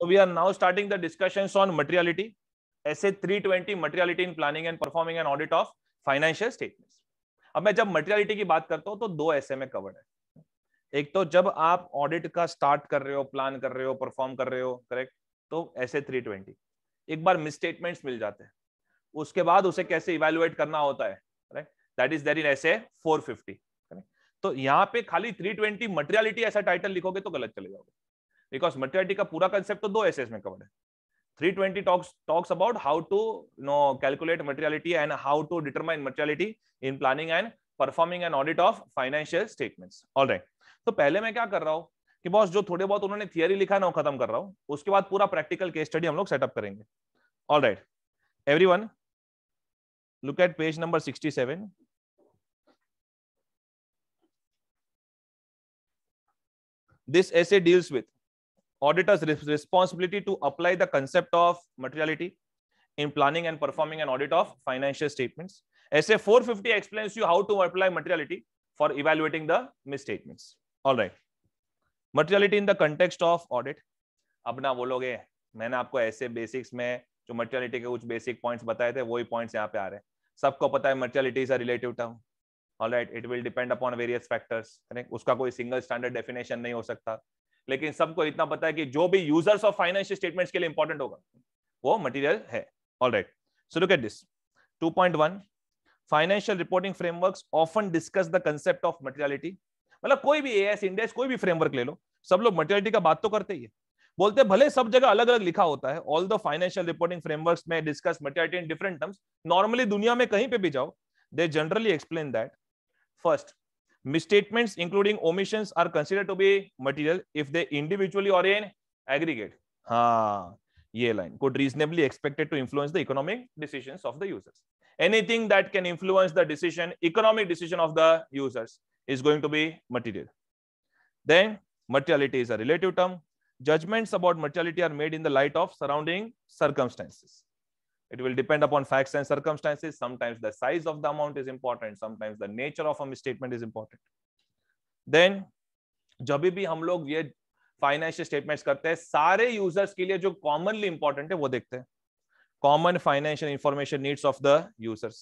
So we are now starting the discussions on materiality, SA 320 materiality in planning and performing an audit of financial statements. अब मैं जब materiality की बात करता हूँ तो दो ऐसे में कवर्ड है एक तो जब आप ऑडिट का स्टार्ट कर रहे हो प्लान कर रहे हो परफॉर्म कर रहे हो करेक्ट तो ऐसे 320 एक बार मिसस्टेटमेंट्स मिल जाते हैं उसके बाद उसे कैसे इवेल्युएट करना होता है correct that is there in SA 450 correct तो यहाँ पे खाली 320 मटेरियलिटी ऐसा टाइटल लिखोगे तो गलत चले जाओगे बिकॉज मटेरिटी का पूरा कंसेप्ट तो दो एसेस में कवर्ड है 320 talks talks about how to you know calculate materiality and how to determine materiality in planning and performing an audit of financial statements all right तो पहले मैं क्या कर रहा हूँ कि बॉस जो थोड़े बहुत उन्होंने थियरी लिखा ना वो खत्म कर रहा हूँ उसके बाद पूरा प्रैक्टिकल केस स्टडी हम लोग सेटअप करेंगे all right every one look at page number sixty seven this SA deals with auditor's responsibility to apply the concept of materiality in planning and performing an audit of financial statements. SA 450 explains you how to apply materiality for evaluating the misstatements. All right. Materiality in the context of audit. अपना बोलोगे मैंने आपको ऐसे basics में जो materiality के कुछ basic points बताए थे वही पॉइंट्स यहाँ पे आ रहे हैं सबको पता है materiality is a relative term all right it will depend upon various factors correct uska koi single standard definition nahi ho sakta लेकिन सबको इतना पता है कि जो भी यूजर्स ऑफ फाइनेंशियल स्टेटमेंट्स के लिए इंपॉर्टेंट होगा वो मटेरियल है all right so look at this 2.1 financial reporting frameworks often discuss the concept of materiality मतलब कोई भी एएस इंडेक्स कोई भी फ्रेमवर्क ले लो सब लोग मटेरियलिटी का बात तो करते ही है बोलते हैं भले सब जगह अलग अलग लिखा होता है all the financial reporting frameworks में discuss materiality in different terms normally दुनिया में कहीं पे भी जाओ they generally explain that first Misstatements, including omissions, are considered to be material if they individually or in aggregate. ha, ये line could reasonably expected to influence the economic decisions of the users. Anything that can influence the decision, economic decision of the users is going to be material. Then materiality is a relative term. Judgments about materiality are made in the light of surrounding circumstances. It will depend upon facts and circumstances. Sometimes the size of the amount is important. Sometimes the nature of a misstatement is important. Then जब भी हम लोग ये financial statements करते हैं सारे users के लिए जो कॉमनली इंपॉर्टेंट है वो देखते हैं common financial information needs of the users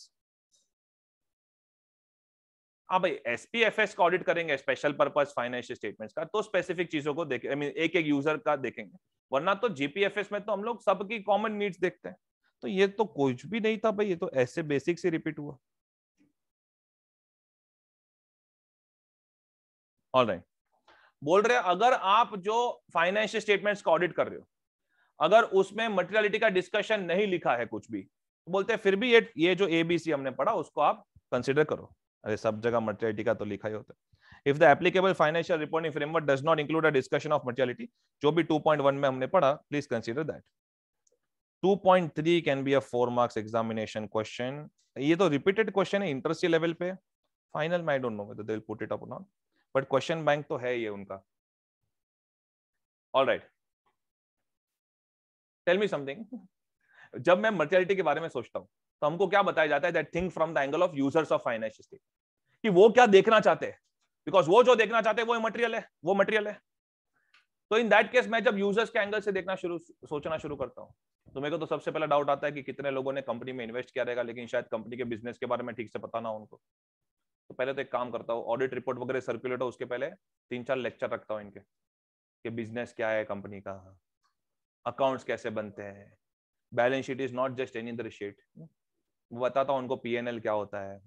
हाँ भाई एसपीएफएस का ऑडिट करेंगे स्पेशल पर्पज फाइनेंशियल स्टेटमेंट्स का तो स्पेसिफिक चीजों को देखें आई मीन एक एक यूजर का देखेंगे वरना तो जीपीएफएस में तो हम लोग सबकी कॉमन नीड्स देखते हैं तो ये तो कुछ भी नहीं था भाई ये तो ऐसे बेसिक से रिपीट हुआ ऑल राइट बोल रहे अगर आप जो फाइनेंशियल स्टेटमेंट्स का ऑडिट कर रहे हो अगर उसमें मटेरियलिटी का डिस्कशन नहीं लिखा है कुछ भी तो बोलते हैं फिर भी ये ये जो एबीसी हमने पढ़ा उसको आप कंसिडर करो अरे सब जगह मटेरियलिटी का तो लिखा ही होता है if the applicable financial reporting framework does not include a discussion of materiality जो भी 2.1 में हमने पढ़ा please consider that 2.3 can be a four marks examination question ये तो रिपीटेड क्वेश्चन है इंटरेस्ट लेवल पे फाइनल में I don't know they put it up not but question bank तो है ये उनका all right tell me something जब मैं मर्टियलिटी के बारे में सोचता हूँ तो हमको क्या बताया जाता है that think from the angle of users of finance state कि वो क्या देखना चाहते हैं बिकॉज वो जो देखना चाहते हैं वो मटेरियल है वो मटेरियल है तो इन दैट केस मैं जब यूजर्स के एंगल से देखना शुरू सोचना शुरू करता हूँ तो मेरे को तो सबसे पहला डाउट आता है कि कितने लोगों ने कंपनी में इन्वेस्ट किया रहेगा लेकिन शायद कंपनी के बिजनेस के बारे में ठीक से पता ना उनको तो पहले तो एक काम करता हूँ ऑडिट रिपोर्ट वगैरह सर्कुलेट हो उसके पहले तीन चार लेक्चर रखता हूँ इनके कि बिजनेस क्या है कंपनी का अकाउंट्स कैसे बनते हैं balance sheet is not just any other sheet वो बताता हूँ उनको पीएनएल क्या होता है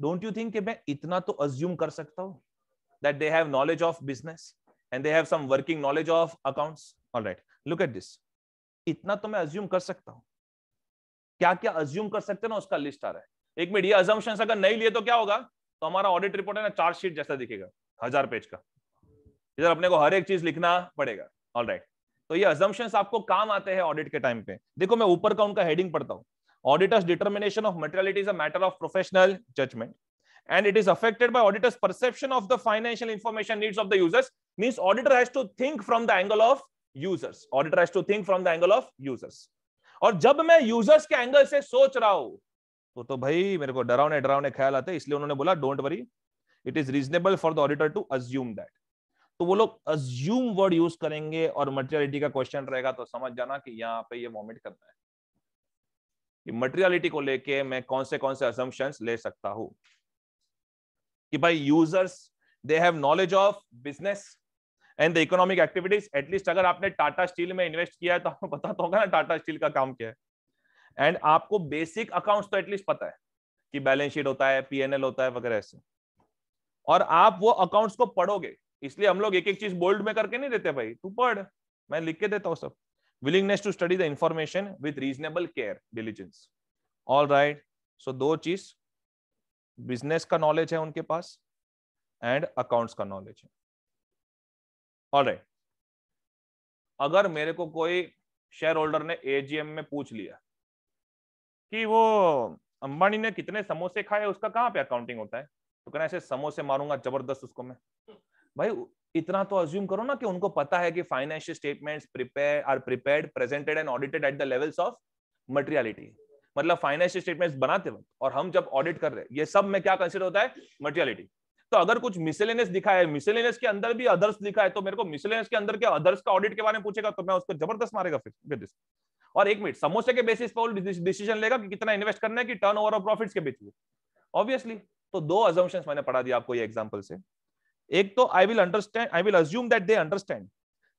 डोंट यू थिंक कि मैं इतना तो अज्यूम कर सकता हूँ that they have knowledge of business and they have some working knowledge of accounts alright look at this इतना तो मैं अज्यूम कर सकता हूं क्या क्या अज्यूम कर सकते हैं ना उसका लिस्ट आ रहा है एक मिनट ये अजम्पन अगर नहीं लिए तो क्या होगा तो हमारा ऑडिट रिपोर्ट है ना चार्ज शीट जैसा दिखेगा हजार पेज का इधर अपने को हर एक चीज लिखना पड़ेगा ऑल right. तो ये अजम्पन्स आपको काम आते हैं ऑडिट के टाइम पे देखो मैं ऊपर का उनका हेडिंग पढ़ता हूँ auditor's determination of materiality is a matter of professional judgement and it is affected by auditor's perception of the financial information needs of the users mean auditor has to think from the angle of users auditor to think from the angle of users और जब मैं users के angle से सोच रहा हूं तो तो भाई मेरे को डरावने डरावने ख्याल आते इसलिए उन्होंने बोला don't worry it is reasonable for the auditor to assume that तो वो लोग अज्यूम वर्ड यूज करेंगे और मटेरियलिटी का क्वेश्चन रहेगा तो समझ जाना कि यहाँ पे ये वॉमिट करना है कि मटेरियलिटी को लेके मैं कौन से कौन से अजम्पन ले सकता हूं कि भाई users they have knowledge of business and the economic activities at least अगर आपने टाटा स्टील में इन्वेस्ट किया है तो आपको पता तो होगा ना टाटा स्टील का काम क्या है एंड आपको बेसिक अकाउंट्स तो एटलीस्ट पता है कि बैलेंस शीट होता है पीएनएल होता है वगैरह ऐसे और आप वो अकाउंट्स को पढ़ोगे इसलिए हम लोग एक एक चीज बोल्ड में करके नहीं देते भाई तू पढ़ मैं लिख के देता हूँ सब willingness to study the information with reasonable care diligence all right so दो चीज बिजनेस का नॉलेज है उनके पास एंड अकाउंट्स का नॉलेज है और अगर मेरे को कोई शेयर होल्डर ने एजीएम में पूछ लिया कि वो अंबानी ने कितने समोसे खाए उसका कहां पे अकाउंटिंग होता है तो कहना ऐसे समोसे मारूंगा जबरदस्त उसको मैं भाई इतना तो अज्यूम करो ना कि उनको पता है कि financial statements prepare are prepared presented and audited at the levels of materiality मतलब फाइनेंशियल स्टेटमेंट्स बनाते वक्त और हम जब ऑडिट कर रहे हैं ये सब में क्या कंसिडर होता है मटेरियलिटी तो अगर कुछ मिसेलेनियस दिखा है मिसेलेनियस के अंदर भी अदर्स लिखा है तो मेरे को मिसेलेनियस के अंदर के अदर्स का ऑडिट के बारे में पूछेगा तो मैं उसको जबरदस्त मारेगा फिर फिर और एक मिनट समोसे के बेसिस पर डिसीजन लेगा कि कितना इन्वेस्ट करना है कि टर्न और प्रॉफिट के बेसिस ऑब्वियसली तो दो अजम्पन मैंने पढ़ा दिया आपको ये एग्जाम्पल से एक तो I will understand I will assume that they understand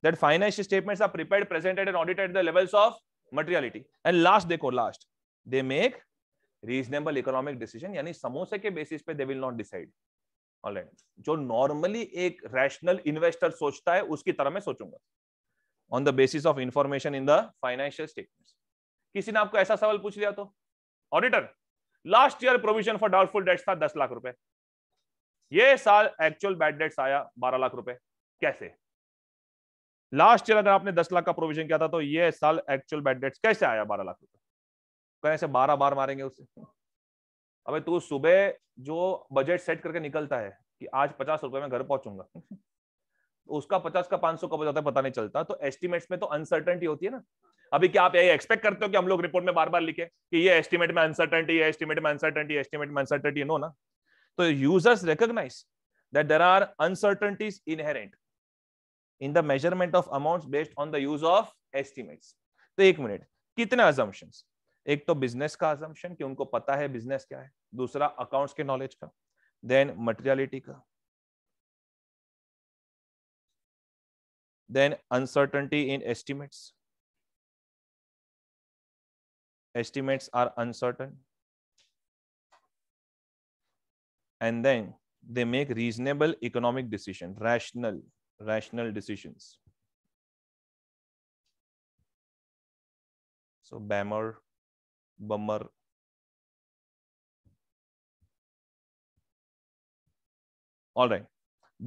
that financial statements are prepared presented and audited the levels of materiality and last देखो last they make reasonable economic decision यानी समोसे के बेसिस पे they will not decide alright जो normally एक rational investor सोचता है उसकी तरह मैं सोचूंगा on the basis of information in the financial statement किसी ने आपको ऐसा सवाल पूछ लिया तो auditor last year provision for doubtful debts था दस लाख रुपए ये साल एक्चुअल बैड डेट्स आया बारह लाख रुपए कैसे लास्ट ईयर अगर आपने दस लाख का प्रोविजन किया था तो ये साल एक्चुअल बैड डेट्स कैसे आया बारह लाख रुपए कैसे बारह बार मारेंगे उसे अबे तू सुबह जो बजट सेट करके निकलता है कि आज पचास रुपए में घर पहुंचूंगा तो उसका पचास का पांच सौ कब हो जाता है पता नहीं चलता तो एस्टिमेट्स में तो अनसर्टेंटी होती है ना अभी क्या आप यही एक्सपेक्ट करते हो कि हम लोग रिपोर्ट में बार बार लिखे कि ये एस्टिमेट में अनसर्टेंटी एस्टिमेट में अनसर्टेंटी एस्टिमेट में अनसर्टेंटी नो ना तो users recognise that there are uncertainties inherent in the measurement of amount based on the use of estimates तो एक मिनट कितने अजम्पन्स एक तो बिजनेस का अजम्पन कि उनको पता है बिजनेस क्या है दूसरा अकाउंट्स के नॉलेज का देन मटेरियलिटी का then uncertainty in estimates estimates are uncertain and then they make reasonable economic decision rational rational decision so बैमर बमर all right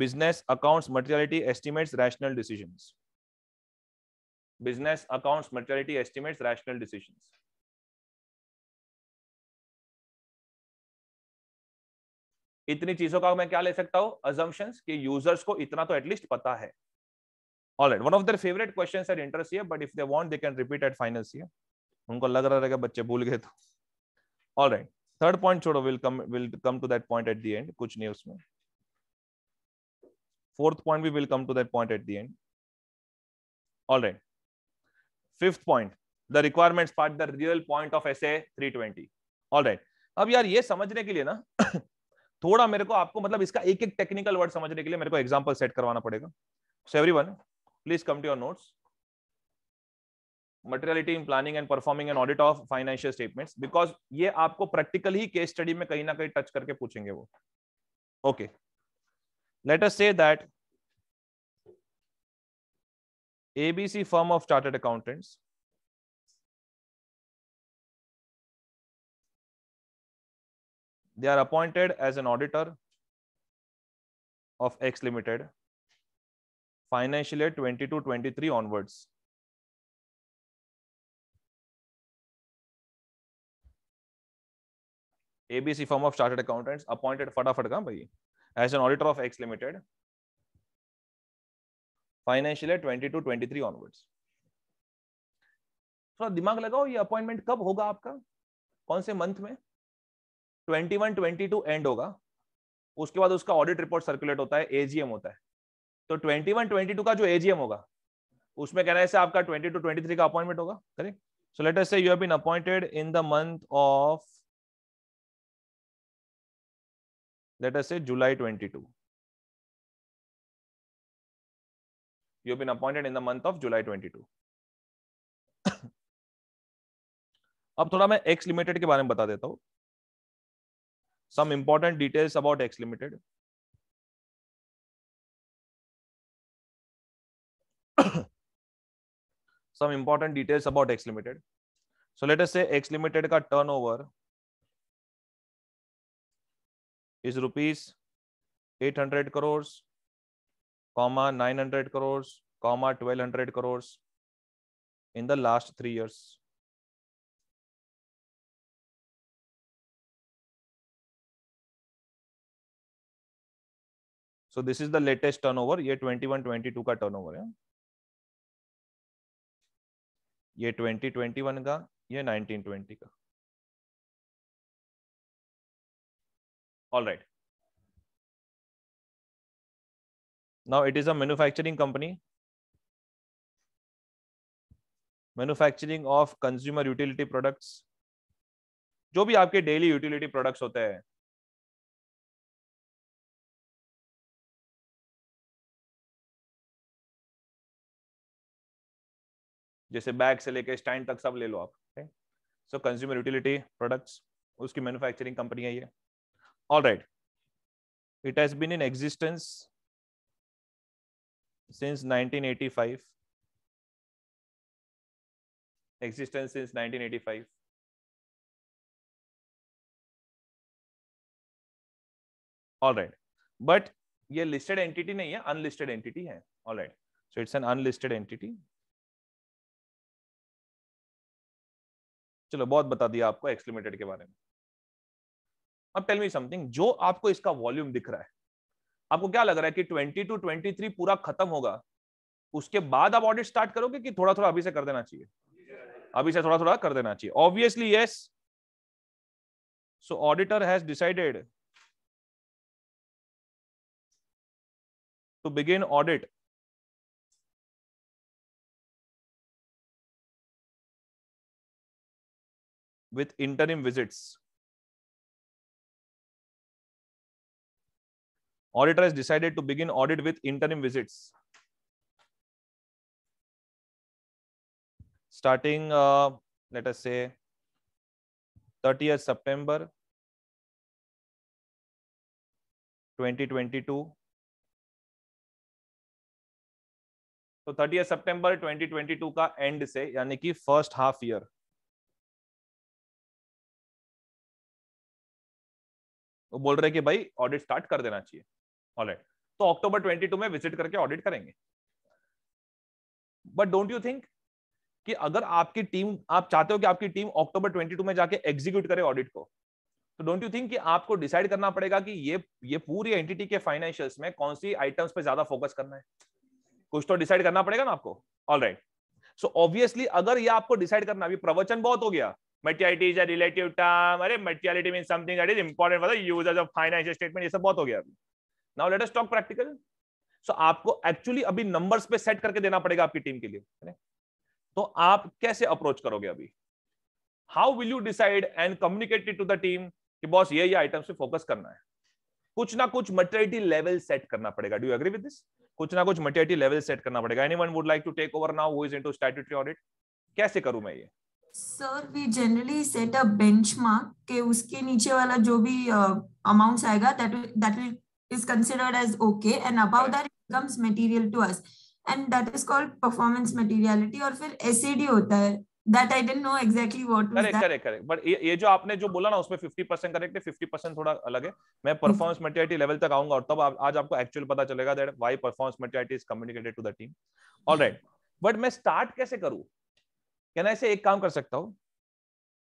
business accounts materiality estimates rational decision business accounts materiality estimates rational decision इतनी चीजों का मैं क्या ले सकता हूं अजम्पन कि यूजर्स को इतना तो एटलीस्ट पता है all right one of their favourite question at inters but if they want they can repeat at finance उनको लग रहा रहेगा बच्चे भूल गए तो ऑल राइट थर्ड पॉइंट छोड़ो will come will come to that point at the end कुछ नहीं उसमें फोर्थ पॉइंट भी will come to that point at the end all right fifth point the requirements part the real point of S A three twenty all right अब यार ये समझने के लिए ना थोड़ा मेरे को आपको मतलब इसका एक एक टेक्निकल वर्ड समझने के लिए मेरे को एग्जाम्पल सेट करवाना पड़ेगा so every everyone please come to your notes materiality in planning and performing an audit of financial statements because ये आपको प्रैक्टिकल ही केस स्टडी में कहीं ना कहीं टच करके पूछेंगे वो okay let us say that ABC firm of chartered accountants they are appointed as an auditor of X Limited financial year 22-23 onwards. ABC firm of chartered accountants appointed फटाफट का भाई as an auditor of X limited financial twenty two twenty three onwards थोड़ा दिमाग लगाओ ये appointment कब होगा आपका कौन से मंथ में twenty one twenty two end होगा उसके बाद उसका ऑडिट रिपोर्ट सर्कुलेट होता है एजीएम होता है तो ट्वेंटी वन ट्वेंटी टू का जो एजीएम होगा उसमें कहना है आपका ट्वेंटी टू ट्वेंटी थ्री का अपॉइंटमेंट होगा correct so let us say you have been appointed in the month of let us say July 22. You've been appointed in the month of July 22. अब थोड़ा मैं एक्स लिमिटेड के बारे में बता देता हूँ some important details about X Limited some important details about X Limited. So let us say X Limited का turnover is rupees eight hundred crores comma nine hundred crores comma twelve hundred crores in the last three years so this is the latest turnover ये twenty one twenty two का turnover है ये twenty twenty one का ये nineteen twenty का all right now it is a manufacturing company manufacturing of consumer utility products जो भी आपके डेली यूटिलिटी प्रोडक्ट्स होते हैं जैसे बैग से लेके स्टैंड तक सब ले लो आप सो कंज्यूमर यूटिलिटी प्रोडक्ट्स उसकी मैन्युफैक्चरिंग कंपनी है ये all right it has been in existence since 1985 existence since 1985 all right but ये लिस्टेड एंटिटी नहीं है अनलिस्टेड एंटिटी है all right so it's an unlisted entity चलो बहुत बता दिया आपको एक्स लिमिटेड के बारे में अब टेल मी समथिंग जो आपको इसका वॉल्यूम दिख रहा है आपको क्या लग रहा है कि 20 टू 23 पूरा खत्म होगा उसके बाद आप ऑडिट स्टार्ट करोगे कि थोड़ा थोड़ा अभी से कर देना चाहिए अभी से थोड़ा थोड़ा कर देना चाहिए obviously yes so auditor has decided to begin audit with interim visits auditor has decided to begin audit with interim visits starting uh, let us say 30th september 2022 तो 30 सितंबर 2022 का एंड से यानी कि फर्स्ट हाफ ईयर वो बोल रहे कि भाई ऑडिट स्टार्ट कर देना चाहिए ऑलराइट तो अक्टूबर 22 में विजिट करके ऑडिट करेंगे बट डोंट यू थिंक कि अगर आपकी टीम आप चाहते हो कि आपकी टीम अक्टूबर 22 में जाके एग्जीक्यूट करे ऑडिट को तो डोंट यू थिंक कि आपको डिसाइड करना पड़ेगा कि ये ये पूरी एंटिटी के फाइनेंशियल्स में कौन सी आइटम्स पे ज्यादा फोकस करना है कुछ तो डिसाइड करना पड़ेगा ना आपको ऑलराइट सो ऑब्वियसली अगर ये आपको डिसाइड करना अभी प्रवचन बहुत हो गया materiality is a relative term अरे materiality mean something that is important for the users of financial statement ये सब बहुत हो गया अभी now let us talk practical so आपको एक्चुअली अभी नंबर्स पे सेट करके देना पड़ेगा आपकी टीम के लिए तो आप कैसे अप्रोच करोगे अभी how will you decide and communicate to the team कि बॉस ये ये आइटम्स पे फोकस करना है कुछ ना कुछ मटेरिटी लेवल सेट करना पड़ेगा do you agree with this कुछ ना कुछ मटेरिटी लेवल सेट करना पड़ेगा anyone would like to take over now who is into statutory audit कैसे करूं मैं ये sir we generally set a benchmark के उसके नीचे वाला जो भी अमाउंट्स uh, आएगा that that will is considered as okay and above that it becomes material to us and that is called performance materiality और फिर SAD होता है that I didn't know exactly what was correct, that. Correct, correct. But ये, ये जो आपने जो बोला ना उसमें 50% करेक्ट है 50% थोड़ा अलग है मैं परफॉर्मेंस मटेरियलिटी लेवल तक आऊंगा और तब आप, आज आपको एक्चुअल पता चलेगा that why performance materiality is communicated to the team all right but मैं स्टार्ट कैसे करूं क्या ना ऐसे एक काम कर सकता हूं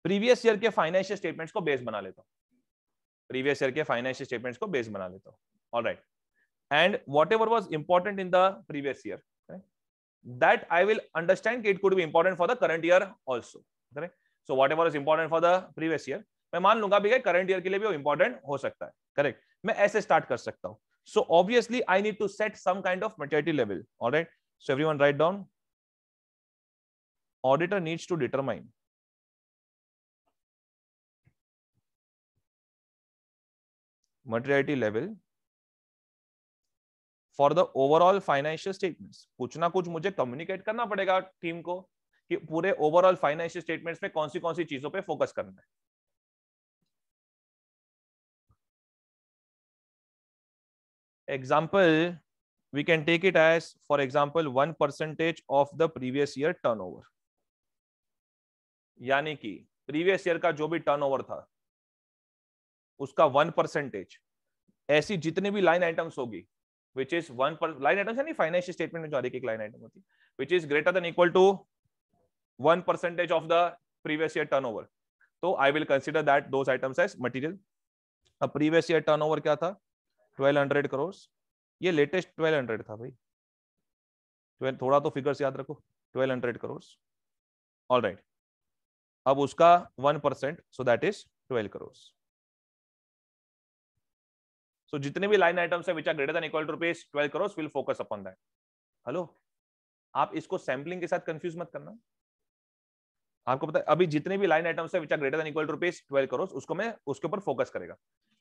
प्रीवियस ईयर के फाइनेंशियल स्टेटमेंट्स को बेस बना लेता हूं प्रीवियस ईयर के फाइनेंशियल स्टेटमेंट्स को बेस बना लेता हूं all right and whatever was important in the previous year okay? that i will understand it could be important for the current year also correct so whatever is important for the previous year मैं मान लूंगा भी current year के लिए भी वो important ho sakta hai correct मैं aise start kar sakta hu so obviously i need to set some kind of maturity level all right so everyone write down auditor needs to determine maturity level for the overall financial statement कुछ ना कुछ मुझे communicate करना पड़ेगा team को कि पूरे overall financial statements में कौन सी कौन सी चीजों पे फोकस करना है example we can take it as for example one percentage of the previous year turn यानी कि प्रीवियस ईयर का जो भी टर्नओवर था उसका वन परसेंटेज ऐसी जितनी भी लाइन आइटम्स होगी which is one per line item any financial statement mein jo हर एक line item hoti which is greater than equal to 1 percentage of the previous year turnover so I will consider that those items as material a previous year turnover kya tha 1200 crores ye latest 1200 tha bhai 12 थोड़ा तो figures याद रखो 1200 crore all right अब उसका 1 percent so that is 12 crore so so, जितने भी line items है which are greater than equal to rupees twelve crore will focus upon that hello आप इसको सैम्पलिंग के साथ कंफ्यूज मत करना आपको पता है अभी जितने भी लाइन आइटम्स है which are greater than equal to rupees twelve crore उसको मैं उसके ऊपर फोकस करेगा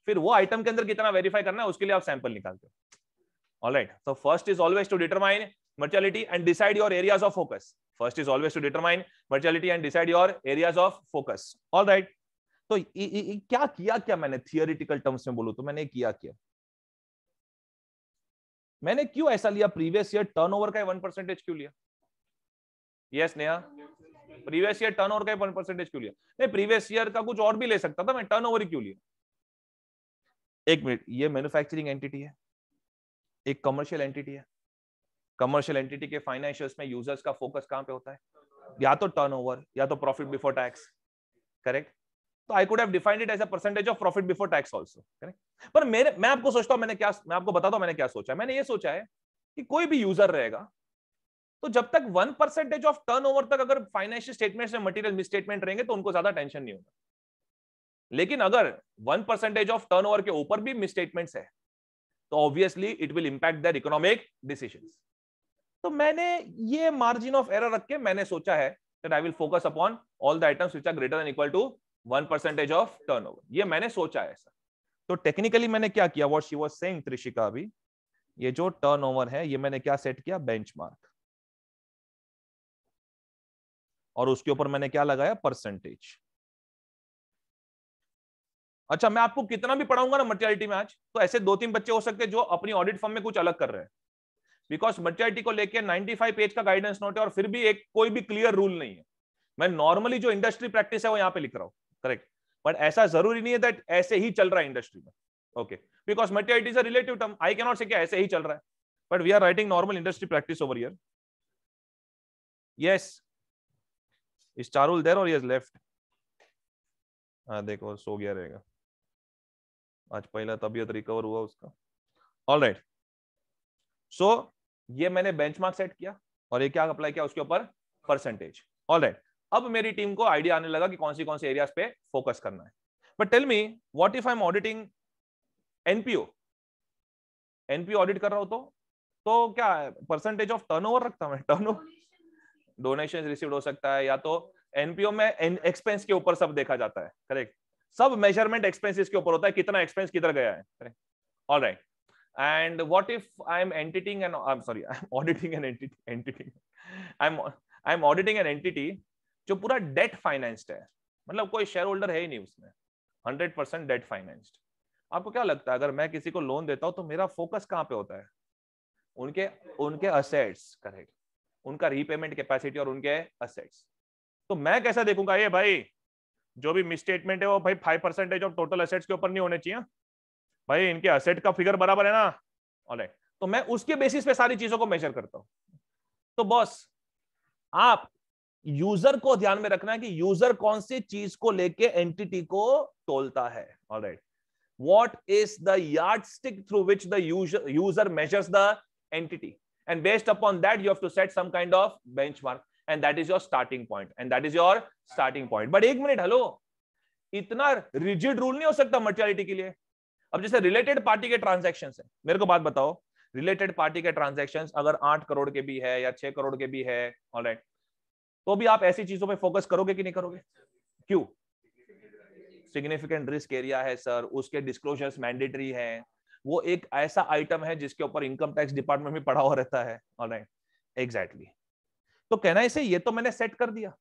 फिर वो आइटम के अंदर कितना वेरीफाई करना है उसके लिए आप सैंपल निकालते हो right so first is always to determine merchandisability and decide your areas of focus first is always to determine merchandisability and decide your areas of focus all right तो इ, इ, इ, क्या किया क्या मैंने थियोरिटिकल टर्म्स में बोलू तो मैंने किया क्या मैंने क्यों ऐसा लिया प्रीवियस ईयर टर्नओवर का वन परसेंटेज क्यों लिया yes yes, Neha previous year turnover का वन परसेंटेज क्यों लिया नहीं प्रीवियस ईयर का कुछ और भी ले सकता था मैं टर्नओवर ही क्यों लिया एक मिनट ये मैन्युफैक्चरिंग एंटिटी है एक कमर्शियल एंटिटी है कमर्शियल एंटिटी के फाइनेंशियल में यूजर्स का फोकस कहां पे होता है या तो टर्नओवर या तो प्रॉफिट बिफोर टैक्स करेक्ट तो I could have defined it as a percentage of profit before tax also correct पर मेरे मैं आपको सोचता हूं मैंने क्या मैं आपको बताता हूं मैंने क्या सोचा मैंने ये सोचा है कि कोई भी यूजर रहेगा तो जब तक वन परसेंटेज ऑफ टर्नओवर तक अगर फाइनेंशियल स्टेटमेंट में मटेरियल स्टेटमेंट रहेंगे तो उनको ज्यादा टेंशन नहीं होगा लेकिन अगर वन परसेंटेज ऑफ टर्न के ऊपर भी मिसस्टेटमेंट्स है तो obviously it will impact their economic decision तो मैंने ये मार्जिन ऑफ एरर रख के मैंने सोचा है that I will focus upon all the items which are greater than equal to one percentage of turnover ये मैंने सोचा है सर तो टेक्निकली मैंने क्या किया what she was saying Trishika अभी ये जो टर्न ओवर है ये मैंने क्या सेट किया बेंच और उसके ऊपर मैंने क्या लगाया परसेंटेज अच्छा मैं आपको कितना भी पढ़ाऊंगा ना मटियालिटी में आज तो ऐसे दो तीन बच्चे हो सकते हैं जो अपनी ऑडिट फॉर्म में कुछ अलग कर रहे हैं बिकॉज मटियालिटी को लेके 95 पेज का गाइडेंस नोट है और फिर भी एक कोई भी क्लियर रूल नहीं है मैं नॉर्मली जो इंडस्ट्री प्रैक्टिस है वो यहां पे लिख रहा हूं करेक्ट बट ऐसा जरूरी नहीं है दैट ऐसे ही चल रहा है इंडस्ट्री में okay because material is a relative term I cannot say क्या ऐसे ही चल रहा है but we are writing normal industry practice over year yes is Charul there और यस लेफ्ट हाँ देखो सो गया रहेगा आज पहला तबियत रिकवर हुआ उसका ऑल राइट सो ये मैंने बेंचमार्क सेट किया और ये क्या अप्लाई किया उसके ऊपर परसेंटेज ऑल राइट अब मेरी टीम को आइडिया आने लगा कि कौन सी कौन से एरियाज पे फोकस करना है but tell me what if I am auditing NPO NPO audit कर रहा हूं तो तो क्या परसेंटेज ऑफ टर्नओवर रखता हूं मैं टर्नओवर डोनेशन रिसीव हो सकता है या तो एनपीओ में एक्सपेंस के ऊपर सब देखा जाता है करेक्ट सब मेजरमेंट एक्सपेंसिस के ऊपर होता है कितना एक्सपेंस किधर गया है all right and what if I am एंटिटिंग and I am sorry I am auditing an entity entity I am I am auditing an entity जो पूरा डेट फाइनेंस्ड है मतलब कोई शेयर होल्डर है ही नहीं उसमें हंड्रेड परसेंट डेट फाइनेंस्ड आपको क्या लगता है अगर मैं किसी को लोन देता हूं तो मेरा फोकस कहाँ पे होता है उनके उनके असेट्स करेक्ट उनका रीपेमेंट कैपेसिटी और उनके असेट्स तो मैं कैसा देखूंगा ये भाई जो भी मिसस्टेटमेंट है वो भाई five percentage of total assets के ऊपर नहीं होने चाहिए भाई इनके असेट का फिगर बराबर है ना ऑलराइट तो मैं उसके बेसिस पे सारी चीजों को मेजर करता हूँ तो बॉस आप यूजर को ध्यान में रखना है कि यूजर कौन सी चीज को लेके एंटिटी को तोलता है all right what is the yardstick through which the user measures the entity and based upon that you have to set some kind of benchmark and that is your starting point and that is your starting point but एक minute hello इतना rigid rule नहीं हो सकता materiality के लिए अब जैसे related party के ट्रांजेक्शन है मेरे को बात बताओ रिलेटेड पार्टी के ट्रांजेक्शन अगर आठ करोड़ के भी है या छह करोड़ के भी है ऑलराइट right, तो भी आप ऐसी चीजों पर फोकस करोगे कि नहीं करोगे क्यों सिग्निफिकेंट रिस्क एरिया है सर उसके डिस्क्लोजर्स मैंडेटरी है वो एक ऐसा आइटम है जिसके ऊपर इनकम टैक्स डिपार्टमेंट में पढ़ा हुआ रहता है ऑलराइट एग्जैक्टली exactly. तो कहना इसे ये तो मैंने सेट कर दिया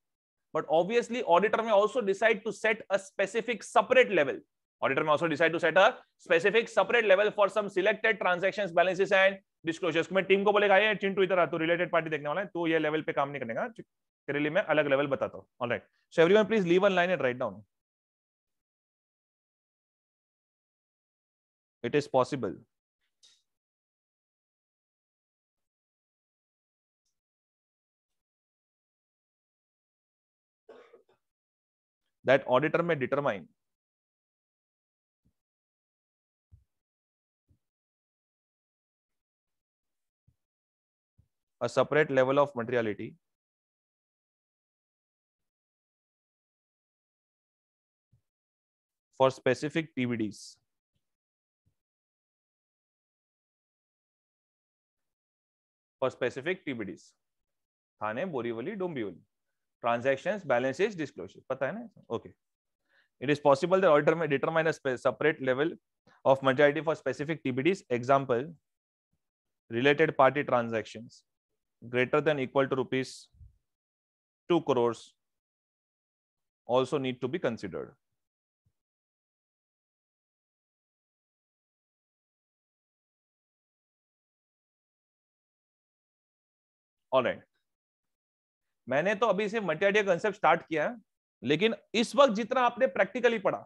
but obviously auditor may also decide to set a specific separate level auditor may also decide to set a specific separate level for some selected transaction balances and disclosures में team को बोलेगा ये चिंटू इधर आ तो related party देखने वाला है तो ये लेवल पे काम नहीं करेगा really मैं अलग लेवल बताता हूँ all right so every please leave an line at write down it is possible that auditor may determine a separate level of materiality for specific TBDs. For specific TBDs. Thane Borivali Dombivli transactions balances disclosure पता है ना okay it is possible that alternate determine a separate level of materiality for specific tbds example related party transactions greater than equal to rupees 2 crores also need to be considered all right right. मैंने तो अभी से मल्टीआइडिया concept start किया है लेकिन इस वक्त जितना आपने प्रैक्टिकली पढ़ा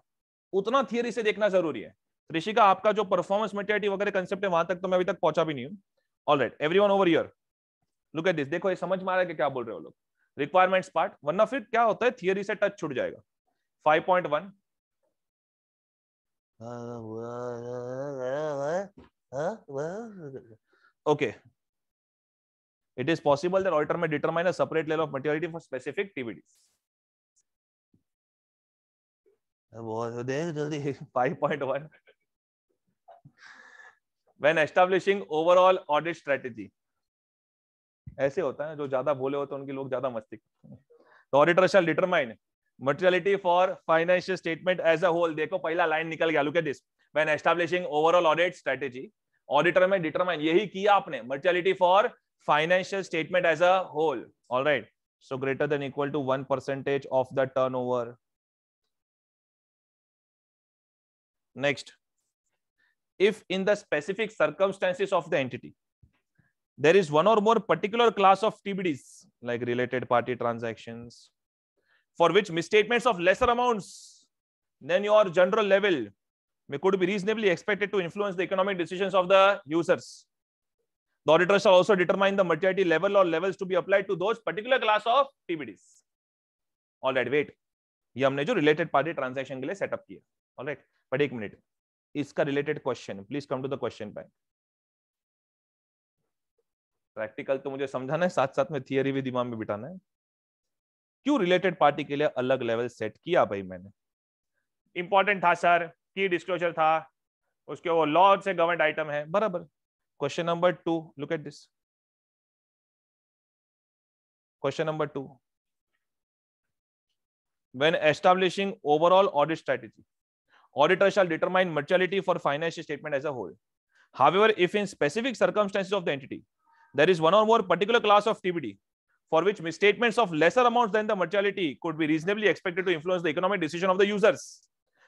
उतना थियरी से देखना जरूरी है ऋषिका आपका जो परफॉर्मेंस मटेरियलिटी वगैरह कंसेप्ट है वहां तक तो मैं अभी तक पहुंचा भी नहीं हूं all right every over year look at this देखो ये समझ में आ रहा है कि क्या बोल रहे हो लोग रिक्वायरमेंट्स पार्ट वरना फिर क्या होता है थियरी से टच छुट जाएगा 5.1 okay It is possible that auditor may determine a separate level of materiality for specific TVDs. बहुत देख जल्दी 5.1 when establishing overall audit strategy ऐसे होता है जो ज्यादा बोले होते तो हैं उनके लोग ज्यादा मस्ती करते auditor shall determine materiality for financial statement as a whole देखो पहला लाइन निकल गया look at this when establishing overall audit strategy auditor may determine यही किया आपने materiality for financial statement as a whole. All right. So greater than equal to 1 percentage of the turnover. Next, if in the specific circumstances of the entity, there is one or more particular class of TBDs like related party transactions for which misstatements of lesser amounts than your general level may could be reasonably expected to influence the economic decisions of the users. The auditor shall also determine the maturity level or levels to be applied to those particular class of tbds All right, wait. ye humne jo related party transaction ke liye setup kiya all right but ek minute iska related question please come to the question bank practical तो मुझे समझाना है साथ साथ में theory भी दिमाग में बिठाना है क्यों रिलेटेड पार्टी के लिए अलग लेवल सेट किया भाई मैंने इंपॉर्टेंट था सर की डिस्क्लोजर था उसके वो लॉ से गवर्नड आइटम है बराबर Question number two, look at this. Question number two. When establishing overall audit strategy, auditor shall determine materiality for financial statement as a whole. However, if in specific circumstances of the entity, there is one or more particular class of TBD for which misstatements of lesser amounts than the materiality could be reasonably expected to influence the economic decision of the users,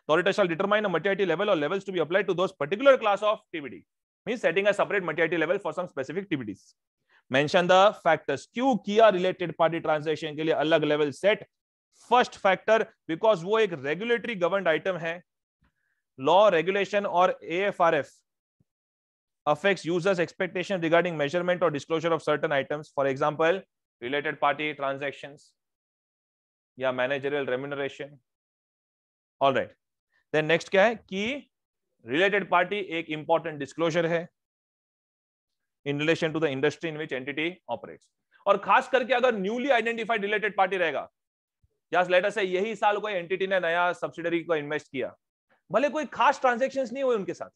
the auditor shall determine a materiality level or levels to be applied to those particular class of TBD. means setting a separate materiality level for some specific activities. Mention the factors. क्यों किया related party transaction ke liye alag level set. First factor because wo ek regulatory governed item hai Law, regulation or AFRF affects users' expectation regarding measurement or disclosure of certain items. For example, related party transactions या managerial remuneration. All right. Then next क्या है कि related party एक important disclosure है in relation to the industry in which entity operate और खास करके अगर न्यूली आइडेंटिफाइड रिलेटेड पार्टी रहेगा लेटर से यही साल कोई एंटिटी ने नया सब्सिडरी को इन्वेस्ट किया भले कोई खास ट्रांजेक्शन नहीं हुए उनके साथ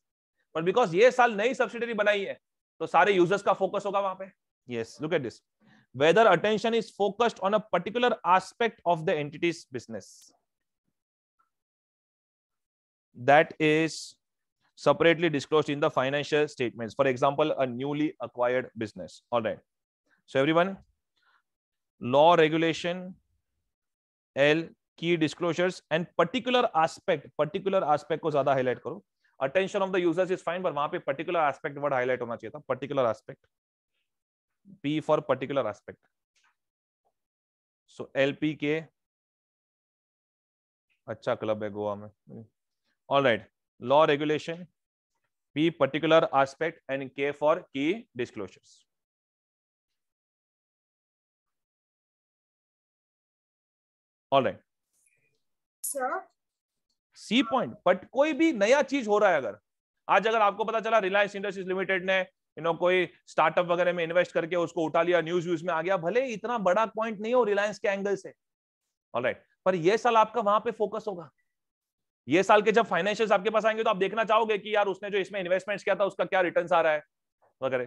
पर बिकॉज ये साल नई सब्सिडरी बनाई है तो सारे यूजर्स का फोकस होगा वहां पे yes look at this whether attention is focused on a particular aspect of the entity's business that is separately disclosed in the financial statements. For example, a newly acquired business. All right. So everyone, law regulation, L key disclosures and particular aspect, particular aspect ko zyada highlight karo Attention of the users is fine, but wahan pe particular aspect word highlight hona chahiye tha Particular aspect. P for particular aspect. So LPK acha club hai goa mein all right. law regulation b particular aspect and k for key disclosures all right C point but कोई भी नया चीज हो रहा है अगर आज अगर आपको पता चला रिलायंस इंडस्ट्रीज लिमिटेड ने यू नो कोई स्टार्टअप वगैरह में इन्वेस्ट करके उसको उठा लिया न्यूज व्यूज में आ गया भले इतना बड़ा पॉइंट नहीं हो रिलायंस के एंगल से ऑलराइट right. पर ये साल आपका वहां पे फोकस होगा ये साल के जब फाइनेंशियल आपके पास आएंगे तो आप देखना चाहोगे कि यार उसने जो इसमें इन्वेस्टमेंट किया था उसका क्या रिटर्न आ रहा है वगैरह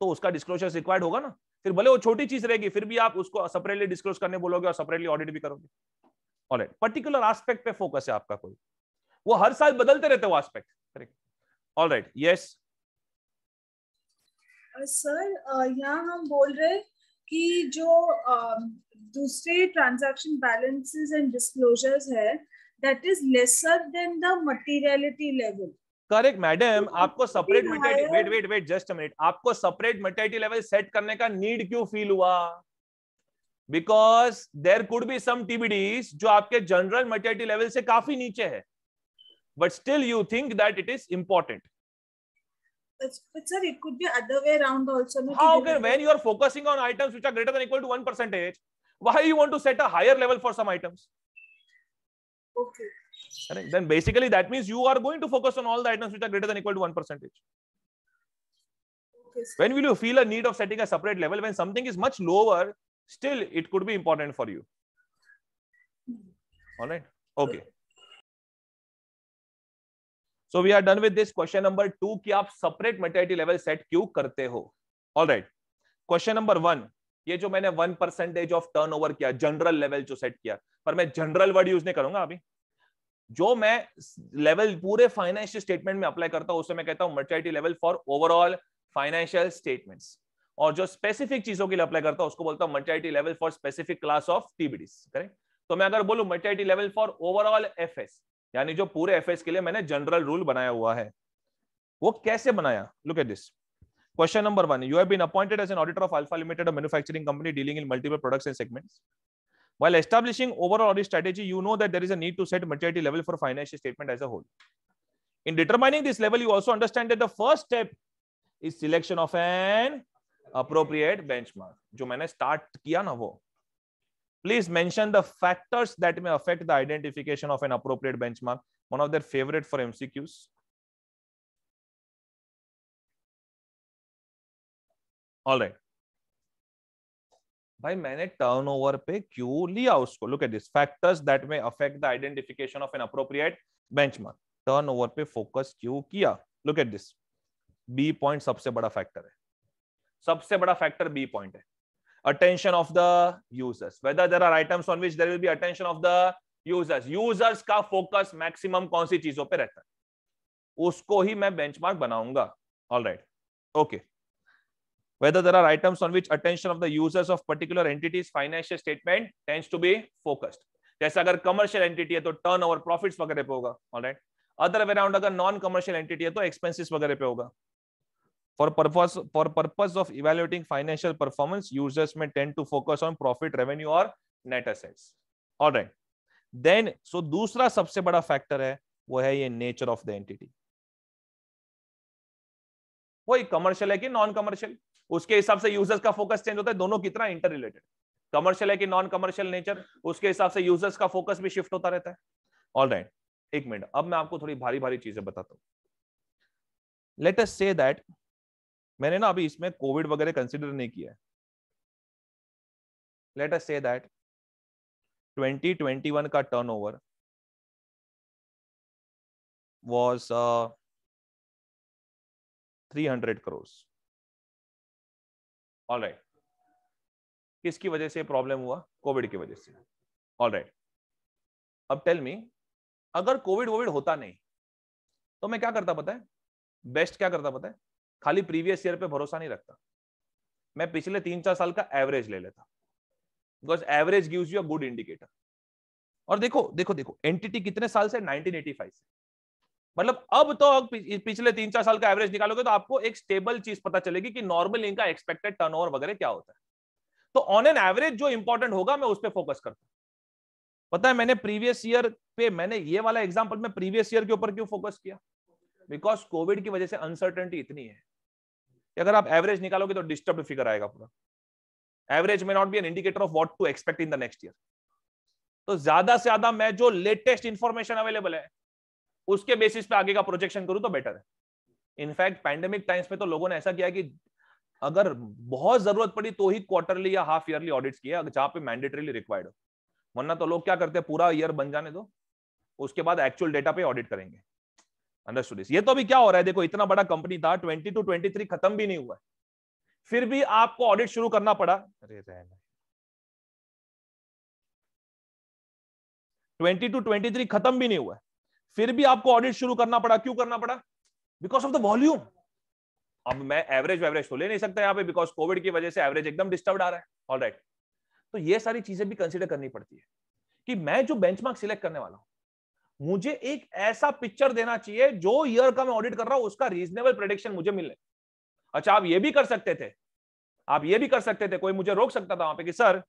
तो उसका डिस्क्लोजर रिक्वायर्ड होगा ना फिर भले वो छोटी चीज रहेगी फिर भी आप उसको सेपरेटली डिस्क्लोज करने बोलोगे और सेपरेटली ऑडिट भी करोगे ऑलराइट पर्टिकुलर एस्पेक्ट पे फोकस है आपका कोई वो हर साल बदलते रहते वो aspect correct all right yes sir यहाँ हम बोल रहे कि जो um, दूसरे ट्रांजैक्शन बैलेंसेस एंड डिस्क्लोजर्स है that is lesser than the materiality level correct madam आपको separate materiality wait wait wait just a minute आपको सेपरेट मेटर्निटी लेवल सेट करने का नीड क्यों फील हुआ because there could be some TBDs जो आपके general materiality level से काफी नीचे है but still you think that it is important But sir, it could be other way around also. No? How can when you are focusing on items which are greater than equal to one percentage, why you want to set a higher level for some items? Okay. Correct. Then basically that means you are going to focus on all the items which are greater than equal to one percentage. Okay, sir. when will you feel a need of setting a separate level? When something is much lower, still it could be important for you. All right. Okay. So we are done with this question number two कि आप separate maturity level set क्यों करते हो? All right. Question number one. ये जो मैंने one percentage of turn किया general level जो सेट किया पर मैं जनरल वर्ड यूज नहीं करूंगा अभी जो मैं लेवल पूरे फाइनेंशियल स्टेटमेंट में अप्लाई करता हूं उसे मैं कहता हूं materiality level for overall financial statements और जो स्पेसिफिक चीजों के लिए अप्लाई करता हूं उसको बोलता हूं materiality level for specific class of TBDs correct तो मैं अगर बोलू materiality level for overall F यानी जो पूरे एफ के लिए मैंने जनरल रूल बनाया हुआ है वो कैसे बनाया look at this Question number one, you have been appointed as an auditor of Alpha Limited, a manufacturing company dealing in multiple products and segments. While establishing overall audit strategy, you know that there is a need to set maturity level for financial statement as a whole. In determining this level, you also understand that the first step is selection of an appropriate benchmark. जो मैंने start किया ना वो. Please mention the factors that may affect the identification of an appropriate benchmark. One of their favorite for MCQs. All right भाई मैंने turnover पे क्यों लिया उसको look at this factors that may affect the identification of an appropriate benchmark turnover पे focus क्यों किया look at this B point सबसे बड़ा फैक्टर है सबसे बड़ा फैक्टर बी पॉइंट है attention of the users whether there are items on which there will be attention of the users users का फोकस मैक्सिमम कौन सी चीजों पे रहता है उसको ही मैं benchmark बनाऊंगा all right okay whether there are items on which attention of the users of particular entities financial statement tends to be focused jaisa agar commercial entity hai to turnover profits profits pe hoga all right other way around agar non commercial entity hai to expenses वगैरह pe hoga for purpose for purpose of evaluating financial performance users may tend to focus on profit revenue or net assets all right then so dusra sabse bada factor hai wo hai ye nature of the entity वही commercial है कि non commercial उसके हिसाब से users का focus change होता है दोनों कितना इंटर रिलेटेड कमर्शियल है कि नॉन कमर्शियल नेचर उसके हिसाब से यूजर्स का फोकस भी शिफ्ट होता रहता है ऑल राइट right. एक मिनट अब मैं आपको थोड़ी भारी भारी चीजें बताता हूँ लेट अस से दैट मैंने ना अभी इसमें कोविड वगैरह कंसिडर नहीं किया है लेट अस से दैट 2021 का turnover was 300 crore all right किसकी वजह से प्रॉब्लम हुआ कोविड की वजह से ऑल राइट अब टेल मी अगर कोविड वोविड होता नहीं तो मैं क्या करता पता है बेस्ट क्या करता पता है खाली प्रीवियस ईयर पे भरोसा नहीं रखता मैं पिछले तीन चार साल का एवरेज ले लेता because average gives you a good indicator और देखो देखो देखो एंटिटी कितने साल से 1985 से मतलब अब तो पिछले तीन चार साल का एवरेज निकालोगे तो आपको एक स्टेबल चीज पता चलेगी कि नॉर्मल इनका एक्सपेक्टेड टर्न वगैरह क्या होता है तो ऑन एन एवरेज जो इंपॉर्टेंट होगा मैं उस पर फोकस करता हूँ पता है मैंने प्रीवियस ईयर पे मैंने ये वाला एग्जाम्पल मैं प्रीवियस ईयर के ऊपर क्यों फोकस किया बिकॉज कोविड की वजह से अनसर्टेनिटी इतनी है कि अगर आप एवरेज निकालोगे तो डिस्टर्ब फिगर आएगा पूरा एवरेज में not be an indicator of what to expect in the next year तो ज्यादा से ज्यादा मैं जो लेटेस्ट इंफॉर्मेशन अवेलेबल है उसके बेसिस पे आगे का प्रोजेक्शन करूं तो बेटर है इनफैक्ट पैंडेमिक टाइम्स में तो लोगों ने ऐसा किया कि अगर बहुत जरूरत पड़ी तो ही क्वार्टरली या हाफ ईयरली ऑडिट्स किया जहां पे मैंडेटरीली रिक्वायर्ड हो वरना तो लोग क्या करते हैं पूरा ईयर बन जाने दो उसके बाद एक्चुअल डेटा पे ऑडिट करेंगे ये तो अभी क्या हो रहा है देखो इतना बड़ा कंपनी था ट्वेंटी टू ट्वेंटी थ्री खत्म भी नहीं हुआ है फिर भी आपको ऑडिट शुरू करना पड़ा अरे ट्वेंटी टू ट्वेंटी थ्री खत्म भी नहीं हुआ फिर भी आपको ऑडिट शुरू करना पड़ा क्यों करना पड़ा बिकॉज ऑफ द वॉल्यूम अब मैं एवरेज एवरेज तो ले नहीं सकता यहाँ पे बिकॉज कोविड की वजह से एवरेज एकदम डिस्टर्ब आ रहा है ऑल right. तो ये सारी चीजें भी कंसिडर करनी पड़ती है कि मैं जो मार्क सिलेक्ट करने वाला हूं मुझे एक ऐसा पिक्चर देना चाहिए जो ईयर का मैं ऑडिट कर रहा हूं उसका रीजनेबल प्रोडिक्शन मुझे मिले अच्छा आप ये भी कर सकते थे आप ये भी कर सकते थे कोई मुझे रोक सकता था वहां पे कि सर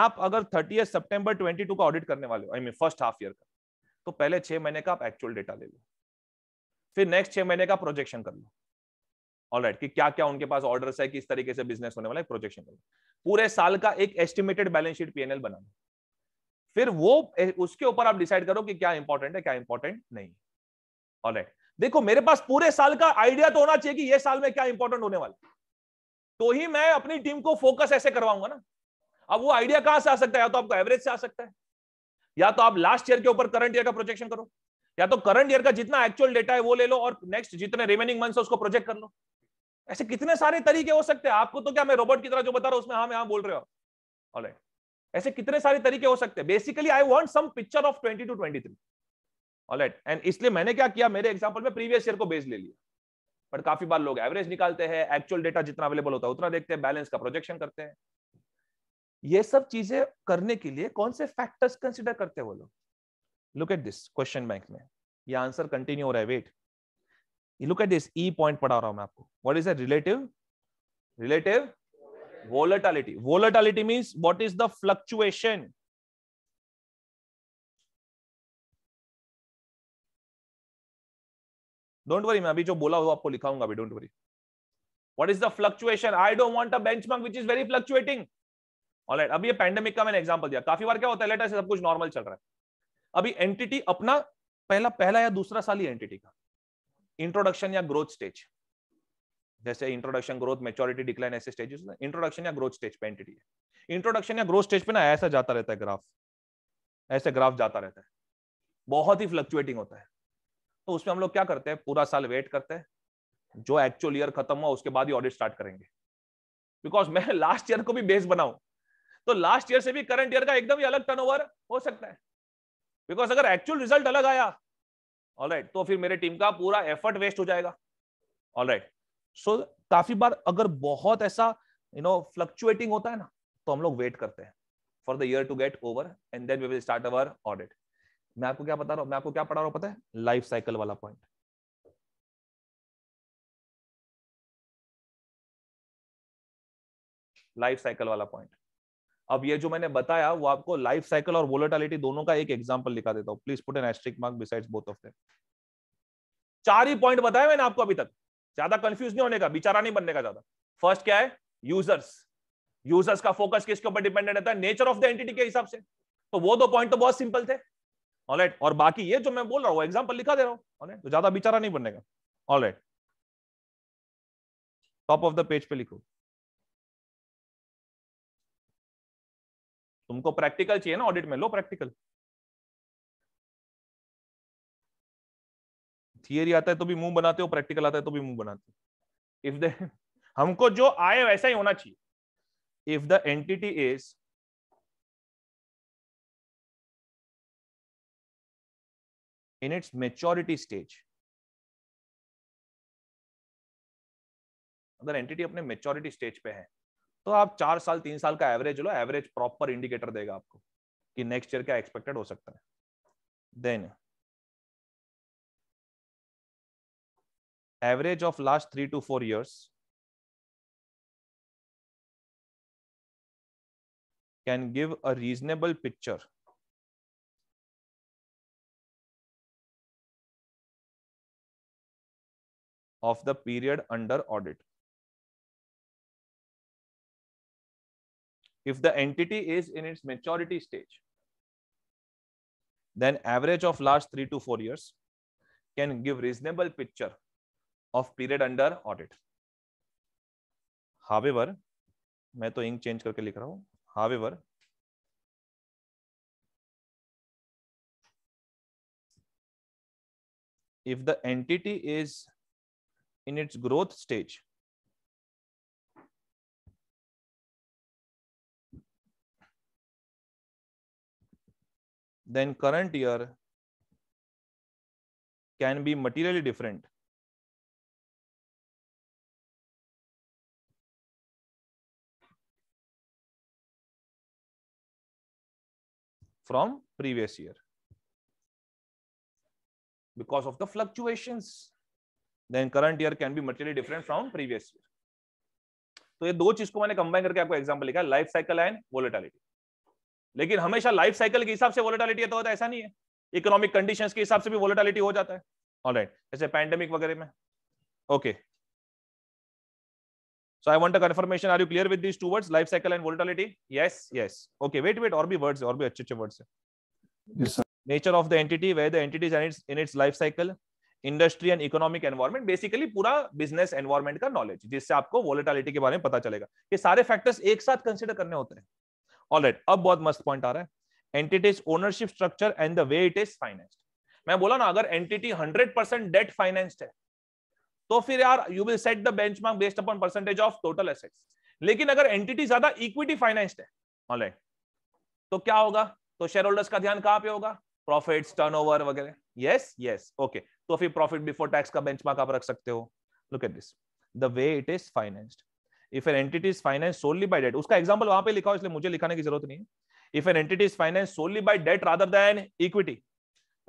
आप अगर थर्टी सितंबर 22 का ऑडिट करने वाले हो I mean first half year का तो पहले छह महीने का आप एक्चुअल डेटा ले लो फिर नेक्स्ट छह महीने का प्रोजेक्शन कर लो ऑल right, कि क्या क्या उनके पास ऑर्डर्स है किस तरीके से बिजनेस होने वाला है प्रोजेक्शन कर लो पूरे साल का एक एस्टिमेटेड बैलेंस शीट पीएनएल बना लो फिर वो उसके ऊपर आप डिसाइड करो कि क्या इंपॉर्टेंट है क्या इंपॉर्टेंट नहीं ऑल राइट right. देखो मेरे पास पूरे साल का आइडिया तो होना चाहिए कि ये साल में क्या इंपॉर्टेंट होने वाला तो ही मैं अपनी टीम को फोकस ऐसे करवाऊंगा ना अब वो आइडिया कहां से आ सकता है या तो आपको एवरेज से आ सकता है या तो आप लास्ट ईयर के ऊपर करंट ईयर का प्रोजेक्शन करो या तो करंट ईयर का जितना एक्चुअल डेटा है वो ले लो और नेक्स्ट जितने रिमेनिंग मंथ है उसको प्रोजेक्ट कर लो ऐसे कितने सारे तरीके हो सकते हैं आपको तो क्या मैं रोबोट की तरह जो बता रहा हूं उसमें हाँ मैं हाँ बोल रहे हो राइट ऐसे कितने सारे तरीके हो सकते हैं basically I want some picture of twenty two 23 alright and इसलिए मैंने क्या किया मेरे एग्जाम्पल में प्रीवियस ईयर को बेस ले लिया बट काफी बार लोग एवरेज निकालते हैं एक्चुअल डेटा जितना अवेलेबल होता है उतना देखते हैं बैलेंस का प्रोजेक्शन करते हैं ये सब चीजें करने के लिए कौन से फैक्टर्स कंसिडर करते हैं वो लोग look at this question bank में ये आंसर कंटिन्यू हो रहा है wait look at this E point पढ़ा रहा हूं मैं आपको what is a relative relative volatility volatility means what is the fluctuation don't worry मैं अभी जो बोला वो आपको लिखाऊंगा अभी don't worry what is the fluctuation I don't want a benchmark which is very fluctuating alright right, अभी ये पैंडेमिक का मैंने एग्जांपल दिया काफी बार क्या होता है लेटर से सब कुछ नॉर्मल चल रहा है अभी एंटिटी अपना पहला पहला या दूसरा साल ही एंटिटी का इंट्रोडक्शन या ग्रोथ स्टेज जैसे इंट्रोडक्शन ग्रोथ मेच्योरिटी डिक्लाइन ऐसे स्टेजेस इंट्रोडक्शन या ग्रोथ स्टेज पे एंटिटी है इंट्रोडक्शन या ग्रोथ स्टेज पे ना ऐसा जाता रहता है ग्राफ ऐसे ग्राफ जाता रहता है बहुत ही फ्लक्चुएटिंग होता है तो उसमें हम लोग क्या करते हैं पूरा साल वेट करते हैं जो एक्चुअल ईयर खत्म हुआ उसके बाद ही ऑडिट स्टार्ट करेंगे बिकॉज मैं लास्ट ईयर को भी बेस बनाऊ तो लास्ट ईयर से भी करंट ईयर का एकदम ही अलग टर्नओवर हो सकता है बिकॉज अगर एक्चुअल रिजल्ट अलग आया ऑल right, तो फिर मेरे टीम का पूरा एफर्ट वेस्ट हो जाएगा ऑल राइट सो काफी बार अगर बहुत ऐसा यू नो फ्लक्चुएटिंग होता है ना तो हम लोग वेट करते हैं for the year to get over and then we will start our audit मैं आपको क्या बता रहा हूं मैं आपको क्या पढ़ा रहा हूं पता है लाइफ साइकिल वाला पॉइंट लाइफ साइकिल वाला पॉइंट अब ये जो मैंने बताया वो आपको लाइफ साइकिल और वोलेटालिटी दोनों का एक एग्जाम्पल लिखा देता हूँ please put an asterisk mark beside both of them चार ही पॉइंट बताया मैंने आपको अभी तक ज्यादा कंफ्यूज नहीं होने का बेचारा नहीं बनने का ज्यादा फर्स्ट क्या है यूजर्स यूजर्स का फोकस किसके ऊपर डिपेंडेंट रहता है नेचर ऑफ द एंटिटी के हिसाब से तो वो दो पॉइंट तो बहुत सिंपल थे ऑलराइट और बाकी ये जो मैं बोल रहा हूँ एग्जाम्पल लिखा दे रहा हूँ तो ज्यादा बेचारा नहीं बनने का alright top of the page पे लिखो तुमको प्रैक्टिकल चाहिए ना ऑडिट में लो प्रैक्टिकल थियरी आता है तो भी मुंह बनाते हो प्रैक्टिकल आता है तो भी मुंह बनाते हो इफ द हमको जो आए वैसा ही होना चाहिए if the entity is in its maturity stage अगर एंटिटी अपने मेच्योरिटी स्टेज पे है तो आप चार साल तीन साल का एवरेज लो एवरेज प्रॉपर इंडिकेटर देगा आपको कि नेक्स्ट ईयर क्या एक्सपेक्टेड हो सकता है then average of last three two four years can give a reasonable picture of the period under audit if the entity is in its maturity stage then average of last 3 to 4 years can give reasonable picture of period under audit however मैं तो ink change करके लिख रहा हूं however if the entity is in its growth stage then current year can be materially different from previous year because of the fluctuations then current year can be materially different from previous year तो ये दो चीज को मैंने combine करके आपको example लिखा है लाइफ साइकिल एंड वोलेटिलिटी लेकिन हमेशा लाइफ साइकिल के हिसाब से वोलेटालिटी तो होता है ऐसा नहीं है इकोनॉमिक कंडीशन के हिसाब से भी वोलेटालिटी हो जाता है ऑलराइट right. जैसे पैंडेमिक वगैरह में okay so i want a confirmation are you clear with these two words life cycle and volatility yes yes okay wait wait or bhi words or bhi acche acche words yes sir nature of the entity where the entity is in its in its life cycle industry and economic environment basically पूरा business environment का knowledge जिससे आपको वोलेटालिटी के बारे में पता चलेगा ये सारे फैक्टर्स एक साथ कंसिडर करने होते हैं ऑल राइट अब बहुत मस्त पॉइंट आ रहा है entity's ownership structure and the way it is financed मैं बोला ना अगर entity hundred percent debt financed है तो फिर यार you will set the benchmark based upon percentage of total assets लेकिन अगर एंटिटी ज्यादा इक्विटी फाइनेंस्ड है ऑल राइट तो क्या होगा तो शेयर होल्डर्स का ध्यान कहां पे होगा प्रॉफिट टर्नओवर वगैरह यस यस ओके तो फिर प्रॉफिट बिफोर टैक्स का बेंचमार्क आप रख सकते हो look at this the way it is financed if an entity is finance solely by debt उसका एग्जाम्पल वहां पे लिखा हो इसलिए मुझे लिखाने की जरूरत नहीं है if an entity is finance solely by debt rather than equity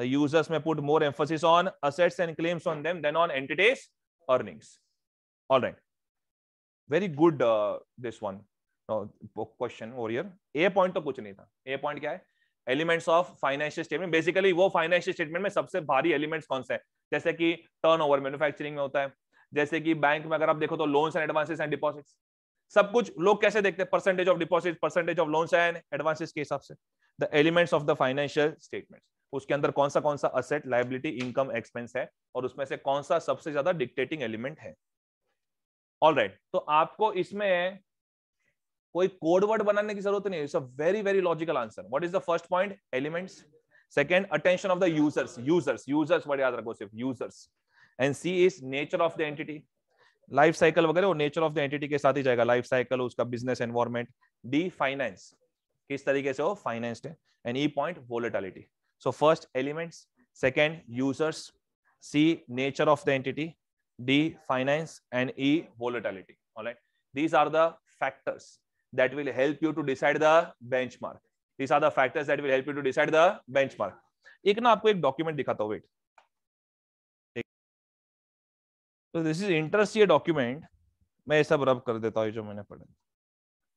the users may put more emphasis on assets and claims on them than on entities earnings all right very good uh, this one now question over here a point to kuch nahi tha a point kya hai elements of financial statement basically wo financial statement mein sabse bhari elements kaun se hain jaise ki turnover manufacturing mein hota hai जैसे कि bank में अगर आप देखो तो loans and advances and deposit सब कुछ लोग कैसे देखते हैं percentage of deposit percentage of loans and advances के हिसाब से the elements of the financial statement उसके अंदर कौन सा कौन सा असेट लाइबिलिटी इनकम एक्सपेंस है और उसमें से कौन सा सबसे ज्यादा डिक्टेटिंग एलिमेंट है ऑल राइट right. तो आपको इसमें कोई कोडवर्ड बनाने की जरूरत नहीं it's a very very logical answer what is the first point elements second attention of the users users users word याद रखो सिर्फ users and C is nature of the entity life cycle वगैरह और nature of the entity के साथ ही जाएगा life cycle उसका बिजनेस एनवायरमेंट डी फाइनेंस किस तरीके से वो फाइनेंस्ड है and E point volatility so first elements second users C nature of the entity D finance and E volatility alright these are the factors that will help you to decide the benchmark these are the factors that will help you to decide the benchmark एक ना आपको एक document दिखाता हूँ wait तो this is interest ये document मैं ये सब रब कर देता हूँ जो मैंने पढ़ा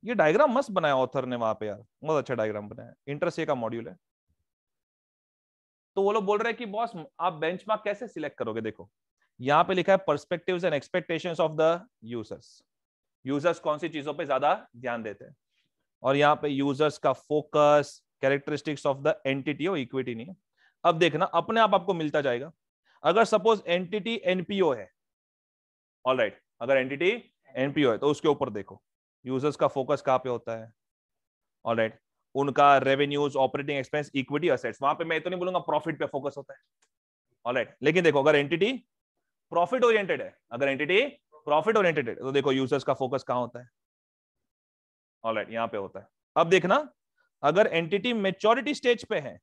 ये डायग्राम मस्त बनाया ऑथर ने वहां पे यार बहुत अच्छा डायग्राम बनाया इंटरेस्ट ये का मॉड्यूल है तो वो लोग बोल रहे हैं कि बॉस आप बेंचमार्क कैसे सिलेक्ट करोगे देखो यहाँ पे लिखा है perspective and expectation of the users users कौन सी चीजों पे ज्यादा ध्यान देते हैं और यहाँ पे यूजर्स का focus characteristics of the entity और इक्विटी नहीं अब देखना अपने आप आपको मिलता जाएगा अगर सपोज एंटिटी एनपीओ है ऑल राइट right. अगर एंटिटी एनपीओ है तो उसके ऊपर देखो यूजर्स का फोकस कहाँ पे होता है ऑल राइट right. उनका revenues operating expense equity assets वहां पे मैं तो नहीं बोलूंगा प्रॉफिट पे फोकस होता है ऑल राइट right. लेकिन देखो अगर एंटिटी प्रॉफिट ओरिएंटेड है अगर एंटिटी प्रॉफिट ओरिएंटेड है तो देखो यूजर्स का फोकस कहाँ होता है ऑल राइट right. यहाँ पे होता है अब देखना अगर एंटिटी मेच्योरिटी स्टेज पे है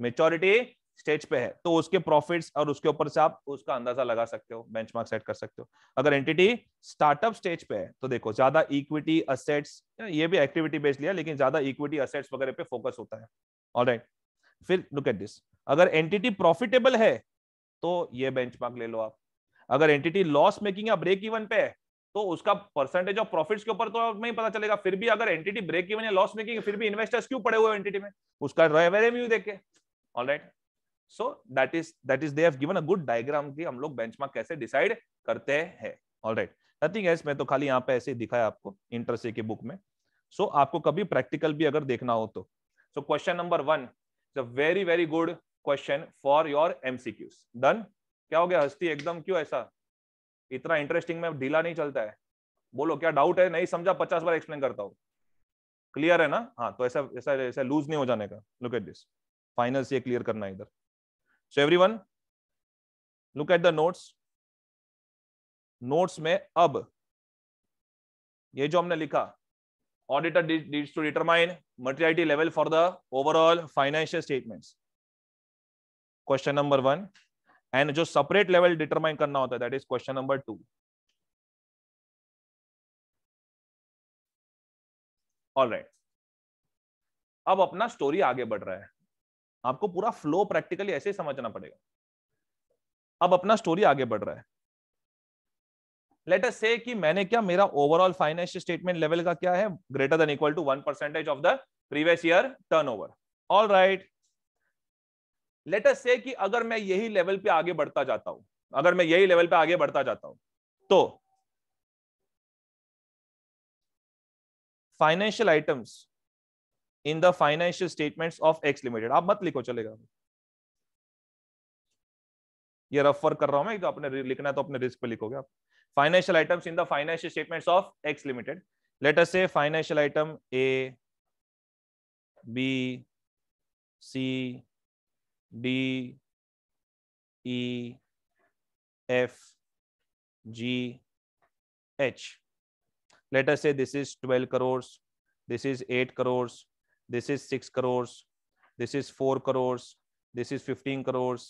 मेच्योरिटी स्टेज पे है तो उसके प्रॉफिट्स और उसके ऊपर से आप उसका अंदाजा लगा सकते हो बेंचमार्क सेट कर सकते हो अगर एंटिटी स्टार्टअप स्टेज पे है तो देखो ज्यादा इक्विटी असेट्स ये भी एक्टिविटी बेस्ड लिया लेकिन ज्यादा इक्विटी असेट्स वगैरह पे फोकस होता है ऑल right. फिर लुक एट दिस अगर एंटिटी प्रॉफिटेबल है तो ये बेंच ले लो आप अगर एंटिटी लॉस मेकिंग या ब्रेक इवन पे है तो उसका परसेंटेज ऑफ प्रॉफिट्स के ऊपर तो नहीं पता चलेगा फिर भी अगर एंटिटी ब्रेक इवन या लॉस मेकिंग फिर भी इन्वेस्टर्स क्यों पड़े हुए एंटिटी में उसका रेवेन्यू देखे all right so that is that is they have given a good diagram कि हम लोग बेंचमार्क कैसे डिसाइड करते हैं ऑलराइट नथिंग एल्स मैं तो खाली यहाँ पे ऐसे ही दिखाया आपको इंटरसे के बुक में सो so, आपको कभी प्रैक्टिकल भी अगर देखना हो तो so question number one is a very very good question for your MCQs done क्या हो गया हस्ती एकदम क्यों ऐसा इतना इंटरेस्टिंग में ढीला नहीं चलता है बोलो क्या डाउट है नहीं समझा पचास बार एक्सप्लेन करता हूँ क्लियर है ना हाँ तो ऐसा ऐसा ऐसा लूज नहीं हो जाने का लुक एट दिस फाइनल से क्लियर करना इधर so one look at the notes notes में अब ये जो हमने लिखा auditor to determine materiality level for the overall financial statements question number one and जो सेपरेट लेवल डिटरमाइन करना होता है that is question number two all right अब अपना स्टोरी आगे बढ़ रहा है आपको पूरा फ्लो प्रैक्टिकली ऐसे ही समझना पड़ेगा अब अपना स्टोरी आगे बढ़ रहा है लेटर से कि मैंने क्या मेरा ओवरऑल फाइनेंशियल स्टेटमेंट लेवल का क्या है greater than equal to one percentage of the previous year turnover all right letter say कि अगर मैं यही लेवल पे आगे बढ़ता जाता हूं अगर मैं यही लेवल पे आगे बढ़ता जाता हूं तो financial items in the financial statement of X limited आप मत लिखो चलेगा ये रफर कर रहा हूं मैं तो आपने लिखना है तो अपने रिस्क पे लिखोगे आप financial items in the financial statements of X limited let us say financial item A B C D E F G H let us say this is 12 crores this is 8 crores this is 6 crores, this is 4 crores, this is 15 crores,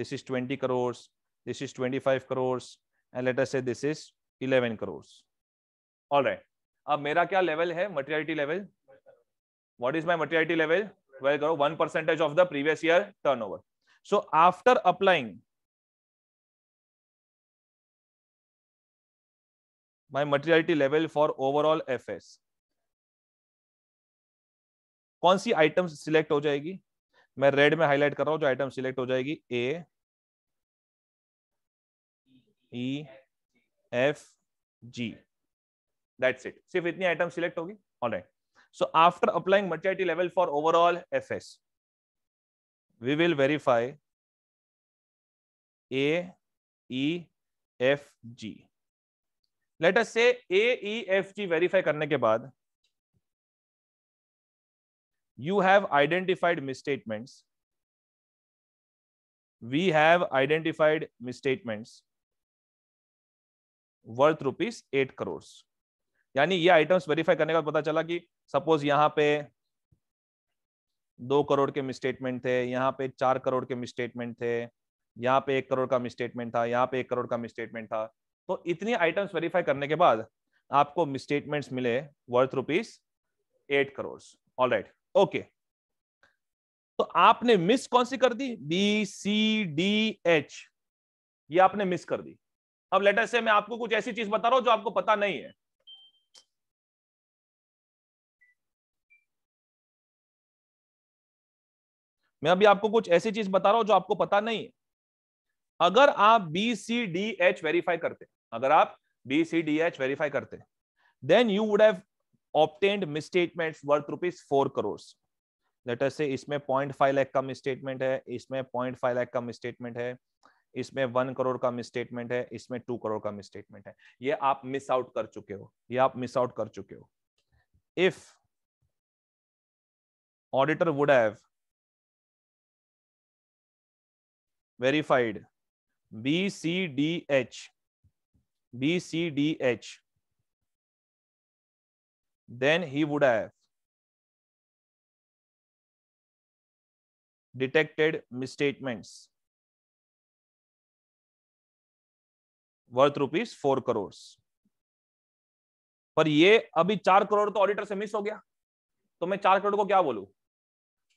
this is 20 crores, this is 25 crores, and let us say this is 11 crores. All right. अब मेरा क्या level है materiality level? what is my materiality level? one percentage of the previous year turnover. So after applying my materiality level for overall FS, कौन सी item select हो जाएगी मैं red में highlight कर रहा हूं जो आइटम सिलेक्ट हो जाएगी A F G that's it सिर्फ इतनी आइटम सिलेक्ट होगी online so after applying materiality level for overall F S we will verify A F G let us say A F ji verify करने के बाद you have identified misstatements we have identified misstatements worth rupees eight crore यानी ये items verify करने का पता चला कि सपोज यहाँ पे दो करोड़ के मिसस्टेटमेंट थे यहाँ पे चार करोड़ के मिसस्टेटमेंट थे यहाँ पे एक करोड़ का मिसस्टेटमेंट था यहाँ पे एक करोड़ का मिसस्टेटमेंट था तो इतनी आइटम्स वेरीफाई करने के बाद आपको मिसस्टेटमेंट्स मिले worth rupees eight crore all right okay तो आपने मिस कौन सी कर दी बी सी डी एच ये आपने मिस कर दी अब लेटर से मैं आपको कुछ ऐसी चीज बता रहा हूं जो आपको पता नहीं है मैं अभी आपको कुछ ऐसी चीज बता रहा हूं जो आपको पता नहीं है अगर आप B C D H verify करते अगर आप B C D H verify करते then you would have obtained misstatement worth rupees four crores let us say इसमें पॉइंट फाइव लैख का मिसस्टेटमेंट है इसमें पॉइंट फाइव लैख का मिसस्टेटमेंट है इसमें वन करोड़ का मिसस्टेटमेंट है इसमें टू करोड़ का मिसस्टेटमेंट है ये आप मिस आउट कर चुके हो ये आप मिस आउट कर चुके हो if auditor would have verified B C D H B C D H then he would have detected misstatements worth rupees four crore पर ये अभी चार करोड़ तो ऑडिटर से मिस हो गया तो मैं चार करोड़ को क्या बोलू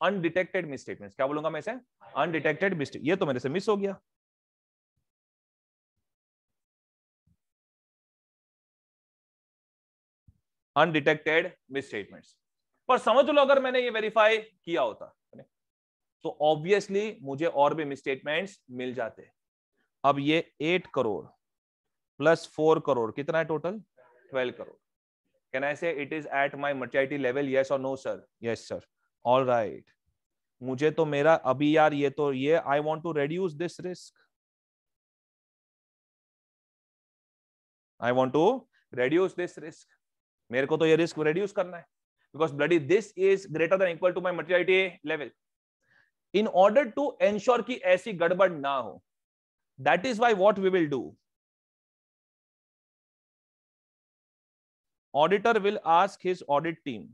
अनडिटेक्टेड मिसस्टेटमेंट क्या बोलूंगा मैं इसे अनडिटेक्टेड मिस्टेक ये तो मेरे से मिस हो गया अनडिटेक्टेड मिसस्टेटमेंट्स पर समझ लो अगर मैंने ये वेरीफाई किया होता तो ऑब्वियसली मुझे और भी मिसस्टेटमेंट्स मिल जाते अब ये eight crore plus four crore कितना है total twelve crore can I say it is at my materiality level yes और no sir yes sir all right मुझे तो मेरा अभी यार ये तो ये I want to reduce this risk I want to reduce this risk मेरे को तो ये रिस्क रिड्यूस करना है because bloody this is greater than equal to my materiality level in order to ensure की ऐसी गड़बड़ ना हो that is why what we will do auditor will ask his audit team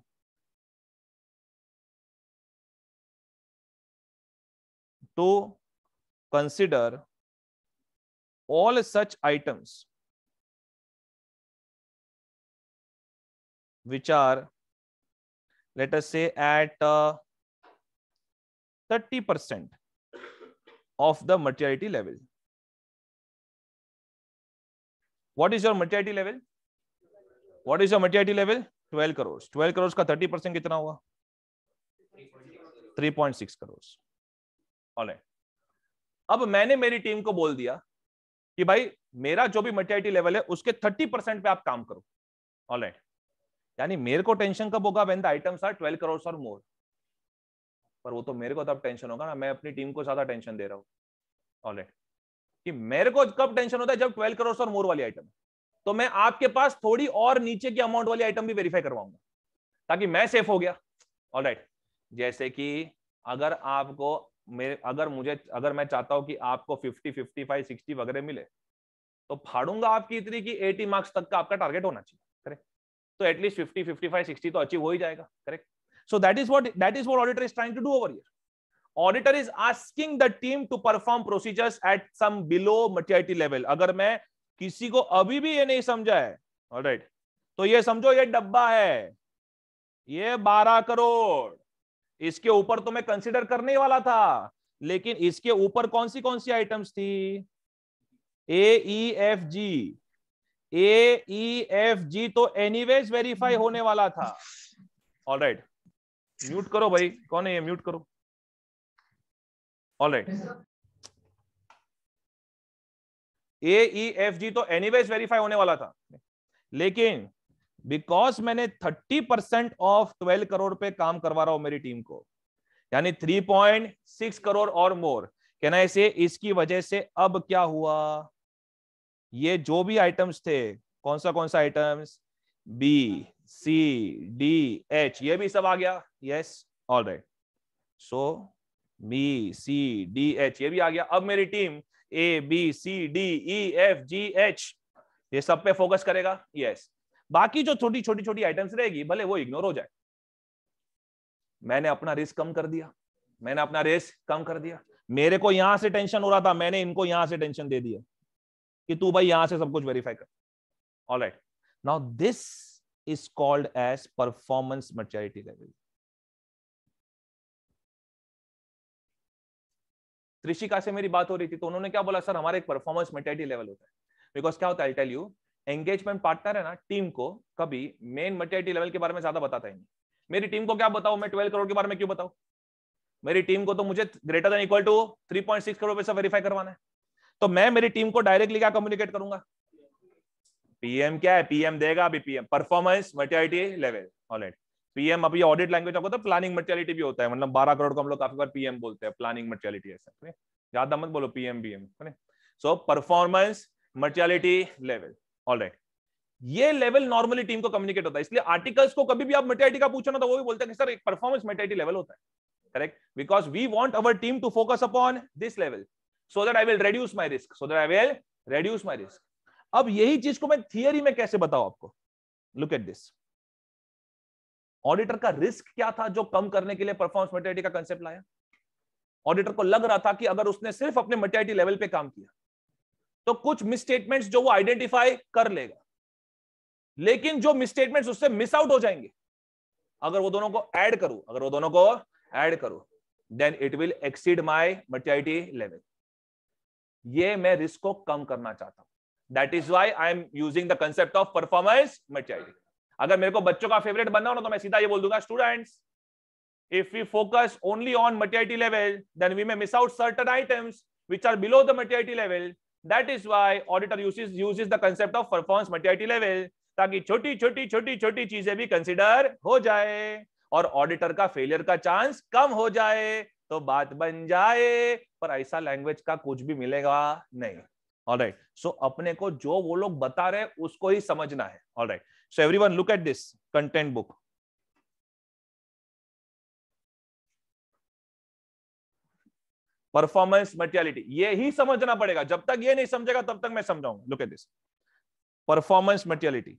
to consider all such items which are let us say at uh, 30% of the maturity level what is your maturity level what is your maturity level 12 crores 12 crores ka 30% kitna hua 3.6 crores all right अब मैंने मेरी team को बोल दिया कि भाई मेरा जो भी मटेरिटी लेवल है उसके थर्टी परसेंट पे आप काम करो ऑलराइट यानी मेरे को टेंशन कब होगा when the items are twelve crore और मोर पर वो तो मेरे को तब टेंशन होगा ना मैं अपनी टीम को ज्यादा टेंशन दे रहा हूँ ऑलरेडी कि मेरे को कब टेंशन होता है जब ट्वेल्व करोड़ और मोर वाली आइटम तो मैं आपके पास थोड़ी और नीचे की अमाउंट वाली आइटम भी वेरीफाई करवाऊंगा ताकि मैं सेफ हो गया ऑल right. जैसे कि अगर आपको मेरे अगर मुझे अगर मैं चाहता हूं कि आपको 50 55 60 वगैरह मिले तो फाड़ूंगा आपकी इतनी कि 80 मार्क्स तक का आपका टारगेट होना चाहिए तो at least fifty fifty five sixty तो अचीव हो ही जाएगा correct so that is what that is what auditor is trying to do over year auditor is asking the team to perform procedures at some below materiality level अगर मैं किसी को अभी भी ये नहीं समझा है ऑलराइट right, तो ये समझो ये डब्बा है ये बारह करोड़ इसके ऊपर तो मैं कंसिडर करने वाला था लेकिन इसके ऊपर कौन सी कौन सी आइटम्स थी ए ई एफ जी ए ई एफ जी तो एनीवेज वेरीफाई होने वाला था ऑल राइट म्यूट करो भाई कौन है ये म्यूट करो all right A E F G तो एनीवेज वेरीफाई होने वाला था लेकिन बिकॉज मैंने thirty percent of twelve crore पे काम करवा रहा हूं मेरी टीम को यानी थ्री पॉइंट सिक्स करोड़ और मोर कहना ऐसे इसकी वजह से अब क्या हुआ ये जो भी आइटम्स थे कौन सा कौन सा items B C D H ये भी सब आ गया yes all right so B C D H ये भी आ गया अब मेरी team A B C D E F G H ये सब पे फोकस करेगा यस बाकी जो छोटी छोटी छोटी आइटम्स रहेगी भले वो इग्नोर हो जाए मैंने अपना रिस्क कम कर दिया मैंने अपना रिस्क कम कर दिया मेरे को यहां से टेंशन हो रहा था मैंने इनको यहां से टेंशन दे दिया कि तू भाई यहां से सब कुछ वेरीफाई कर all right now this is called as performance maturity level Trishika से मेरी बात हो रही थी तो उन्होंने क्या बोला सर हमारे एक परफॉर्मेंस मेटेरिटी लेवल होता है बिकॉज क्या होता है I tell you engagement partner है ना टीम को कभी मेन मेटेरिटी लेवल के बारे में ज्यादा बताता ही नहीं मेरी टीम को क्या बताओ मैं ट्वेल्व करोड़ के बारे में क्यों बताऊं मेरी टीम को तो मुझे greater than equal to three point six crore पैसा वेरीफाई करवाना है तो मैं मेरी टीम को डायरेक्टली क्या कम्युनिकेट करूंगा पीएम क्या है पीएम देगा अभी PM performance materiality level all right PM अभी ऑडिट लैंग्वेज आपको तो प्लानिंग मटेरियलिटी भी होता है मतलब बारह करोड़ को हम लोग काफी बार पीएम बोलते हैं प्लानिंग मटेरियलिटी ऐसा ज्यादा मत बोलो PM BM so performance materiality level all right ये लेवल नॉर्मली टीम को कम्युनिकेट होता है इसलिए आर्टिकल्स को कभी भी आप मटेरियलिटी का पूछो ना तो वो भी बोलते हैं कि सर एक परफॉर्मेंस मटेरियलिटी लेवल होता है correct because we want our team to focus upon this level so that I will reduce my risk so that I will reduce my risk अब यही चीज को मैं थियरी में कैसे बताऊ आपको लुक एट दिस ऑडिटर का रिस्क क्या था जो कम करने के लिए परफॉर्मेंस मेटेरिटी का कंसेप्ट लाया ऑडिटर को लग रहा था कि अगर उसने सिर्फ अपने मटेरिटी लेवल पे काम किया तो कुछ मिसस्टेटमेंट्स जो वो आइडेंटिफाई कर लेगा लेकिन जो मिसस्टेटमेंट्स उससे मिस आउट हो जाएंगे अगर वो दोनों को ऐड करूं अगर वो दोनों को ऐड करूं then it will exceed my materiality level ये मैं रिस्क को कम करना चाहता हूं that is why I am using the concept of performance material अगर मेरे को बच्चों का फेवरेट बनना हो ना तो मैं सीधा ये बोल दूंगा students if we focus only on materiality level then we may miss out certain items which are below the materiality level that is why auditor uses uses the concept of performance materiality level ताकि छोटी छोटी छोटी छोटी चीजें भी consider हो जाए और ऑडिटर का फेलियर का चांस कम हो जाए तो बात बन जाए पर ऐसा लैंग्वेज का कुछ भी मिलेगा नहीं ऑल राइट सो अपने को जो वो लोग बता रहे उसको ही समझना है all right so every one look at this content book performance materiality ये ही समझना पड़ेगा जब तक ये नहीं समझेगा तब तक मैं समझाऊंगा look at this performance materiality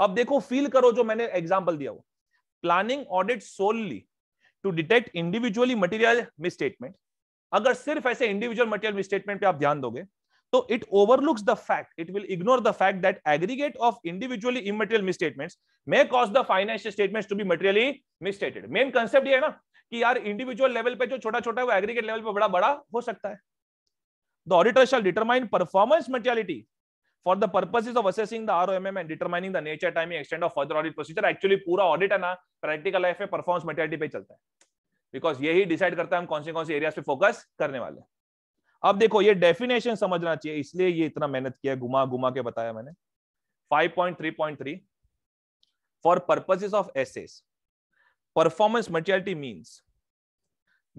अब देखो फील करो जो मैंने एग्जाम्पल दिया वो planning audit solely to detect individually material misstatement अगर सिर्फ ऐसे इंडिविजुअल मटेरियल मिसस्टेटमेंट पे आप ध्यान दोगे तो it overlooks the fact it will ignore the fact that aggregate of individually immaterial misstatements may cause the financial statement to be materially misstated main concept ये है ना कि यार इंडिविजुअल लेवल पे जो छोटा छोटा है वो एग्रीगेट लेवल पे बड़ा बड़ा हो सकता है auditor shall determine performance materiality for the purposes of assessing the ROMM and determining the nature, timing, extent of further audit procedure. Actually, पूरा audit है ना practical life में performance materiality पे चलता है because यही decide करता है हम कौन से कौन से areas पे focus करने वाले हैं अब देखो ये डेफिनेशन समझना चाहिए इसलिए ये इतना मेहनत किया घुमा घुमा के बताया मैंने 5.3.3 for purposes of essays performance materiality means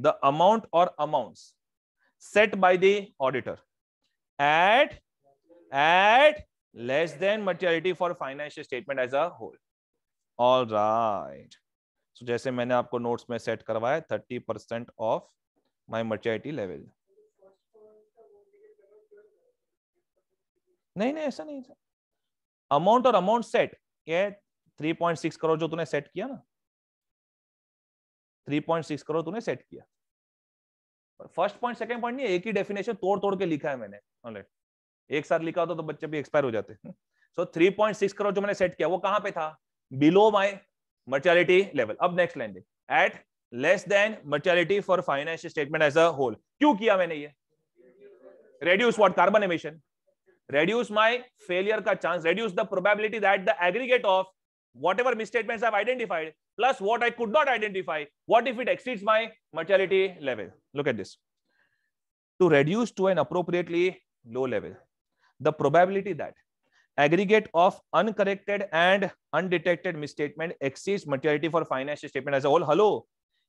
the amount or amounts set by the auditor at at less than materiality for financial statement as a whole. All right. So जैसे मैंने आपको notes में set करवाया thirty percent of my materiality level नहीं नहीं ऐसा नहीं amount और अमाउंट सेट ये सिक्स करोड़ जो तूने सेट किया ना थ्री पॉइंट सिक्स करोड़ तूने सेट किया फर्स्ट पॉइंट सेकंड पॉइंट नहीं एक ही डेफिनेशन तोड़ तोड़ के लिखा है मैंने ऑलराइट एक साथ लिखा होता तो बच्चे भी एक्सपायर हो जाते so three point six crore जो मैंने सेट किया वो कहां पे था बिलो माई मर्चलिटी लेवल अब नेक्स्ट लाइन देख at less than materiality for financial statement as a whole क्यों किया मैंने ये reduce what carbon emission reduce my failure का chance reduce the probability that the aggregate of whatever misstatements I've identified plus what I could not identify. What if it exceeds my mortality level? Look at this. To reduce to an appropriately low level. the probability that aggregate of uncorrected and undetected misstatement exceeds materiality for financial statement as a whole hello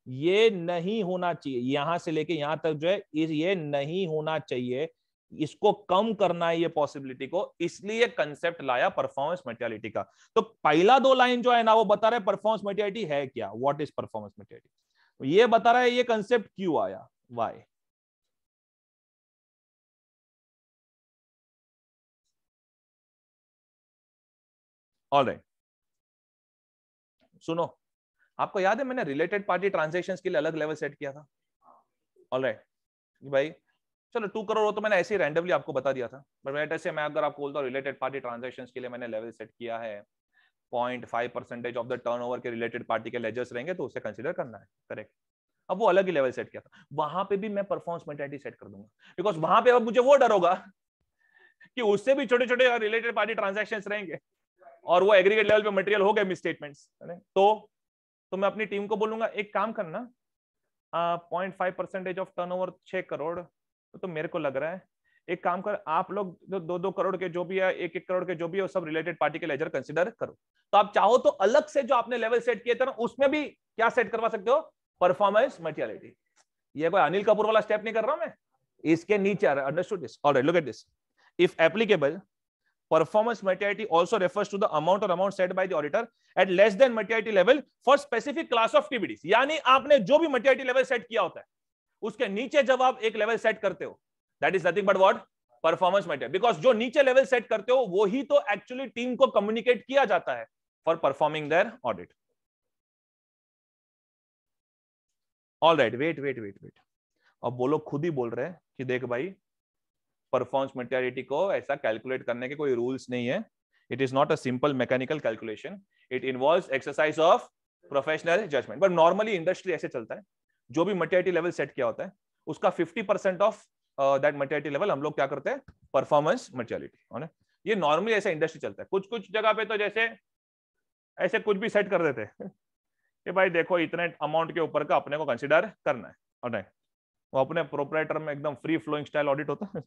ये नहीं होना चाहिए यहां से लेके यहां तक जो है ये नहीं होना चाहिए इसको कम करना है ये पॉसिबिलिटी को इसलिए कंसेप्ट लाया परफॉर्मेंस मटेरियलिटी का तो पहला दो लाइन जो है ना वो बता रहे परफॉर्मेंस मटेरियलिटी है क्या व्हाट इज परफॉर्मेंस मटेरियलिटी ये बता रहा है ये कंसेप्ट क्यों आया वाई ऑल राइट सुनो आपको याद है मैंने रिलेटेड पार्टी ट्रांजेक्शन के लिए अलग लेवल सेट किया था ऑल राइट right. भाई चलो टू करोड़ हो तो मैंने ऐसे ही रैंडमली आपको बता दिया था बट मैं ऐसे मैं अगर आपको बोलता हूँ रिलेटेड पार्टी ट्रांजेक्शन के लिए मैंने लेवल सेट किया है point five percentage of the turn के रिलेटेड पार्टी के लेजर्स रहेंगे तो उसे कंसिडर करना है करेक्ट अब वो अलग ही लेवल सेट किया था वहां पे भी मैं परफॉर्मेंस मेंटेलिटी सेट कर दूंगा बिकॉज वहां पे अब मुझे वो डर होगा कि उससे भी छोटे छोटे रिलेटेड पार्टी ट्रांजेक्शन रहेंगे और वो एग्रीगेट लेवल पे मटेरियल हो गए मिसस्टेटमेंट्स तो तो मैं अपनी टीम को बोलूंगा एक काम करना point five percentage of turnover छः करोड़ तो तो मेरे को लग रहा है एक काम कर आप लोग जो दो दो करोड़ के जो भी है एक एक करोड़ के जो भी है सब रिलेटेड पार्टी के लेजर कंसिडर करो तो आप चाहो तो अलग से जो आपने लेवल सेट किए थे ना उसमें भी क्या सेट करवा सकते हो परफॉर्मेंस मटेरियलिटी ये कोई अनिल कपूर वाला स्टेप नहीं कर रहा हूं मैं इसके नीचे आ रहा है understood this all right look at this if applicable Performance materiality also refers to the amount or amount set by the auditor at less than materiality level for specific class of activities. yani aapne jo bhi materiality level set kiya hota hai uske niche jab aap ek level set karte ho that is nothing but what performance matter because jo niche level set karte ho वो to actually team ko communicate kiya jata hai for performing their audit all right wait wait wait wait ab bolo khud hi bol rahe बोल ki dekh bhai performance materiality को ऐसा calculate करने के कोई rules नहीं है it is not a simple mechanical calculation it involve exercise of professional judgement but normally industry ऐसे चलता है जो भी मटेरियलिटी लेवल सेट किया होता है उसका fifty percent of that materiality level हम लोग क्या करते हैं परफॉर्मेंस मटेरियलिटी ये नॉर्मली ऐसा इंडस्ट्री चलता है कुछ कुछ जगह पे तो जैसे ऐसे कुछ भी सेट कर देते हैं कि भाई देखो इतने अमाउंट के ऊपर का अपने को कंसिडर करना है और नहीं वो अपने प्रोपराइटर में एकदम फ्री फ्लोइंग स्टाइल ऑडिट होता है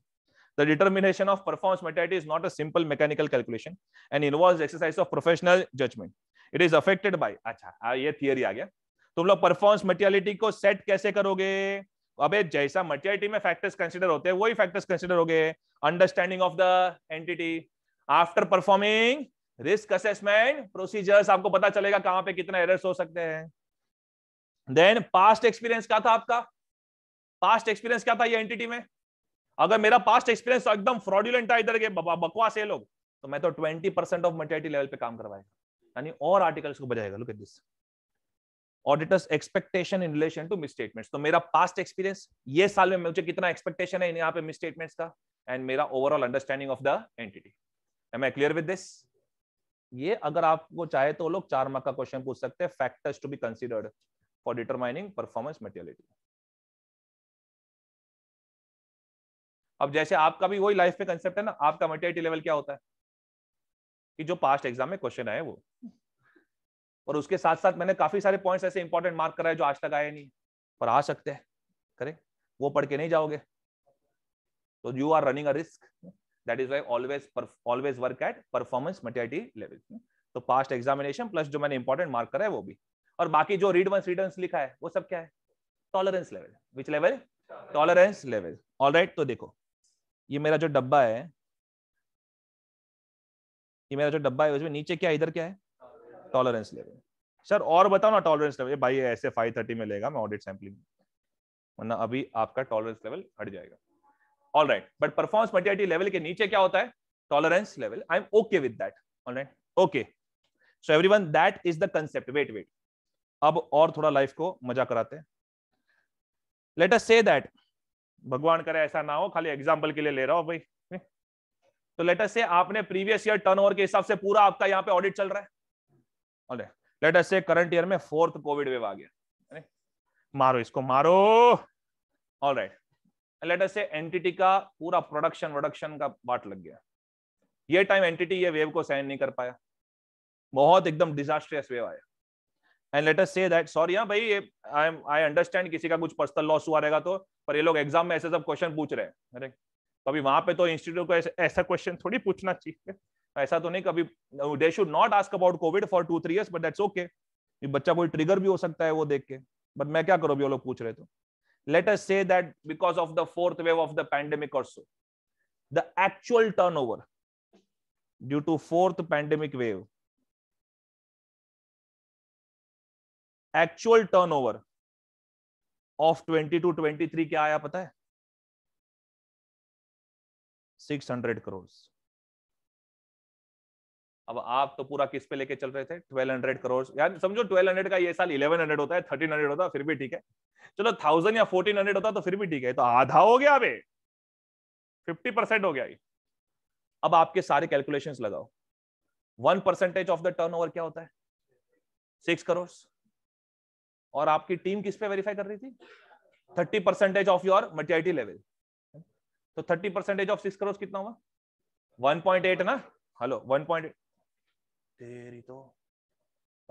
The determination of performance mortality is not a simple mechanical calculation and involves exercise of professional judgment. It is affected by अच्छा ये theory आ गया तुम लोग परफॉर्मेंस मटेरियलिटी को सेट कैसे करोगे अबे जैसा मटेरियलिटी में फैक्टर्स कंसिडर होते हैं वही फैक्टर्स कंसिडर हो गए understanding of the entity after performing risk assessment procedures आपको पता चलेगा कहां पे कितना एरर्स हो सकते हैं देन पास्ट एक्सपीरियंस क्या था आपका पास्ट एक्सपीरियंस क्या था ये एंटिटी में अगर मेरा पास्ट एक्सपीरियंस एकदम फ्रॉडुलेंट था इधर के बकवास है लोग तो मैं तो twenty percent of materiality level पे काम करवाएगा यानी और आर्टिकल्स को बजाएगा look at this auditors expectation in relation to misstatements तो मेरा पास्ट एक्सपीरियंस ये साल में मुझे कितना एक्सपेक्टेशन है यहाँ पे मिसस्टेटमेंट्स का एंड मेरा overall understanding of the entity am I clear with this ये अगर आपको चाहे तो लोग चार मार्क का क्वेश्चन पूछ सकते हैं factors to be considered for determining performance materiality अब जैसे आपका भी वही लाइफ में कंसेप्ट है ना आपका मटेरिटी लेवल क्या होता है कि जो पास्ट एग्जाम में क्वेश्चन आए वो और उसके साथ साथ मैंने काफी सारे पॉइंट्स ऐसे इंपॉर्टेंट मार्क कराए जो आज तक आए नहीं पर आ सकते हैं करें वो पढ़ के नहीं जाओगे तो you are running a risk that is why always always work at performance materiality level तो पास्ट एग्जामिनेशन प्लस जो मैंने इंपॉर्टेंट मार्क करा है वो भी और बाकी जो रीड वंस रिटर्न लिखा है वो सब क्या है tolerance level which level tolerance level all right तो देखो ये मेरा जो डब्बा है ये मेरा जो डब्बा है उसमें नीचे क्या इधर क्या है टॉलरेंस लेवल सर और बताओ ना टॉलरेंस लेवल भाई ऐसे फाइव थर्टी में लेगा मैं ऑडिट सैम्पलिंग वरना अभी आपका टॉलरेंस लेवल हट जाएगा ऑल right but performance materiality level के नीचे क्या होता है tolerance level I am okay with that all right okay so every one that is the concept wait wait अब और थोड़ा लाइफ को मजा कराते हैं लेट अस से दैट भगवान करे ऐसा ना हो खाली एग्जाम्पल के लिए ले रहा हो भाई तो लेटर से आपने प्रीवियस ईयर टर्न के हिसाब से पूरा आपका यहाँ पे ऑडिट चल रहा है लेटर से करंट ईयर में फोर्थ कोविड वेव आ गया मारो इसको मारो ऑल राइट लेटर से एंटिटी का पूरा प्रोडक्शन वोडक्शन का बाट लग गया ये टाइम एंटिटी ये वेव को सहन नहीं कर पाया बहुत एकदम डिजास्ट्रियस वेव आया and let us say that sorry हां भाई आई एम आई अंडरस्टैंड किसी का कुछ पर्सनल लॉस हुआ रहेगा तो पर ये लोग एग्जाम में ऐसे सब क्वेश्चन पूछ रहे हैं अरे तो अभी वहां पे तो इंस्टीट्यूट को ऐसा क्वेश्चन थोड़ी पूछना चाहिए ऐसा तो नहीं कभी they should not ask about COVID for two three years but that's okay बच्चा कोई ट्रिगर भी हो सकता है वो देख के बट मैं क्या करूँ अभी वो लोग पूछ रहे तो let us say that because of the fourth wave of the pandemic or the actual actual turnover due to fourth pandemic actual turnover of twenty two twenty three क्या आया पता है सिक्स हंड्रेड करोड़ अब आप तो पूरा किस पे लेके चल रहे थे ट्वेल्व हंड्रेड करोड़ यार समझो ट्वेल्व हंड्रेड का ये साल इलेवन हंड्रेड होता है थर्टीन हंड्रेड होता है फिर भी ठीक है चलो थाउजेंड या फोर्टीन हंड्रेड होता तो फिर भी ठीक है तो आधा हो गया अबे फिफ्टी परसेंट हो गया ये अब आपके सारे कैलकुलेशंस लगाओ one percentage of the turnover क्या होता है सिक्स करोड़ और आपकी टीम किस पे वेरीफाई कर रही थी thirty percentage of your materiality level तो thirty percentage of six crore कितना हुआ वन पॉइंट एट ना हेलो वन पॉइंट तेरी तो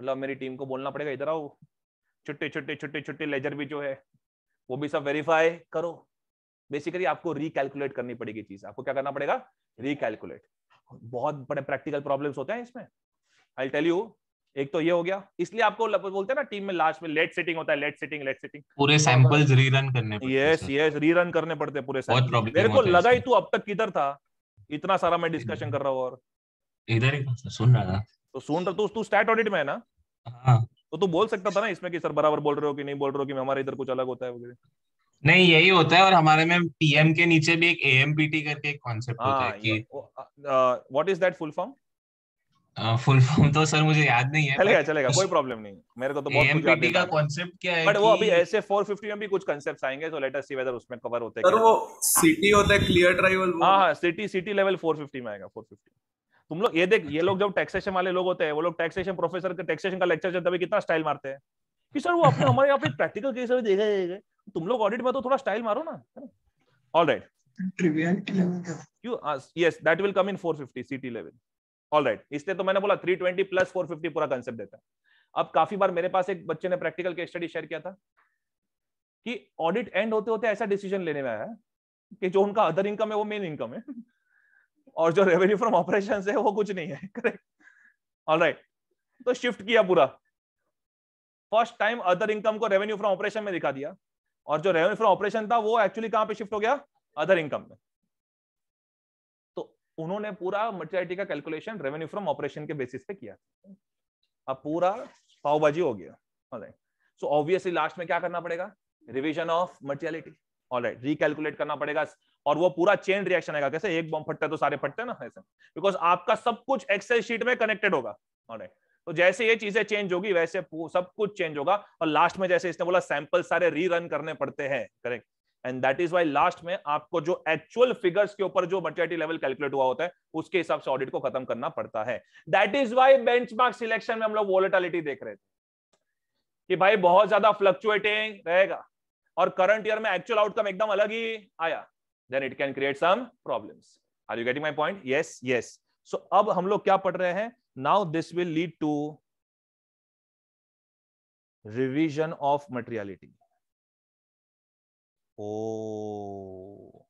मतलब मेरी टीम को बोलना पड़ेगा इधर आओ छुट्टे छुट्टे छुट्टे छुट्टे लेजर भी जो है वो भी सब वेरीफाई करो बेसिकली आपको रिकैलकुलेट करनी पड़ेगी चीज आपको क्या करना पड़ेगा रिकैलकुलेट बहुत बड़े प्रैक्टिकल प्रॉब्लम्स होते हैं इसमें आई टेल यू एक तो ये हो गया इसलिए आपको बोलते हैं ना टीम में लास्ट में लेट सेटिंग होता है लेट सेटिंग लेट सेटिंग पूरे सैंपल्स रीरन करने पड़ते यस यस रीरन करने पड़ते हैं पूरे मेरे को लगा ही तू अब तक किधर था इतना सारा मैं डिस्कशन कर रहा हूँ और इधर ही सुन रहा था तो सुन रहा तू तू स्टैट ऑडिट में है ना हाँ। तो तू बोल सकता था ना इसमें कि सर बराबर बोल रहे हो कि नहीं बोल रहे हो कि हमारे इधर कुछ अलग होता है वगैरह नहीं यही होता है और हमारे में पीएम के नीचे भी एक एएमपीटी करके एक कॉन्सेप्ट होता है हाँ, कि what is that full form full form तो सर मुझे याद नहीं है चलेगा चलेगा कोई प्रॉब्लम नहीं मेरे को तो बहुत कुछ एमपीटी का कांसेप्ट क्या है बट वो अभी ऐसे 450 में भी कुछ कांसेप्ट्स आएंगे तो लेट अस सी वेदर उसमें कवर होते हैं सर वो सिटी होता है क्लियर वो हां हां सिटी सिटी लेवल 450 में आएगा 450 तुम लोग ये देख ये अच्छा। लोग जब टैक्सेशन वाले लोग होते हैं वो लोग टैक्सेशन प्रोफेसर के टैक्सेशन का लेक्चर चलता है कितना स्टाइल मारते हैं कि सर वो अपने हमारे यहाँ पे प्रैक्टिकल केस अभी देखा जाएगा तुम लोग ऑडिट में तो थोड़ा स्टाइल मारो ना all right trivial level you yes that will come in 450 city level all right इसलिए तो मैंने बोला three twenty plus four fifty पूरा कंसेप्ट देता है अब काफी बार मेरे पास एक बच्चे ने प्रैक्टिकल केस स्टडी शेयर किया था कि ऑडिट एंड होते होते ऐसा डिसीजन लेने में आया कि जो उनका अदर इनकम है वो मेन इनकम है और जो रेवेन्यू फ्रॉम ऑपरेशन है वो कुछ नहीं है करेक्ट ऑल राइट तो शिफ्ट किया पूरा फर्स्ट टाइम अदर इनकम को रेवेन्यू फ्रॉम ऑपरेशन में दिखा दिया और जो रेवेन्यू फ्रॉम ऑपरेशन था वो एक्चुअली कहां पे शिफ्ट हो गया अदर इनकम में उन्होंने पूरा मटेरियलिटी का कैलकुलेशन रेवेन्यू फ्रॉम ऑपरेशन के बेसिस पे किया अब पूरा पावबाजी हो गया सो ऑब्वियसली लास्ट में क्या करना पड़ेगा revision of materiality all right recalculate करना पड़ेगा और वो पूरा चेन रिएक्शन आएगा कैसे एक बम फटता है तो सारे फटते हैं ना ऐसे बिकॉज आपका सब कुछ एक्सेल शीट में कनेक्टेड होगा ऑलराइट तो जैसे ये चीजें चेंज होगी वैसे सब कुछ चेंज होगा और लास्ट में जैसे इसने बोला सैंपल सारे रीरन करने पड़ते हैं correct and that is why last में आपको जो एक्चुअल फिगर्स के ऊपर जो मटेरिटी लेवल कैलकुलेट हुआ होता है उसके हिसाब से ऑडिट को खत्म करना पड़ता है that is why benchmark selection में हम लोग वोलेटालिटी देख रहे थे कि भाई बहुत ज्यादा फ्लक्चुएटिंग रहेगा और करंट ईयर में एक्चुअल आउटकम एकदम अलग ही आया then it can create some problems are you getting my point yes yes so अब हम लोग क्या पढ़ रहे हैं now this will lead to revision of materiality oh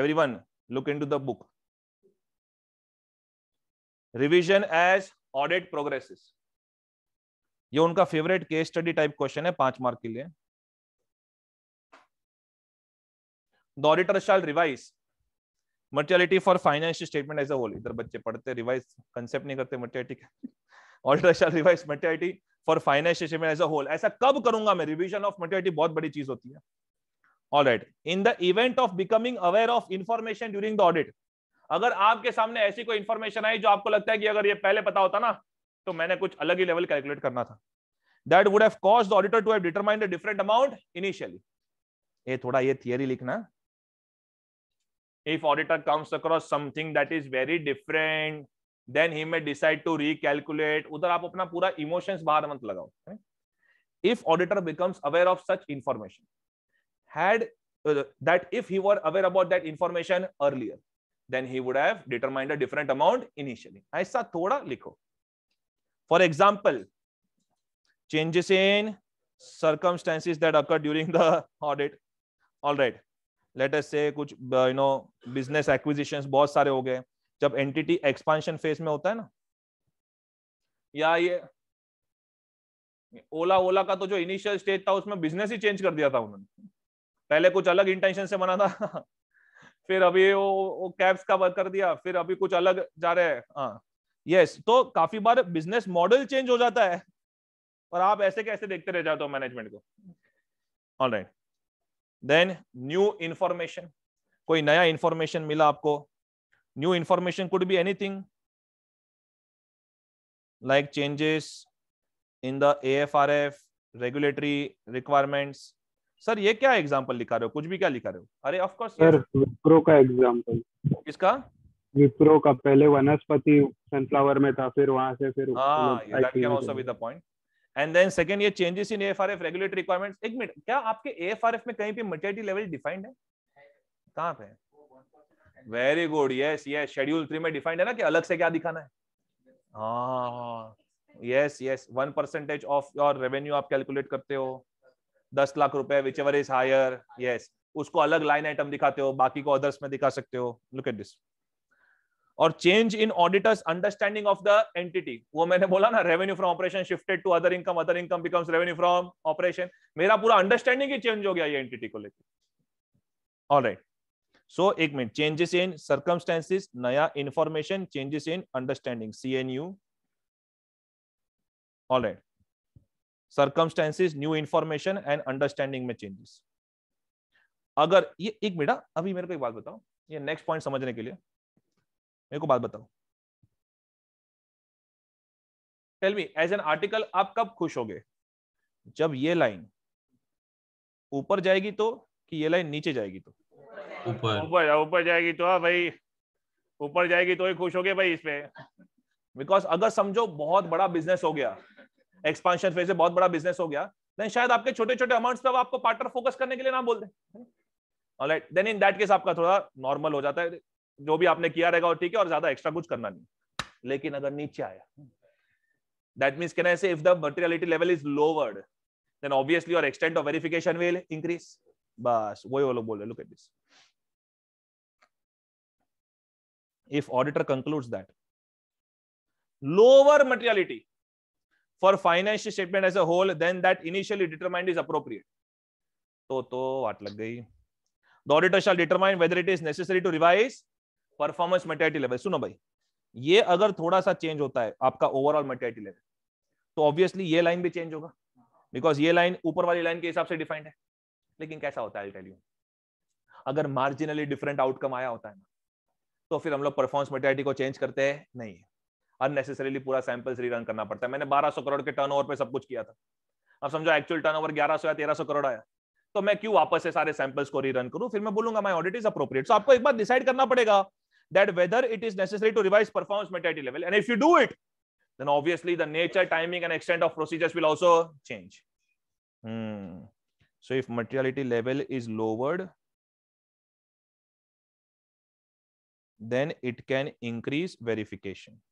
everyone look into the book revision as audit progresses ये उनका favourite case study type question है पांच मार्क के लिए the auditor shall revise materiality for financial statement as a whole इधर बच्चे पढ़ते revise concept नहीं करते का revise for statement as a whole ऐसा कब करूंगा मैं रिविजन ऑफ बहुत बड़ी चीज होती है all right in the event of becoming aware of information during the audit अगर आपके सामने ऐसी कोई इन्फॉर्मेशन आई जो आपको लगता है कि अगर ये पहले पता होता ना तो मैंने कुछ अलग ही लेवल कैलकुलेट करना था that would have cause the auditor to have determined a different amount initially ये थोड़ा ये थियरी लिखना if auditor comes across something that is very different then he may decide to recalculate उधर आप अपना पूरा इमोशन बाहर मत लगाओ if auditor becomes aware of such information had that if he were aware about that information earlier then he would have determined a different amount initially ऐसा थोड़ा लिखो for example changes in circumstances that occur during the audit all right latest से कुछ you know business acquisition बहुत सारे हो गए जब एंटिटी एक्सपांशन फेज में होता है ना या ये ओला ओला का तो जो इनिशियल स्टेज था उसमें बिजनेस ही चेंज कर दिया था उन्होंने पहले कुछ अलग इंटेंशन से बना था फिर अभी वो, वो कैब्स का वर्क कर दिया फिर अभी कुछ अलग जा रहे हैं हाँ यस तो काफी बार बिजनेस मॉडल चेंज हो जाता है और आप ऐसे कैसे देखते रह जाते हो मैनेजमेंट को all right then new information कोई नया इंफॉर्मेशन मिला आपको new information could be anything like changes in the AFRF regulatory requirements sir ये क्या एग्जाम्पल लिखा रहे हो कुछ भी क्या लिखा रहे हो अरे ऑफ कोर्स सर विप्रो का एग्जाम्पल किसका विप्रो का पहले वनस्पति सनफ्लावर में था फिर वहां से फिर can also be the point and then second ये changes in AFRF regulatory requirements एक मिनट क्या आपके एफ में कहीं पे मटेरियलिटी लेवल डिफाइंड है कहां पे है very good yes yes schedule three में डिफाइंड है ना कि अलग से क्या दिखाना है yes yes one percentage of your revenue आप कैलकुलेट करते हो दस लाख रुपए whichever is higher yes उसको अलग लाइन आइटम दिखाते हो बाकी को अदर्स में दिखा सकते हो लुक एट दिस और change in auditor's understanding of the entity वो मैंने बोला ना revenue from operation shifted to other income other income becomes revenue from operation मेरा पूरा अंडरस्टैंडिंग ही चेंज हो गया ये एंटिटी को लेकर ऑल राइट सो एक मिनट चेंजेस इन सर्कमस्टेंसेस नया information changes in understanding C N U all right circumstances new information and understanding में चेंजेस अगर ये एक मिनट हाँ, अभी मेरे को एक बात बताओ ये नेक्स्ट पॉइंट समझने के लिए मेरे को बात बताओ tell me as an article आप कब खुश होगे जब ये लाइन ऊपर जाएगी तो कि ये लाइन नीचे जाएगी तो ऊपर ऊपर ऊपर जाएगी तो हाँ भाई ऊपर जाएगी तो ही खुश हो गए भाई इसमें बिकॉज अगर समझो बहुत बड़ा बिजनेस हो गया एक्सपांशन फेज से बहुत बड़ा बिजनेस हो गया देन शायद आपके छोटे छोटे अमाउंट्स पे आपको पार्टनर फोकस करने के लिए ना बोल दे alright then in that case आपका थोड़ा नॉर्मल हो जाता है जो भी आपने किया रहेगा और ठीक है और ज्यादा एक्स्ट्रा कुछ करना नहीं लेकिन अगर नीचे आया that means can I say if the materiality level is lowered then obviously और extent of verification will increase बस वही वाला बोल रहे look at this if auditor concludes that lower materiality for financial statement as a whole than that initially determined is appropriate तो तो वाट लग गई the auditor shall determine whether it is necessary to revise performance materiality level सुनो भाई ये अगर थोड़ा सा चेंज होता है आपका ओवरऑल मटेरियलिटी लेवल तो ऑब्वियसली ये लाइन भी चेंज होगा बिकॉज ये लाइन ऊपर वाली लाइन के हिसाब से डिफाइंड है लेकिन कैसा होता है टेल यू अगर मार्जिनली डिफरेंट आउटकम आया होता है ना तो फिर हम लोग परफॉर्मेंस मेटरिटी को चेंज करते हैं नहीं अननेसेसरीली पूरा सैंपल्स रीरन करना पड़ता है मैंने 1200 करोड़ के टर्न पे सब कुछ किया था अब समझो एक्चुअल टर्नओवर 1100 या 1300 करोड़ आया तो मैं क्यों वापस से सारे सैंपल्स को रीरन करूं फिर मैं बोलूंगा my audit is appropriate so आपको एक बार डिसाइड करना पड़ेगा that whether it is necessary to revise performance materiality level and if you do it then obviously the nature timing and extent of procedures will also change hmm. so if materiality level is lowered then it can increase verification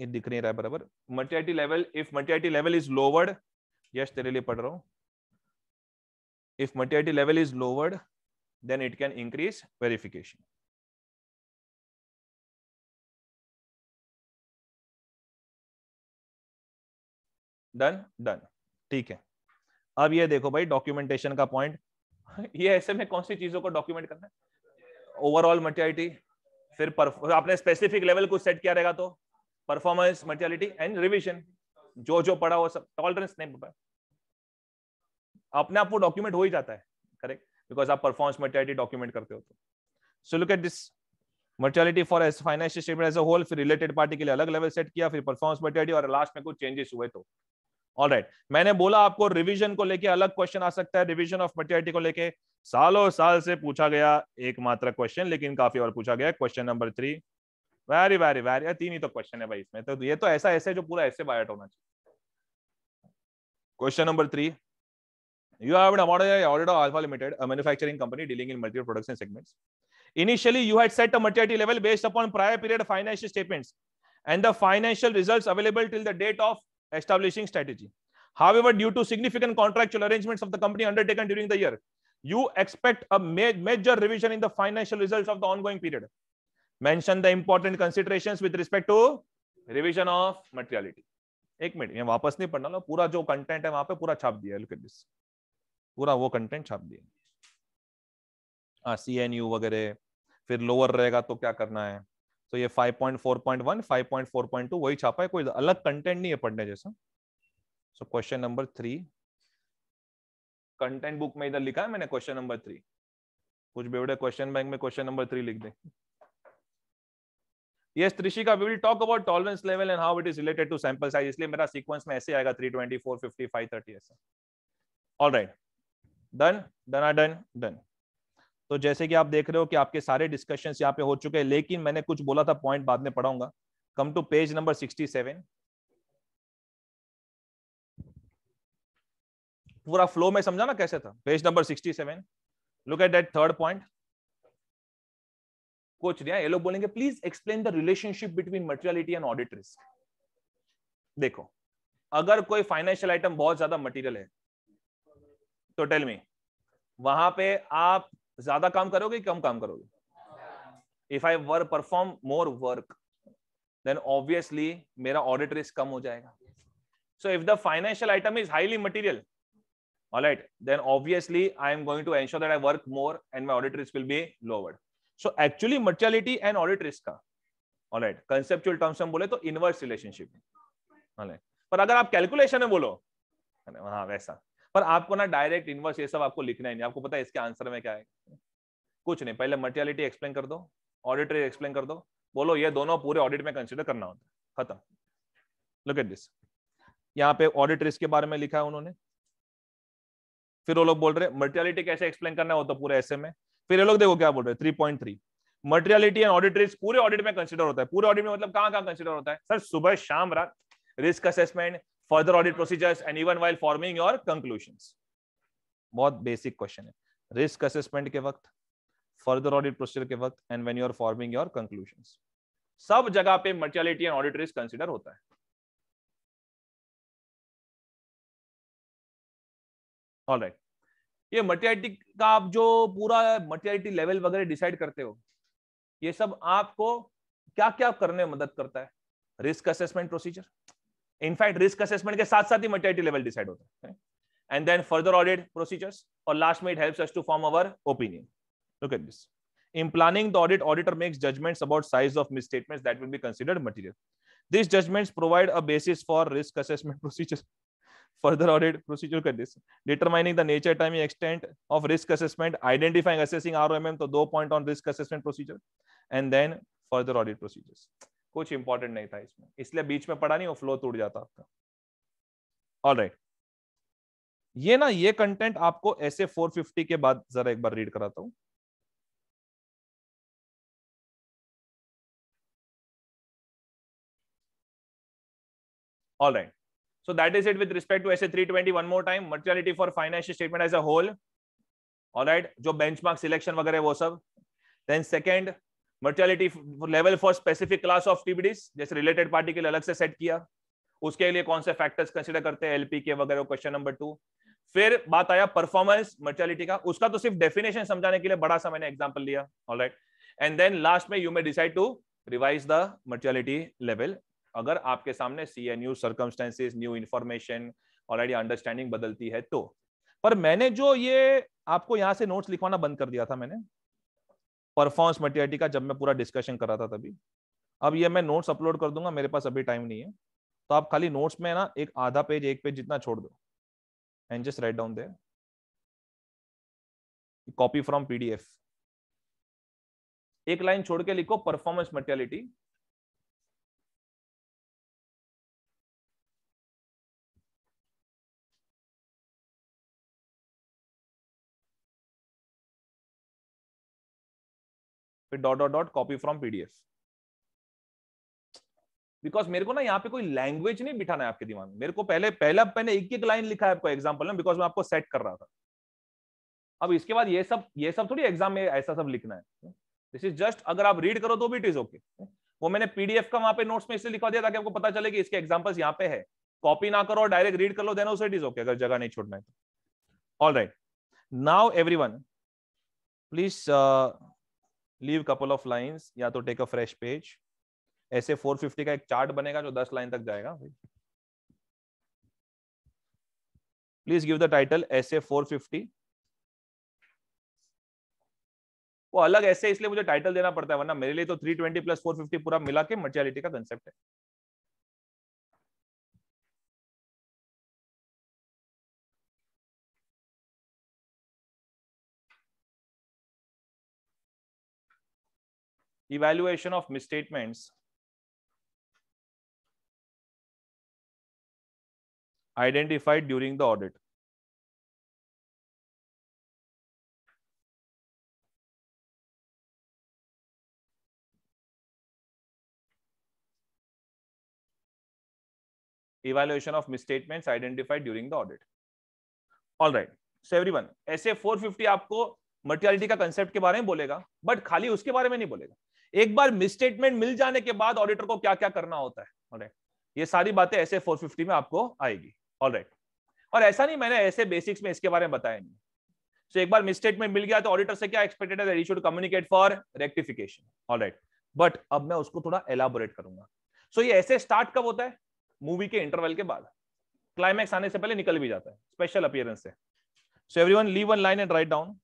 ये दिख नहीं रहा बराबर materiality level if materiality level is lowered Yash तेरे लिए पढ़ रहा हूं if materiality level is lowered then it can increase verification done done ठीक है अब ये देखो भाई डॉक्यूमेंटेशन का पॉइंट ये ऐसे में कौन सी चीजों को डॉक्यूमेंट करना है ओवरऑल मटेरिटी फिर आपने स्पेसिफिक लेवल कुछ सेट किया रहेगा तो परफॉर्मेंस मटेरियलिटी एंड रिविजन जो जो पढ़ा वो सब टॉलरेंस नहीं पड़ा अपने आप वो डॉक्यूमेंट हो ही जाता है करेक्ट बिकॉज आप परफॉर्मेंस मटेरियलिटी डॉक्यूमेंट करते हो तो so look at this materiality for financial statement as a whole फिर रिलेटेड पार्टी के लिए अलग लेवल सेट किया फिर परफॉर्मेंस मटेरियलिटी और लास्ट में कुछ चेंजेस हुए तो ऑल right. मैंने बोला आपको रिविजन को लेके अलग क्वेश्चन आ सकता है रिविजन ऑफ मटेरियलिटी को लेके सालों साल से पूछा गया एक मात्र क्वेश्चन लेकिन काफी और पूछा गया question number three very very very तीन ही तो क्वेश्चन है भाई इसमें तो ये तो ऐसा ऐसे जो पूरा ऐसे बायोट होना चाहिए question number three you have an audit of alpha limited a manufacturing company dealing in multiple production segments initially you had set a maturity level based upon prior period financial statements and the financial results available till the date of establishing strategy. However, due to significant contractual arrangements of the company undertaken during the year, you expect a ma major revision in the financial results of the ongoing period. Mention the important considerations with respect to revision of materiality. ek एक minute ये वापस नहीं पढ़ना पूरा जो content है वहां पे पूरा छाप दिया look at this pura wo content chhap diya N U वगैरह फिर लोअर रहेगा तो क्या करना है तो ये 5.4.1, 5.4.2 वही छापा है कोई अलग कंटेंट नहीं है पढ़ने जैसा so question number three content book में इधर लिखा है मैंने क्वेश्चन नंबर थ्री कुछ बेवड़े क्वेश्चन बैंक में क्वेश्चन नंबर थ्री लिख दें yes Trishika we will talk about tolerance level and how it is related to sample size इसलिए मेरा सीक्वेंस में ऐसे आएगा फिफ्टी फाइव थर्टी ऐसा all right done done ah done done तो जैसे कि आप देख रहे हो कि आपके सारे डिस्कशन यहाँ पे हो चुके हैं लेकिन मैंने कुछ बोला था पॉइंट बाद में पढ़ाऊंगा come to page number sixty seven पूरा फ्लो में समझा ना कैसे था page number sixty seven look at that third point कुछ नहीं ये लोग बोलेंगे please explain the relationship between materiality and audit risk देखो अगर कोई फाइनेंशियल आइटम बहुत ज्यादा मटेरियल है तो टेल मी वहां पे आप ज्यादा काम करोगे कम काम करोगे if I work perform more work then obviously मेरा ऑडिट रिस्क कम हो जाएगा so if the financial item is highly material all right then obviously i am going to ensure that i work more and my audit risk will be lowered so actually materiality and audit risk का all right conceptual terms हम बोले तो inverse relationship all right पर अगर आप calculation में बोलो हाँ वैसा पर आपको ना डायरेक्ट इनवर्स ये सब आपको लिखना ही नहीं आपको पता है इसके आंसर में क्या है कुछ नहीं पहले मटियालिटी एक्सप्लेन कर दो ऑडिटरी एक्सप्लेन कर दो बोलो ये दोनों पूरे ऑडिट में कंसिडर करना होता है खत्म लुक एट दिस यहाँ पे ऑडिट रिस्क के बारे में लिखा है उन्होंने फिर वो लोग बोल रहे मटियालिटी कैसे एक्सप्लेन करना होता पूरे ऐसे में फिर ये लोग देखो क्या बोल रहे three point three materiality and audit risk पूरे ऑडिट में कंसिडर होता है पूरे ऑडिट में मतलब कहाँ कहाँ कंसिडर होता है सर सुबह शाम रात risk assessment further audit procedures and even while forming your conclusions बहुत बेसिक क्वेश्चन है रिस्क असेसमेंट के वक्त फर्दर ऑडिट प्रोसीजर के वक्त and when you are forming your conclusion सब जगह पे materiality and audit risk consider होता है ऑलराइट right. ये मर्टिलिटी का आप जो पूरा मर्टिलिटी लेवल वगैरह डिसाइड करते हो ये सब आपको क्या क्या करने में मदद करता है risk assessment procedure in fact risk assessment के साथ साथ ही मटेरिटी लेवल डिसाइड होता है and then further audit procedures और लास्ट में it helps to form our opinion look at this in planning the audit auditor makes judgments about size of misstatements that will be considered material this judgments provide a basis for risk assessment procedure further audit procedure कर this determining the nature time extent of risk assessment identifying assessing ROMM तो दो point on risk assessment procedure and then further audit procedures कुछ important नहीं था इसमें इसलिए बीच में पड़ा नहीं वो फ्लो टूट जाता आपका ऑल राइट ये ना ये कंटेंट आपको ऐसे 450 के बाद जरा एक बार रीड कराता हूं all right so that is it with respect to S A three twenty one more time materiality for financial statement as a whole all right जो बेंचमार्क सिलेक्शन वगैरह वो सब then second materiality level for specific class of TBDs जैसे related party के लिए अलग से set किया उसके लिए कौन से फैक्टर्स कंसिडर करते हैं एलपी के वगैरह क्वेश्चन नंबर टू फिर बात आया परफॉर्मेंस मर्टियालिटी का उसका तो सिर्फ डेफिनेशन समझाने के लिए बड़ा सा मैंने एग्जाम्पल लिया ऑलराइट एंड देन लास्ट में you may decide to revise the materiality level अगर आपके सामने see a new circumstances new information already understanding बदलती है तो पर मैंने जो ये आपको यहां से नोट्स लिखवाना बंद कर दिया था मैंने परफॉर्मेंस मटेरियलिटी का जब मैं पूरा डिस्कशन कर रहा था तभी अब ये मैं नोट्स अपलोड कर दूंगा मेरे पास अभी टाइम नहीं है तो आप खाली नोट्स में ना एक आधा पेज एक पेज जितना छोड़ दो and just write down there copy from PDF एक लाइन छोड़ के लिखो परफॉर्मेंस मटेरियलिटी फिर dot dot dot copy from PDF because मेरे को ना यहाँ पे कोई लैंग्वेज नहीं बिठाना है आपके दिमाग में मेरे को पहले पहला मैंने एक एक लाइन लिखा है आपको एग्जाम्पल में बिकॉज मैं आपको सेट कर रहा था अब इसके बाद ये सब ये सब थोड़ी एग्जाम में ऐसा सब लिखना है दिस इज जस्ट अगर आप रीड करो तो भी इट इज ओके वो मैंने पीडीएफ का वहां पे नोट्स में इसलिए लिखा दिया ताकि आपको पता चले कि इसके एग्जाम्पल्स यहाँ पे है कॉपी ना करो डायरेक्ट रीड कर लो देन उसे इट इज ओके अगर जगह नहीं छोड़ना है तो all right now everyone please leave couple of lines या तो टेक अ फ्रेश पेज ऐसे 450 का एक चार्ट बनेगा जो 10 लाइन तक जाएगा प्लीज गिव द टाइटल ऐसे 450 वो अलग ऐसे इसलिए मुझे टाइटल देना पड़ता है वरना मेरे लिए तो 320 प्लस 450 पूरा मिला के मर्चलिटी का कंसेप्ट है evaluation of misstatements identified during the audit. Evaluation of misstatements identified during the audit. All right. So everyone, sa 450 aapko materiality ka concept ke bare mein bolega but khali uske bare mein nahi bolega एक बार misstatement मिल जाने के बाद auditor को क्या क्या करना होता है ऑलराइट ये सारी बातें ऐसे 450 में आपको आएगी ऑलराइट और ऐसा नहीं मैंने ऐसे बेसिक्स में इसके बारे में बताया नहीं सो so, एक बार मिसस्टेटमेंट मिल गया तो ऑडिटर से क्या एक्सपेक्टेड है should communicate for rectification alright but अब मैं उसको थोड़ा एलाबोरेट करूंगा सो so, ये ऐसे स्टार्ट कब होता है मूवी के इंटरवल के बाद क्लाइमैक्स आने से पहले निकल भी जाता है स्पेशल अपियरेंस से so everyone leave one line and write down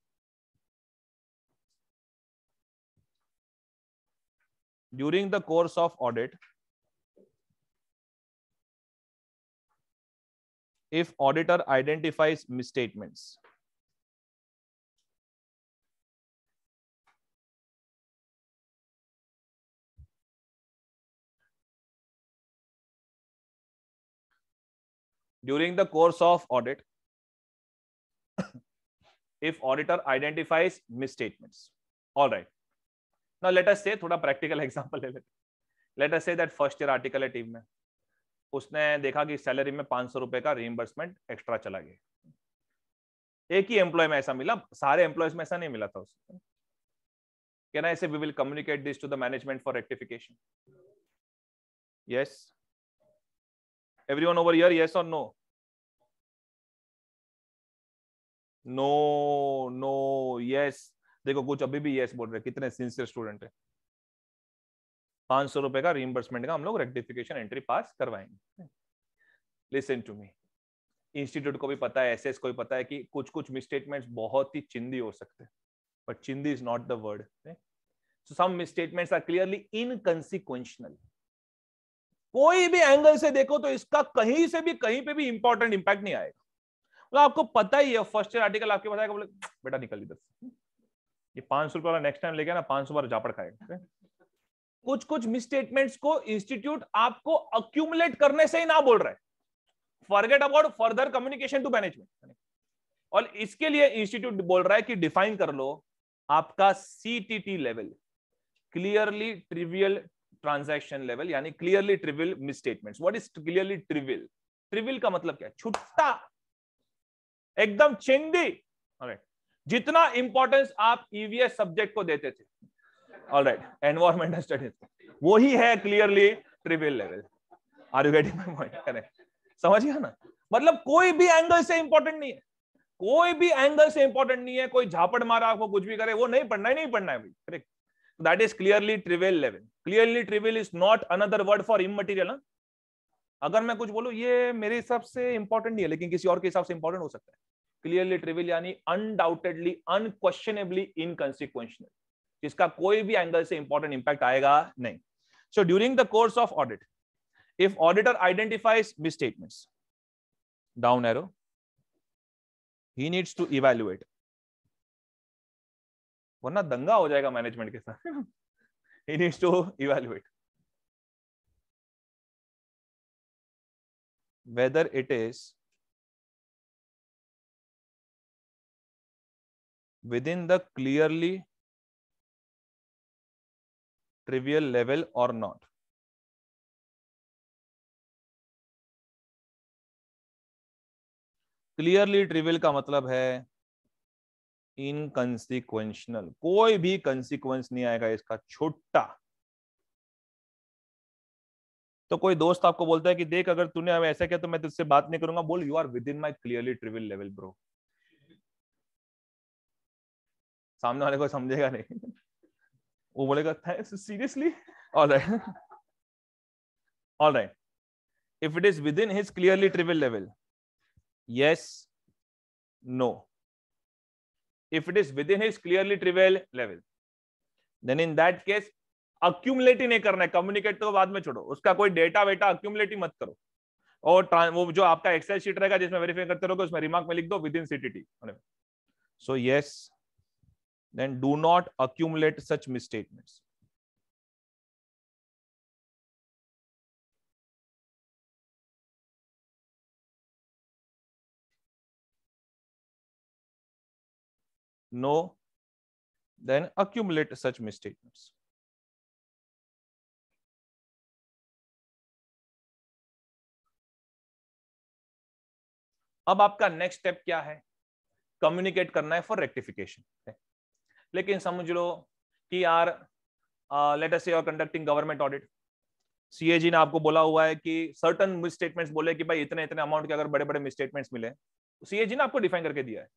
during the course of audit, if auditor identifies misstatements, during the course of audit, if auditor identifies misstatements. All right. Now let us say थोड़ा practical example ले लेते let us say that first year article है team में उसने देखा कि salary में पांच सौ का रिइम्बर्समेंट एक्स्ट्रा चला गया एक ही एम्प्लॉय में ऐसा मिला सारे एम्प्लॉयज में ऐसा नहीं मिला था उसे can I we will communicate this to the management for rectification yes everyone over year yes और नो नो नो यस देखो कुछ अभी भी यस बोल रहे कितने सिंसियर स्टूडेंट है पांच सौ रुपए का रिइम्बर्समेंट का हम लोग रेक्टिफिकेशन एंट्री पास करवाएंगे लिसन टू मी इंस्टीट्यूट को भी पता है एसएस को भी पता है कि कुछ कुछ मिसस्टेटमेंट्स बहुत ही चिंदी हो सकते हैं बट चिंदी is not the word so some misstatements are clearly inconsequential कोई भी एंगल से देखो तो इसका कहीं से भी कहीं पे भी इंपॉर्टेंट इंपैक्ट नहीं आएगा मतलब आपको पता ही है फर्स्ट ईयर आर्टिकल आपके पास आएगा बोले बेटा निकल इधर ये पांच सौ रुपए वाला नेक्स्ट टाइम लेके ना पांच सौ बार झापड़ खाएगा कुछ कुछ मिसस्टेटमेंट्स को इंस्टीट्यूट आपको अक्यूमुलेट करने से ही ना बोल रहे forget about further communication to management और इसके लिए इंस्टीट्यूट बोल रहा है कि डिफाइन कर लो आपका CTT level clearly trivial transaction level यानी clearly trivial misstatements what is clearly trivial trivial का मतलब क्या छुट्टा एकदम चिंदी राइट जितना इंपॉर्टेंस आप ईवीएस e सब्जेक्ट को देते थे ऑलराइट एनवायरमेंटल स्टडीज वो ही है clearly trivial level are you getting my point correct समझ गया ना मतलब कोई भी एंगल से इंपॉर्टेंट नहीं है कोई भी एंगल से इंपॉर्टेंट नहीं है कोई झापड़ मारा आपको कुछ भी करे वो नहीं पढ़ना ही नहीं पढ़ना है correct that is clearly trivial level clearly trivial is not another word for immaterial अगर मैं कुछ बोलू ये मेरे हिसाब से इंपॉर्टेंट नहीं है लेकिन किसी और के हिसाब से इंपॉर्टेंट हो सकता है क्लियरली ट्रिविल यानी अनडाउटेडली अनक्वेश्चनेबली इनकन्सिक्वेंशनल जिसका कोई भी एंगल से इंपॉर्टेंट इंपैक्ट आएगा नहीं so during the course of audit if auditor identifies misstatements down arrow he needs to evaluate वरना दंगा हो जाएगा मैनेजमेंट के साथ he needs to evaluate whether it is within the clearly trivial level or not. Clearly trivial का मतलब है इनकन्सिक्वेंशनल कोई भी कंसिक्वेंस नहीं आएगा इसका छोटा तो कोई दोस्त आपको बोलता है कि देख अगर तूने अब ऐसा किया तो मैं तुझसे बात नहीं करूंगा बोल you are within my clearly trivial level bro सामने वाले को समझेगा नहीं वो बोलेगा thanks seriously all right if it is within his clearly trivial level yes no if it is within his clearly trivial level then in that case accumulate ही नहीं करना है कम्युनिकेट तो बाद में छोड़ो उसका कोई डेटा वेटा अक्यूमुलेट ही मत करो और वो जो आपका एक्सेल शीट रहेगा जिसमें वेरीफाई करते रहोगे उसमें रिमार्क में लिख दो within CTT so yes then do not accumulate such misstatements. No, then accumulate such misstatements. अब आपका नेक्स्ट स्टेप क्या है कम्युनिकेट करना है फॉर रेक्टिफिकेशन लेकिन समझ लो कि यार लेटर से कंडक्टिंग गवर्नमेंट ऑडिट सीएजी ने आपको बोला हुआ है कि सर्टन मिसस्टेटमेंट्स बोले कि भाई इतने इतने अमाउंट के अगर बड़े बड़े मिसस्टेटमेंट्स मिले सीएजी ने आपको डिफाइन करके दिया है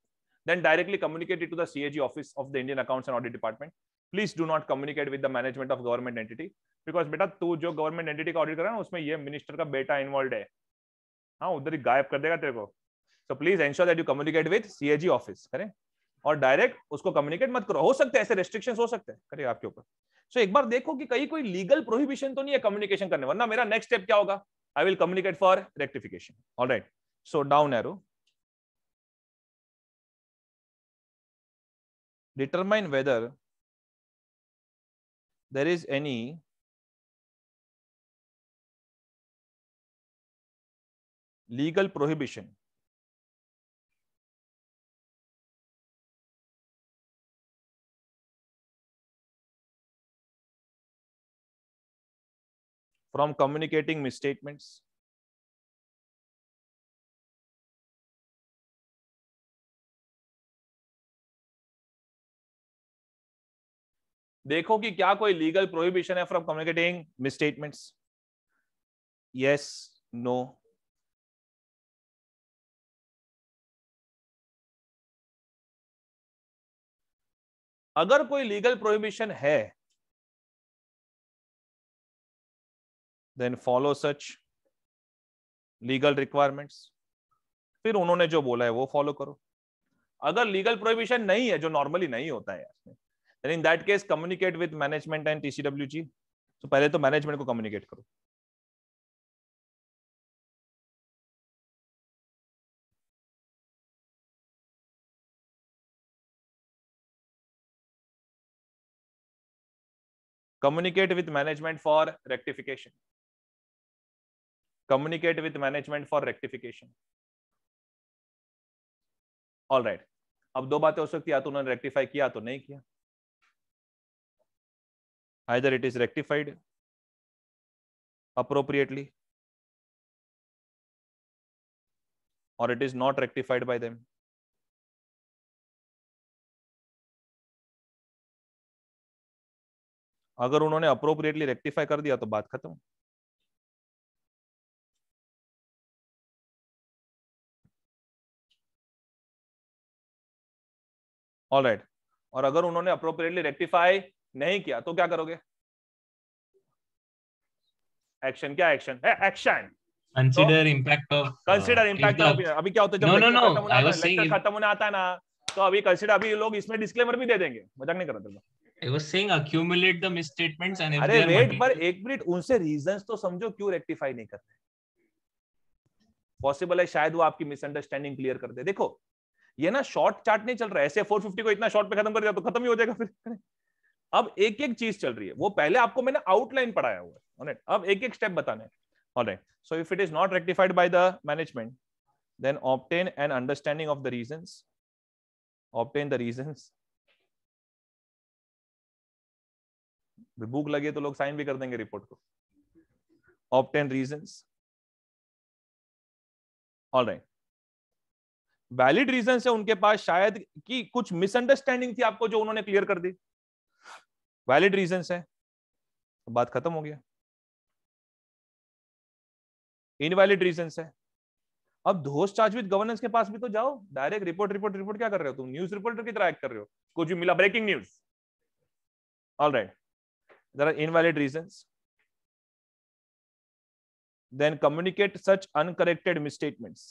then directly communicated to the CAG office of the Indian accounts and audit department please do not communicate with the management of government entity because बेटा तू जो गवर्नमेंट एंटिटी का ऑडिट कर रहा है ना उसमें ये मिनिस्टर का बेटा इन्वॉल्व है हाँ उधर ही गायब कर देगा तेरे को so please ensure that you communicate with CAG office करें और डायरेक्ट उसको कम्युनिकेट मत करो हो सकते हैं ऐसे रेस्ट्रिक्शन हो सकते हैं करेगा आपके ऊपर सो so, एक बार देखो कि कहीं कोई लीगल प्रोहिबिशन तो नहीं है कम्युनिकेशन करने वरना मेरा नेक्स्ट स्टेप क्या होगा I will communicate for rectification also down arrow determine whether there is any legal prohibition from communicating misstatements. देखो कि क्या कोई लीगल प्रोहिबिशन है from communicating misstatements yes no अगर कोई लीगल प्रोहिबिशन है then follow such legal requirements फिर उन्होंने जो बोला है वो फॉलो करो अगर लीगल प्रोहिबिशन नहीं है जो नॉर्मली नहीं होता है यार in that case communicate with management and TCW G तो पहले तो मैनेजमेंट को कम्युनिकेट करो communicate with management for rectification communicate with management for rectification all right right. अब दो बातें हो सकती है या तो उन्होंने रेक्टिफाई किया तो नहीं किया either it is rectified appropriately or it is not rectified by them अगर उन्होंने अप्रोप्रिएटली रेक्टिफाई कर दिया तो बात खत्म ऑल राइट और अगर उन्होंने अप्रोप्रिएटली रेक्टिफाई नहीं किया तो क्या करोगे एक्शन क्या action action consider impact of consider impact of अभी क्या होता है जब no, no, no, खत्म होने आता है ना तो अभी कंसिडर अभी लोग इसमें डिस्क्लेमर भी दे देंगे मजाक नहीं कर रहा I was saying accumulate the misstatements and अरे वेट पर एक मिनट उनसे रीजंस तो समझो क्यों रेक्टिफाई नहीं करते पॉसिबल है शायद वो आपकी मिसअंडरस्टैंडिंग क्लियर कर दे देखो ये ना शॉर्ट चार्ट नहीं चल रहा है ऐसे फोर फिफ्टी को इतना शॉर्ट पे खत्म कर दिया तो खत्म ही हो जाएगा फिर अब एक एक चीज चल रही है वो पहले आपको मैंने आउटलाइन पढ़ाया हुआ है अब एक एक स्टेप बताने है alright so if it is not rectified by the management then obtain an understanding of the reason obtain the reason भूख लगी तो लोग साइन भी कर देंगे रिपोर्ट को obtain reason all right valid reason है उनके पास शायद कि कुछ मिसअंडरस्टैंडिंग थी आपको जो उन्होंने क्लियर कर दी वैलिड रीजन है तो बात खत्म हो गया इनवैलिड रीजन है अब दोस्त चार्ज विद गवर्नेंस के पास भी तो जाओ डायरेक्ट रिपोर्ट रिपोर्ट रिपोर्ट क्या कर रहे हो तुम न्यूज रिपोर्टर की तरह एक्ट कर रहे हो कुछ भी मिला breaking news all right there are invalid reason then communicate such uncorrected misstatements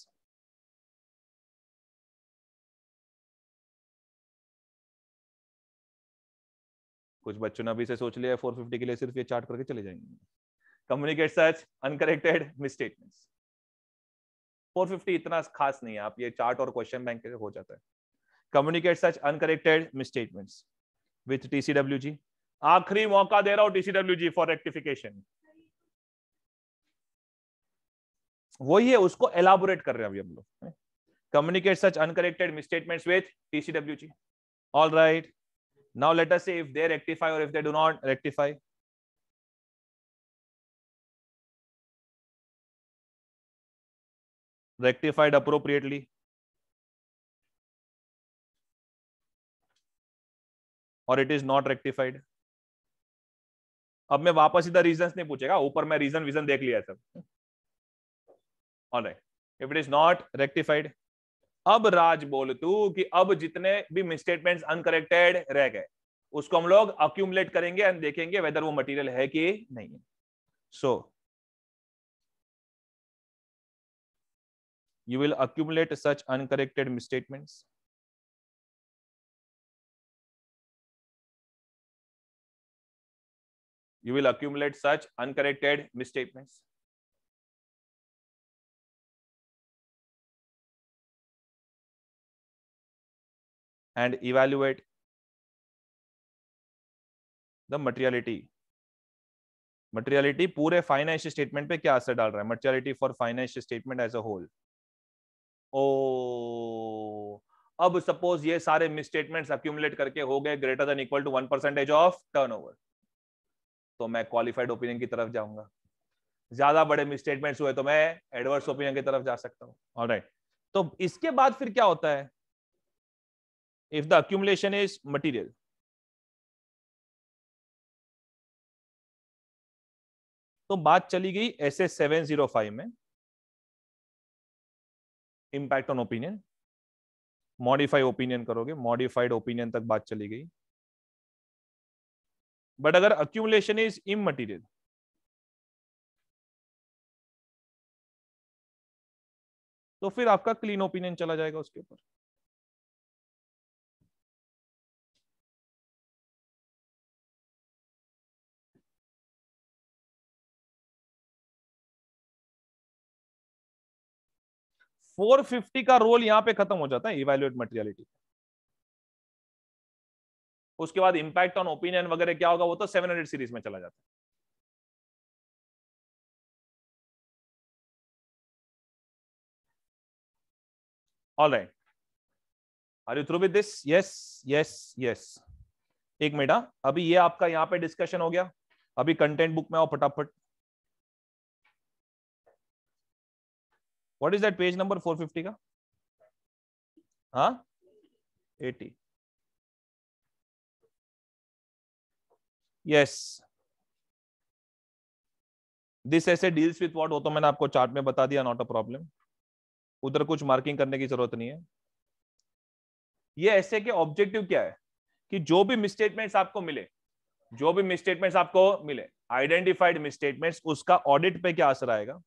कुछ बच्चों ने अभी से सोच लिया फोर फिफ्टी के लिए सिर्फ ये चार्ट करके चले जाएंगे कम्युनिकेट सच अनकरेक्टेड मिसस्टेटमेंट्स 450 इतना खास नहीं है आप ये चार्ट और क्वेश्चन बैंक हो जाता है communicate such uncorrected misstatements with TCW आखिरी मौका दे रहा हूं टीसीडब्ल्यू फॉर रेक्टिफिकेशन वही है उसको एलाबोरेट कर रहे हैं अभी हम लोग communicate such uncorrected misstatements with TCW G all right now let us say if they rectify or if they do not rectify rectified appropriately or it is not rectified अब मैं वापस इधर रीजन नहीं पूछेगा ऊपर मैं रीजन विजन देख लिया सब alright if it is not rectified अब राज बोल तू कि अब जितने भी मिसस्टेटमेंट्स अनकरेक्टेड रह गए उसको हम लोग अक्यूमुलेट करेंगे एंड देखेंगे वेदर वो मटेरियल है कि नहीं है so you will accumulate such uncorrected misstatements you will accumulate such uncorrected misstatements and evaluate the materiality materiality पूरे financial statement पे क्या असर डाल रहा है materiality for financial statement as a whole oh oh, अब सपोज ये सारे मिसस्टेटमेंट्स अक्यूमुलेट करके हो गए greater than equal to one percentage of turnover तो मैं क्वालिफाइड ओपिनियन की तरफ जाऊंगा ज्यादा बड़े मिसस्टेटमेंट्स हुए तो मैं एडवर्स ओपिनियन की तरफ जा सकता हूँ right. तो इसके बाद फिर क्या होता है if the accumulation is material. तो बात चली गई S S seven zero five में impact on opinion modify opinion करोगे मॉडिफाइड ओपिनियन तक बात चली गई बट अगर अक्यूमुलेशन इज इम मटीरियल तो फिर आपका क्लीन ओपिनियन चला जाएगा उसके ऊपर 450 का रोल यहां पे खत्म हो जाता है इवेल्युएट मटेरियलिटी उसके बाद इंपैक्ट ऑन ओपिनियन वगैरह क्या होगा वो तो 700 सीरीज में चला जाता है all right are you through with this yes yes yes एक मिनट हाँ। अभी ये आपका यहां पे डिस्कशन हो गया अभी कंटेंट बुक में आओ फटाफट what is that page number 450 का हा 80 यस दिस ऐसे डील्स विथ व्हाट हो तो मैंने आपको चार्ट में बता दिया नॉट अ प्रॉब्लम उधर कुछ मार्किंग करने की जरूरत नहीं है ये ऐसे के ऑब्जेक्टिव क्या है कि जो भी मिसस्टेटमेंट्स आपको मिले जो भी मिसस्टेटमेंट्स आपको मिले आइडेंटिफाइड मिसस्टेटमेंट्स उसका ऑडिट पे क्या असर आएगा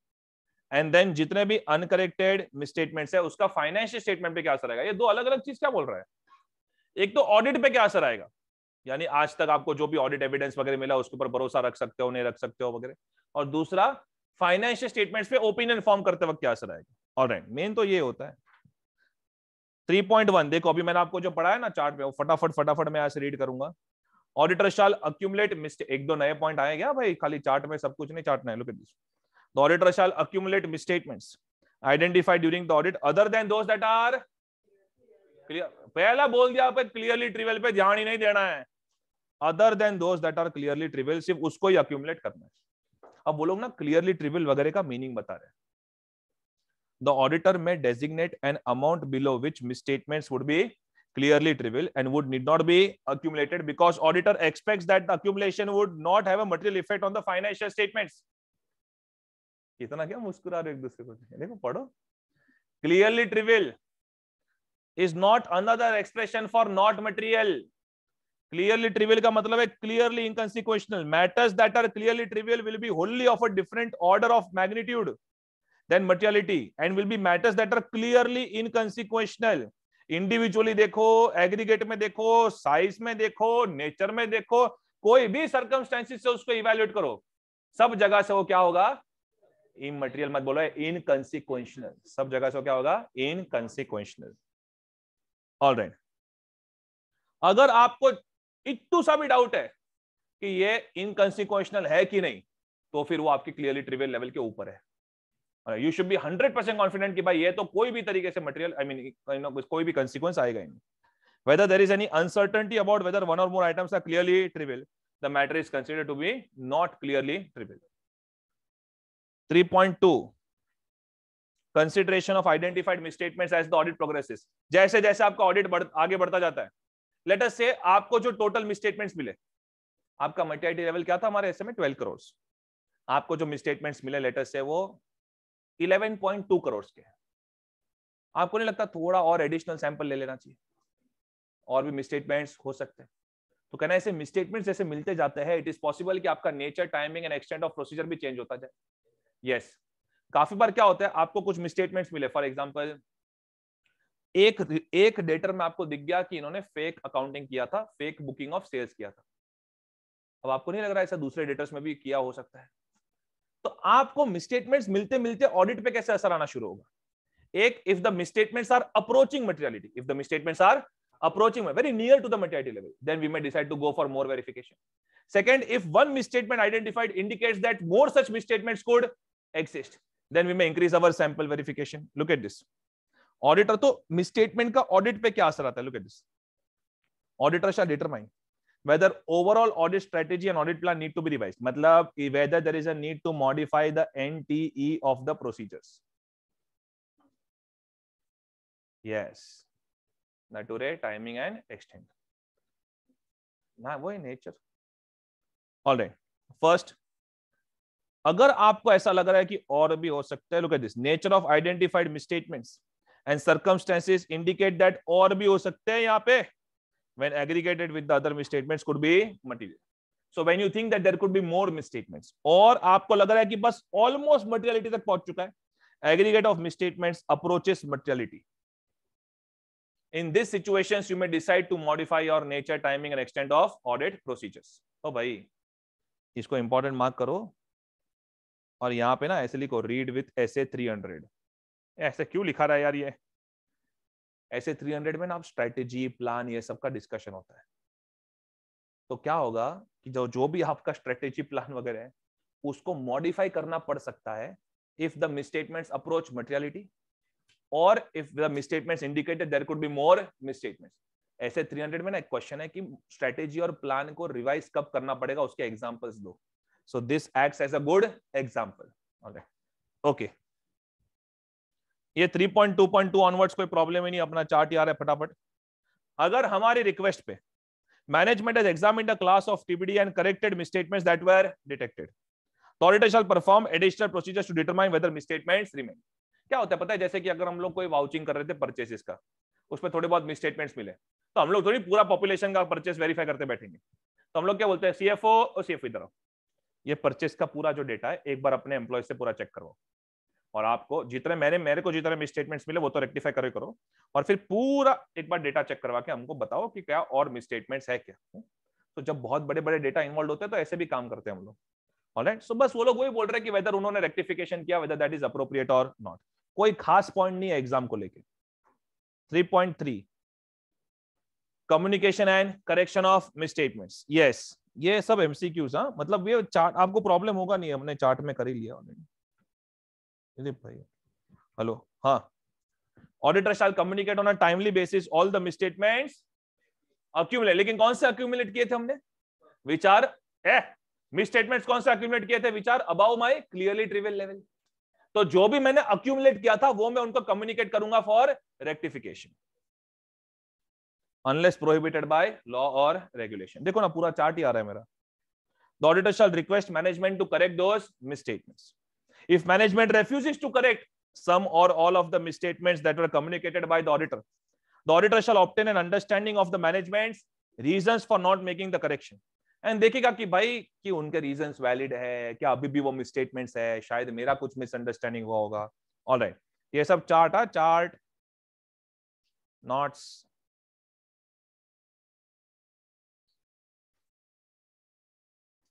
एंड देन जितने भी अनकरेक्टेड स्टेटमेंट है उसका फाइनेंशियल स्टेटमेंट पे क्या असर आएगा ये दो अलग अलग चीज क्या बोल रहा है एक तो ऑडिट पे क्या असर आएगा यानी आज तक आपको जो भी ऑडिट एविडेंस वगैरह मिला उसके ऊपर भरोसा रख सकते हो नहीं रख सकते हो वगैरह और दूसरा फाइनेंशियल स्टेटमेंट्स पे ओपिनियन फॉर्म करते वक्त क्या असर आएगा और मेन तो ये होता है 3.1 देखो अभी मैंने आपको जो पढ़ा है ना चार्ट में वो फटाफट फटाफट मैं आज रीड करूंगा ऑडिटर शाल अक्यूमलेट मिस्टेक एक दो नए पॉइंट आए क्या भाई खाली चार्ट में सब कुछ नहीं चार्ट नहीं look at this The auditor shall accumulate misstatements identified during the audit other than those that are clear. pehla bol diya aap clearly trivial pe dhyan hi nahi dena hai other than those that are clearly trivial sirf usko hi accumulate karna hai ab वो लोग ना clearly trivial वगैरह का meaning बता रहे the auditor may designate an amount below which misstatements would be clearly trivial and would need not be accumulated because auditor expects that the accumulation would not have a material effect on the financial statements कितना क्या मुस्कुरा रहे एक दूसरे को देखो पढ़ो clearly trivial is not another expression for not material clearly trivial का मतलब है clearly inconsequential matters that are clearly trivial will be wholly of a different order of magnitude than materiality and will be matters that are clearly inconsequential individually देखो aggregate में देखो size में देखो nature में देखो कोई भी सर्कमस्टेंसेस से उसको इवेल्युएट करो सब जगह से वो क्या होगा इमटेरियल मत बोलो इनकंसिक्वेंशनल सब जगह से क्या होगा इनकंसिक्वेंशनल ऑल राइट अगर आपको इतू सा भी डाउट है कि ये इनकंसिक्वेंशनल है कि नहीं तो फिर वो आपकी क्लियरली ट्रिवियल लेवल के ऊपर है you should be hundred percent confident कि भाई ये तो कोई भी तरीके से मटेरियल आई मीन कोई भी कंसिक्वेंस आएगा इनमें whether there is any uncertainty about whether one or more items are clearly trivial the matter is consider to be not clearly trivial 3.2 consideration of identified misstatements as the audit progresses जैसे जैसे आपका audit बढ़, आगे बढ़ता जाता है late us से आपको जो टोटल मिसस्टेटमेंट्स मिले आपका मटेरियल लेवल क्या था हमारे ऐसे में ट्वेल्व करोड़ आपको जो मिसस्टेटमेंट्स मिले लेटर से वो इलेवन पॉइंट टू करोड़ के आपको नहीं लगता थोड़ा और एडिशनल सैंपल ले लेना चाहिए और भी मिसस्टेटमेंट्स हो सकते हैं तो कहना ऐसे मिसस्टेटमेंट्स जैसे मिलते जाते हैं इट इज पॉसिबल कि आपका nature timing and extent of procedure भी चेंज होता जाए yes. काफी बार क्या होता है आपको कुछ मिसस्टेटमेंट्स मिले फॉर एग्जाम्पल एक एक डेटर में आपको दिख गया कि इन्होंने फेक अकाउंटिंग किया था फेक बुकिंग ऑफ सेल्स किया था अब आपको नहीं लग रहा ऐसा दूसरे डेटर्स में भी किया हो सकता है तो आपको मिसस्टेटमेंट्स मिलते मिलते ऑडिट पे कैसे असर आना शुरू होगा एक if the misstatements are approaching materiality if the misstatements are approaching very near to the materiality level then we may decide to go for more verification second if one misstatement identified indicates that more such misstatements could exist then we may increase our sample verification look at this auditor तो misstatement का audit पे क्या असर आता है look at this auditor shall determine whether overall audit strategy and audit plan need to be revised matlab whether there is a need to modify the nte of the procedures yes nature timing and extent na wo nature all right first अगर आपको ऐसा लग रहा है कि और भी हो सकता है look at this nature of identified misstatements and circumstances indicate that और भी हो सकते हैं यहाँ पे when aggregated with the other misstatements could be material so when you think that there could be more misstatements और आपको लग रहा है कि बस almost materiality तक पहुंच चुका है aggregate of misstatements approaches materiality in this situations you may decide to modify your nature timing and extent of audit procedures तो भाई इसको इंपॉर्टेंट मार्क करो और यहाँ पे ना ऐसे लिखो रीड विथ ऐसे थ्री हंड्रेड ऐसे क्यों लिखा रहा है यार ये ऐसे थ्री हंड्रेड में ना आप स्ट्रेटेजी प्लान ये सब का डिस्कशन होता है तो क्या होगा कि जो जो भी आपका स्ट्रेटेजी प्लान वगैरह है उसको मॉडिफाई करना पड़ सकता है if the misstatements approach materiality or if the misstatements indicated there could be more misstatements ऐसे थ्री हंड्रेड में ना एक क्वेश्चन है कि स्ट्रेटेजी और प्लान को रिवाइज कब करना पड़ेगा उसके एग्जाम्पल्स दो So this acts as a good example. All right. Okay. ये 3.2.2 ऑनवर्ड्स कोई प्रॉब्लम ही नहीं अपना चार्ट यार है फटाफट अगर हमारी रिक्वेस्ट पे management has examined the class of TBD and corrected misstatements that were detected authority shall perform additional procedures to determine whether misstatements remain क्या होता है पता है जैसे कि अगर हम लोग कोई वाउचिंग कर रहे थे परचेसेस का उसमें थोड़े बहुत मिसस्टेटमेंट्स मिले तो हम लोग थोड़ी पूरा पॉपुलेशन का परचेस वेरीफाई करते बैठेंगे तो हम लोग क्या बोलते हैं सीएफओ और सीएफ इधर ये परचेस का पूरा जो डेटा है एक बार अपने एम्प्लॉय से पूरा चेक करो और आपको जितने मैंने मेरे को जितने मिसस्टेटमेंट्स मिले वो तो रेक्टिफाई करो करो और फिर पूरा एक बार डेटा चेक करवा के हमको बताओ कि क्या और मिसस्टेटमेंट्स है क्या तो जब बहुत बड़े बड़े डेटा इन्वॉल्व होते हैं तो ऐसे भी काम करते हैं हम लोग ऑलराइट सो बस वो लोग वही बोल रहे हैं कि वेदर उन्होंने रेक्टिफिकेशन किया whether that is appropriate or not कोई खास पॉइंट नहीं है एग्जाम को लेकर थ्री लेके 3.3 communication and correction of misstatements yes ये सब एमसीक्यूज हाँ मतलब ये चार्ट आपको प्रॉब्लम होगा नहीं हमने चार्ट में कर ही लिया ऑलरेडी भाई हेलो हाँ auditor shall communicate on a timely basis all the misstatements accumulate लेकिन कौन से अक्यूमुलेट किए थे हमने विचार ए मिसस्टेटमेंट्स कौन से अक्यूमुलेट किए थे विचार above my clearly trivial level तो जो भी मैंने अक्यूमुलेट किया था वो मैं उनको कम्युनिकेट करूंगा for rectification unless prohibited by law or regulation देखो ना पूरा चार्ट ही आ रहा है मेरा the auditor shall request management to correct those misstatements if management refuses to correct some or all of the misstatements that were communicated by the auditor the auditor shall obtain an understanding of the management's reasons for not making the correction and देखेगा कि भाई कि उनके reasons valid है क्या अभी भी वो मिसस्टेटमेंट्स है शायद मेरा कुछ मिसअंडरस्टैंडिंग हुआ होगा ऑलराइट ये सब चार्ट है chart notes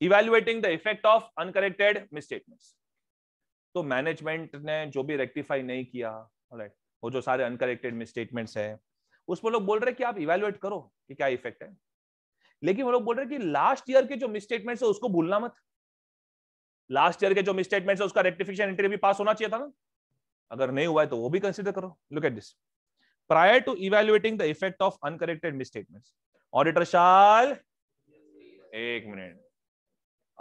evaluating the effect of uncorrected misstatements तो मैनेजमेंट ने जो भी रेक्टिफाई नहीं किया राइट वो जो सारे अनकरेक्टेड मिसस्टेटमेंट्स है उसमें लोग बोल रहे कि आप इवेल्युएट करो कि क्या इफेक्ट है लेकिन वो लोग बोल रहे कि लास्ट ईयर के जो मिसस्टेटमेंट्स है उसको भूलना मत लास्ट ईयर के जो मिसस्टेटमेंट्स है उसका रेक्टिफिकेशन इंटरव्यू भी पास होना चाहिए था ना अगर नहीं हुआ है तो वो भी कंसिडर करो look at this prior to evaluating the effect of uncorrected misstatements auditor shall एक मिनट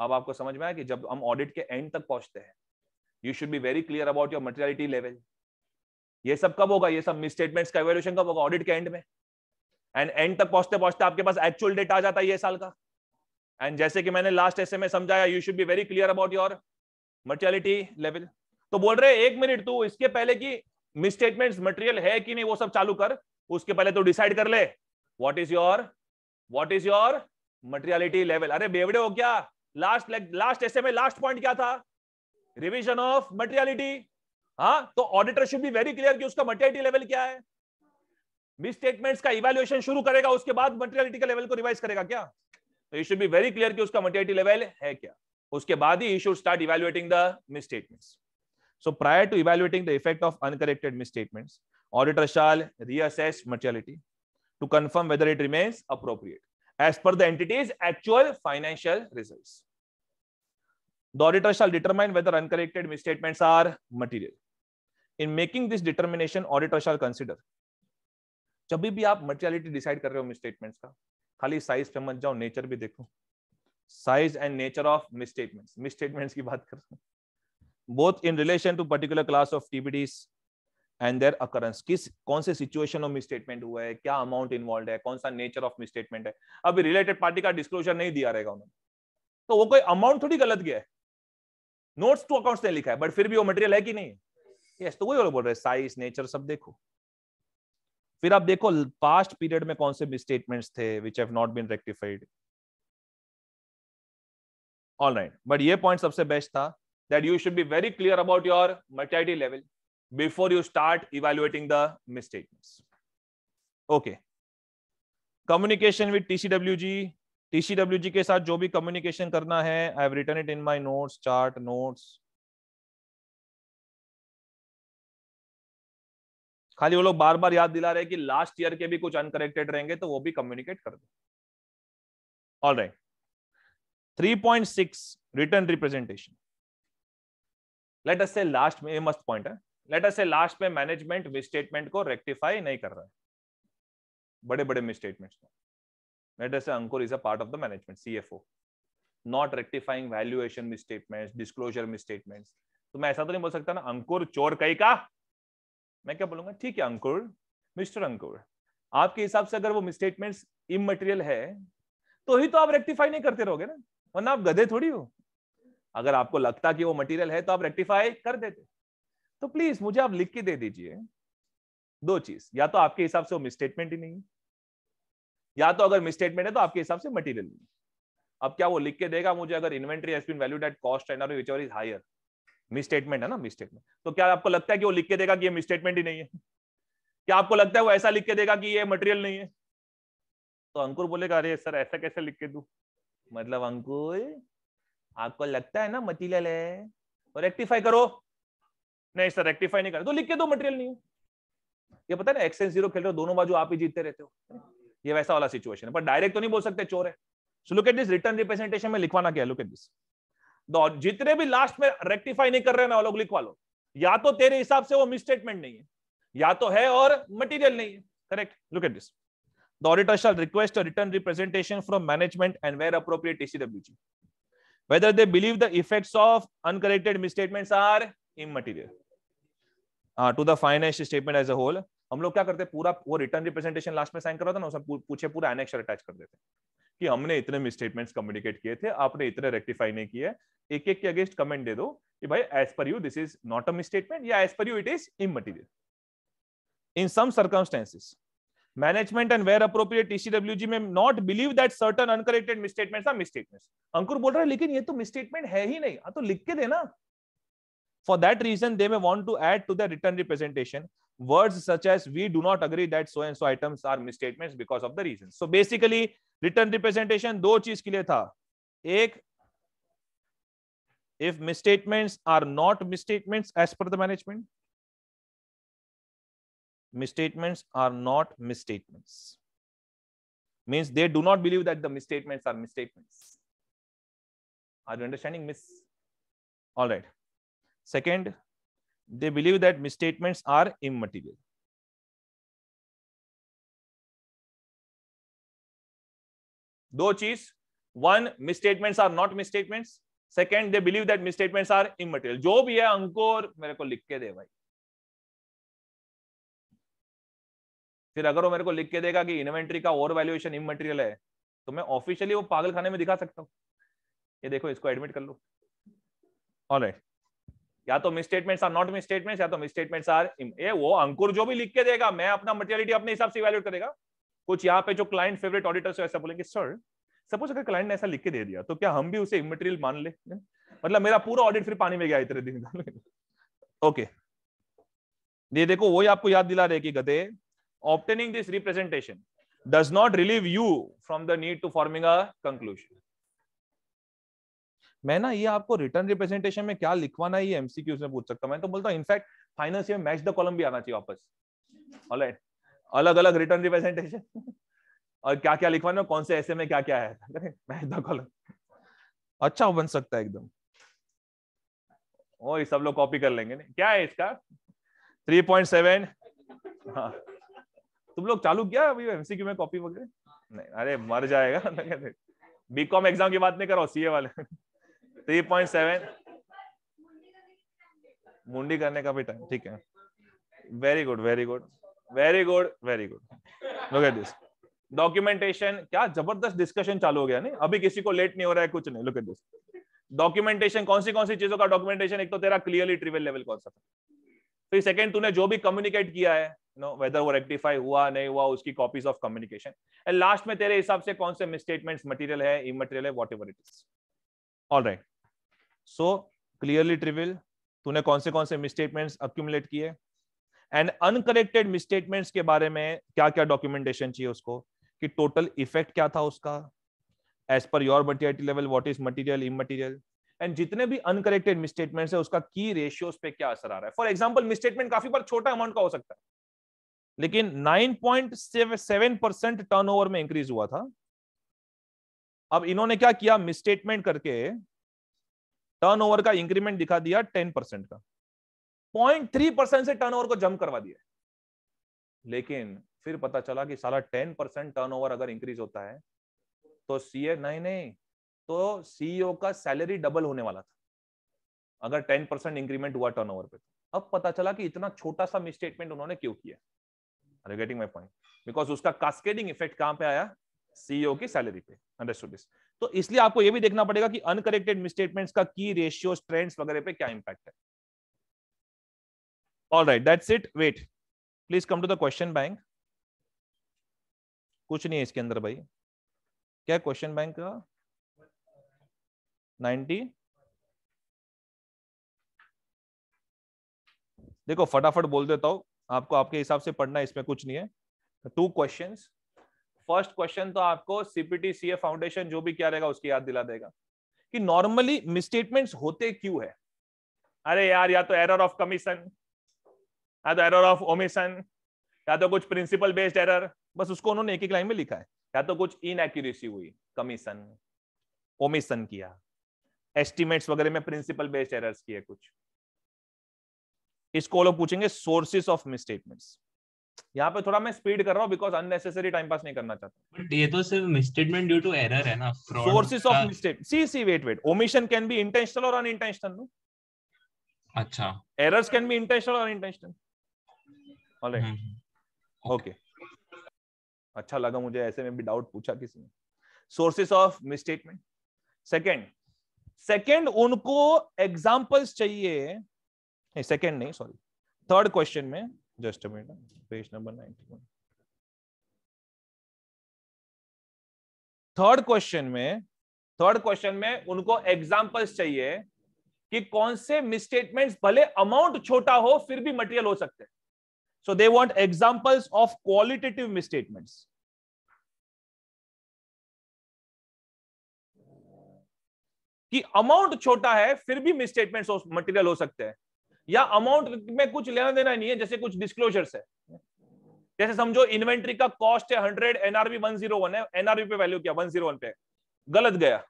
अब आपको समझ में आया कि जब हम ऑडिट के एंड तक पहुंचते हैं you should be very clear about your materiality level ये सब कब होगा ये सब मिस स्टेटमेंट्स का एवेल्यूशन कब होगा ऑडिट के एंड में एंड एंड तक पहुंचते पहुंचते आपके पास एक्चुअल डेट आ जाता है ये साल का एंड जैसे कि मैंने लास्ट ऐसे में समझाया you should be very clear about your materiality level तो बोल रहे एक मिनट तू इसके पहले की मिस स्टेटमेंट मटेरियल है कि नहीं वो सब चालू कर उसके पहले तो डिसाइड कर ले what is your what is your materiality level अरे बेवड़े हो क्या लास्ट लास्ट ऐसे में लास्ट पॉइंट क्या था रिविजन ऑफ मटेरियलिटी हाँ तो auditor should be very clear कि उसका मटेरियलिटी लेवल क्या है मिस स्टेटमेंट्स का इवेल्युएशन शुरू करेगा उसके बाद मटेरियलिटी का लेवल को रिवाइज करेगा क्या तो you should be very clear कि उसका मटेरियलिटी लेवल है क्या उसके बाद ही should start evaluating the misstatements so prior to evaluating the effect of uncorrected misstatements auditor shall reassess materiality to confirm whether it remains appropriate as per the entity's actual financial results The auditor shall determine whether uncorrected misstatements are material. In making this determination, auditor shall consider. जब भी आप materiality decide कर रहे हो misstatements का खाली size पे मत जाओ नेचर भी देखो size and nature of misstatements misstatements की बात कर रहे हैं both in relation to particular class of TBDs and their occurrence किस कौन से सिचुएशन ऑफ मिसस्टेटमेंट हुआ है क्या अमाउंट इन्वॉल्व है कौन सा नेचर ऑफ मिसस्टेटमेंट है अभी रिलेटेड पार्टी का डिस्क्लोजर नहीं दिया रहेगा उन्होंने तो वो कोई अमाउंट थोड़ी गलत गया है नोट्स टू अकाउंट्स ने लिखा है बट फिर भी वो मटेरियल है कि नहीं यस yes, तो वही बोल रहे साइज नेचर सब देखो फिर आप देखो पास्ट पीरियड में कौन से मिसस्टेटमेंट्स थे which have not been rectified all right but ये पॉइंट सबसे बेस्ट था that you should be very clear about your materiality level before you start evaluating the misstatements okay communication with TCWG TCW G के साथ जो भी communication करना है I have written it in my notes chart notes खाली वो लोग बार बार याद दिला रहे कि लास्ट ईयर के भी कुछ अनकरेक्टेड रहेंगे तो वो भी कम्युनिकेट कर दो all right three point six written representation let us से लास्ट में मस्त पॉइंट है लेट अस से लास्ट में मैनेजमेंट स्टेटमेंट को रेक्टिफाई नहीं कर रहा है बड़े बड़े मिस्टेटमेंट्स को Let us say Ankur is a part of the management, CFO, not rectifying valuation misstatements, disclosure misstatements. तो मैं ऐसा तो नहीं बोल सकता ना अंकुर चोर कई का मैं क्या बोलूंगा ठीक है अंकुर मिस्टर अंकुर आपके हिसाब से अगर वो मिसस्टेटमेंट्स इमटेरियल है तो ही तो आप रेक्टिफाई नहीं करते रहोगे ना वरना आप गधे थोड़ी हो अगर आपको लगता कि वो मटेरियल है तो आप रेक्टिफाई कर देते तो प्लीज मुझे आप लिख के दे दीजिए दो चीज या तो आपके हिसाब से वो मिसस्टेटमेंट ही नहीं या तो अगर मिसस्टेटमेंट है तो आपके हिसाब से मटेरियल अब क्या वो लिख के देगा मुझे अगर inventory has been valued at cost and which is higher misstatement है ना मिसस्टेटमेंट तो क्या आपको लगता है कि वो लिख के देगा कि ये मिसस्टेटमेंट ही नहीं है क्या आपको लगता है वो ऐसा लिख के देगा कि ये मटेरियल नहीं है तो अंकुर बोलेगा अरे सर ऐसा कैसे लिख के दू मतलब अंकुर आपको लगता है ना मटीरियल है और रेक्टिफाई करो नहीं सर रेक्टिफाई नहीं करो तो लिख के दो मटेरियल नहीं है ये पता है ना एक्सेंस जीरो खेल रहे हो दोनों बाजू आप ही जीतते रहते हो ये वैसा वाला सिचुएशन है पर डायरेक्ट तो नहीं बोल सकते चोर है so look at this written representation में लिखवाना क्या लुक एट दिस जितने भी लास्ट में रेक्टिफाई नहीं कर रहे ना लोग लिखवा लो या तो तेरे हिसाब से वो मिसस्टेटमेंट नहीं है या तो है और मटेरियल नहीं है correct look at this the auditor shall request a written representation from management and where appropriate TCWG whether they believe the effects of uncorrected misstatements are immaterial to the financial statement as a whole हम लोग क्या करते हैं पूरा वो written representation last में sign करा था ना उसमें पूछे पूरा एनेक्शर अटैच कर देते कि हमने इतने मिसस्टेटमेंट्स कम्युनिकेट किए थे आपने इतने रेक्टिफाई नहीं किए एक एक के अगेंस्ट कमेंट दे दो कि भाई as per you this is not a misstatement या as per you it is immaterial in some circumstances management and where appropriate TCWG may not believe that certain uncorrected misstatements are misstatements Ankur बोल रहा है लेकिन ये तो misstatement है ही नहीं हाँ तो लिख के देना for that reason they may want to add to the written representation words such as we do not agree that so and so items are misstatements because of the reasons. So basically written representation दो चीज के लिए था एक if misstatements are not misstatements as per the management misstatements are not misstatements means they do not believe that the misstatements are misstatements are you understanding miss all right second they believe that misstatements are immaterial. दो चीज one misstatements are not misstatements second they believe that misstatements are immaterial जो भी है अंको और मेरे को लिख के दे भाई फिर अगर वो मेरे को लिख के देगा कि इन्वेंट्री का ओवर वैल्यूएशन इमटेरियल है तो मैं ऑफिशियली वो पागल खाने में दिखा सकता हूँ ये देखो इसको एडमिट कर लो ऑलराइट या तो मिसस्टेटमेंट्स आर नॉट मिसस्टेटमेंट्स या तो मिसस्टेटमेंट्स आर ये वो अंकुर जो भी लिख के देगा मैं अपना मटेरियलिटी अपने हिसाब से इवैल्यूएट करेगा कुछ यहां पे जो क्लाइंट फेवरेट ऑडिटर्स है ऐसा बोलेंगे सर सपोज अगर क्लाइंट ने ऐसा लिख के दे दिया तो क्या हम भी उसे इमटेरियल मान ले मतलब मेरा पूरा ऑडिट फिर पानी में गया इतने दिन ओके ये देखो वही आपको याद दिला रहे कि गधे obtaining this representation does not relieve you from the need to forming a conclusion मैं ना ये आपको रिटर्न रिप्रेजेंटेशन में क्या लिखवाना है ये एमसीक्यूज में पूछ सकता मैं तो बोलता हूँ इनफैक्ट फाइनेंस में मैच द कॉलम भी आना चाहिए वापस ऑलराइट अलग अलग रिटर्न रिप्रेजेंटेशन और क्या क्या लिखवाना कौन से ऐसे में क्या क्या है मैच द कॉलम अच्छा बन सकता है एकदम और सब लोग कॉपी कर लेंगे नहीं? क्या है इसका थ्री पॉइंट सेवन तुम लोग चालू किया अभी एमसीक्यू में कॉपी वगैरह नहीं अरे मर जाएगा बीकॉम एग्जाम की बात नहीं करो सीए वाले थ्री पॉइंट सेवन मुंडी करने का भी टाइम ठीक है very good very good very good very good look at this documentation क्या जबरदस्त डिस्कशन चालू हो गया नहीं अभी किसी को लेट नहीं हो रहा है कुछ नहीं लुक एट दिस डॉक्यूमेंटेशन कौन सी कौन सी चीजों का डॉक्यूमेंटेशन एक तो तेरा क्लियरली ट्रिवल लेवल सा फिर सेकंड तूने जो भी कम्युनिकेट किया है नो वेदर वो रेक्टिफाई हुआ नहीं हुआ उसकी copies of communication and last में तेरे हिसाब से कौन से मिसस्टेटमेंट्स मटेरियल है इमटेरियल है whatever it is all right so clearly trivial तूने कौन से कौन से मिसस्टेटमेंट्स अक्यूमुलेट किए एंड अनकरेक्टेड मिसस्टेटमेंट्स के बारे में क्या क्या डॉक्यूमेंटेशन चाहिए उसको कि टोटल इफेक्ट क्या था उसका as per your materiality level what is material immaterial and जितने भी अनकरेक्टेड मिसस्टेटमेंट्स है उसका की रेशियोज पे क्या असर आ रहा है फॉर एग्जाम्पल मिसस्टेटमेंट काफी बार छोटा अमाउंट का हो सकता है लेकिन 9.7 परसेंट टर्नओवर में इंक्रीज हुआ था अब इन्होंने क्या किया मिसस्टेटमेंट करके टर्नओवर का इंक्रीमेंट दिखा दिया टेन परसेंट का पॉइंट थ्री परसेंट से टर्नओवर को जम करवा दिया लेकिन फिर पता चला कि साला टेन परसेंट टर्न अगर इंक्रीज होता है तो सीए नहीं नहीं तो सीईओ e का सैलरी डबल होने वाला था अगर टेन परसेंट इंक्रीमेंट हुआ टर्नओवर पे अब पता चला कि इतना छोटा सा मिसस्टेटमेंट उन्होंने क्यों किया गेटिंग माई पॉइंट बिकॉज उसका कास्केडिंग इफेक्ट कहां पे आया सीईओ की सैलरी पे अंडरस्टूड दिस तो इसलिए आपको यह भी देखना पड़ेगा कि अनकरेक्टेड मिसस्टेटमेंट्स का की रेशियो ट्रेंड्स वगैरह पे क्या इंपैक्ट है all right that's it wait please come to the question bank कुछ नहीं है इसके अंदर भाई क्या क्वेश्चन बैंक का नाइन्टी देखो फटाफट बोल देता हूं आपको आपके हिसाब से पढ़ना है इसमें कुछ नहीं है टू क्वेश्चंस फर्स्ट क्वेश्चन तो आपको सीपीटी सीए फाउंडेशन जो भी क्या रहेगा उसकी याद दिला देगा कि नॉर्मली मिसस्टेटमेंट्स होते क्यों है अरे यार या तो एरर ऑफ कमीशन या तो एरर ऑफ ओमिशन या तो कुछ प्रिंसिपल बेस्ड एरर बस उसको उन्होंने एक एक लाइन में लिखा है या तो कुछ इन हुई कमीशन ओमिशन किया एस्टिमेट्स वगैरह में प्रिंसिपल बेस्ड एरर्स किए कुछ इसको लोग पूछेंगे सोर्सेस ऑफ मिसस्टेटमेंट्स यहाँ पे थोड़ा मैं स्पीड कर रहा हूँ बिकॉज अननेसेसरी टाइम पास नहीं करना चाहता बट ये तो सिर्फ मिसस्टेटमेंट ड्यू टू एरर है ना sources of mistake see see wait wait omission can be intentional और अनइंटेंशनल नो अच्छा एरर्स कैन बी इंटेंशनल और अनइंटेंशनल ऑलराइट ओके अच्छा लगा मुझे ऐसे में भी डाउट पूछा किसी ने sources of misstatement second second उनको एग्जांपल्स चाहिए नहीं सेकंड नहीं सॉरी थर्ड क्वेश्चन में just a minute page number 91 third question में थर्ड क्वेश्चन में उनको एग्जांपल्स चाहिए कि कौन से मिसस्टेटमेंट्स भले अमाउंट छोटा हो फिर भी मटेरियल हो सकते हैं so they want examples of qualitative misstatements कि अमाउंट छोटा है फिर भी मिसस्टेटमेंट्स मटेरियल हो सकते हैं या अमाउंट में कुछ लेना देना नहीं है जैसे कुछ डिस्क्लोजर्स है जैसे समझो इन्वेंट्री का कॉस्ट है hundred NRV one zero one है एनआरबी पे वैल्यू किया वन जीरो वन पे गलत गया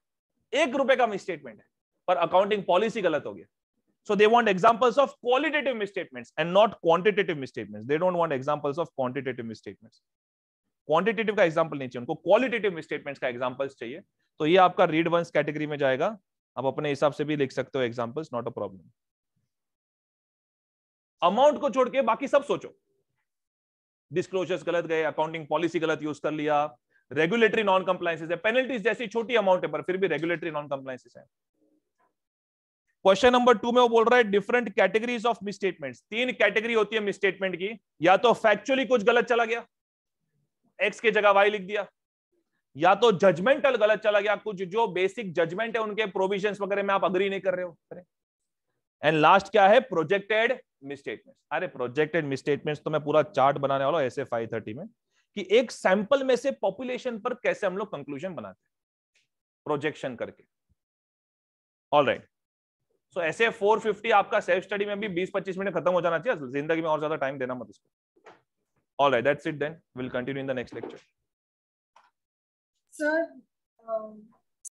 एक रुपए का मिसस्टेटमेंट है पर अकाउंटिंग पॉलिसी गलत हो गया so they want examples of qualitative misstatements and not quantitative misstatements they don't want examples of quantitative misstatements quantitative का एग्जांपल नहीं चाहिए उनको क्वालिटेटिव मिसस्टेटमेंट्स का एग्जांपल्स चाहिए तो ये आपका रीड वंस कैटेगरी में जाएगा आप अपने हिसाब से भी लिख सकते हो examples not a problem amount को छोड़ के बाकी सब सोचो डिस्क्लोजर्स गलत गए अकाउंटिंग पॉलिसी गलत यूज कर लिया रेगुलेटरी नॉन कंप्लाइंसेस है पेनल्टीज जैसी छोटी अमाउंट है पर फिर भी रेगुलेटरी नॉन कंप्लाइंसेस है क्वेश्चन नंबर टू में वो बोल रहा है डिफरेंट कैटेगरीज ऑफ मिसस्टेटमेंट तीन कैटेगरी होती है मिसस्टेटमेंट की या तो फैक्चुअली कुछ गलत चला गया एक्स के जगह वाई लिख दिया या तो जजमेंटल गलत चला गया कुछ जो बेसिक जजमेंट है उनके प्रोविजंस वगैरह में आप अग्री नहीं कर रहे हो एंड लास्ट क्या है प्रोजेक्टेड मिसस्टेटमेंट्स अरे प्रोजेक्टेड मिसस्टेटमेंट्स तो मैं पूरा चार्ट बनाने वाला हूं एस एफ थर्टी में कि एक सैंपल में से पॉपुलेशन पर कैसे हम लोग कंक्लूजन बनाते हैं प्रोजेक्शन करके ऑल राइट सो ऐसे फोर फिफ्टी आपका सेल्फ स्टडी में भी बीस पच्चीस मिनट खत्म हो जाना चाहिए जिंदगी में और ज्यादा टाइम देना मत इसको all right that's it then will continue in the next lecture sir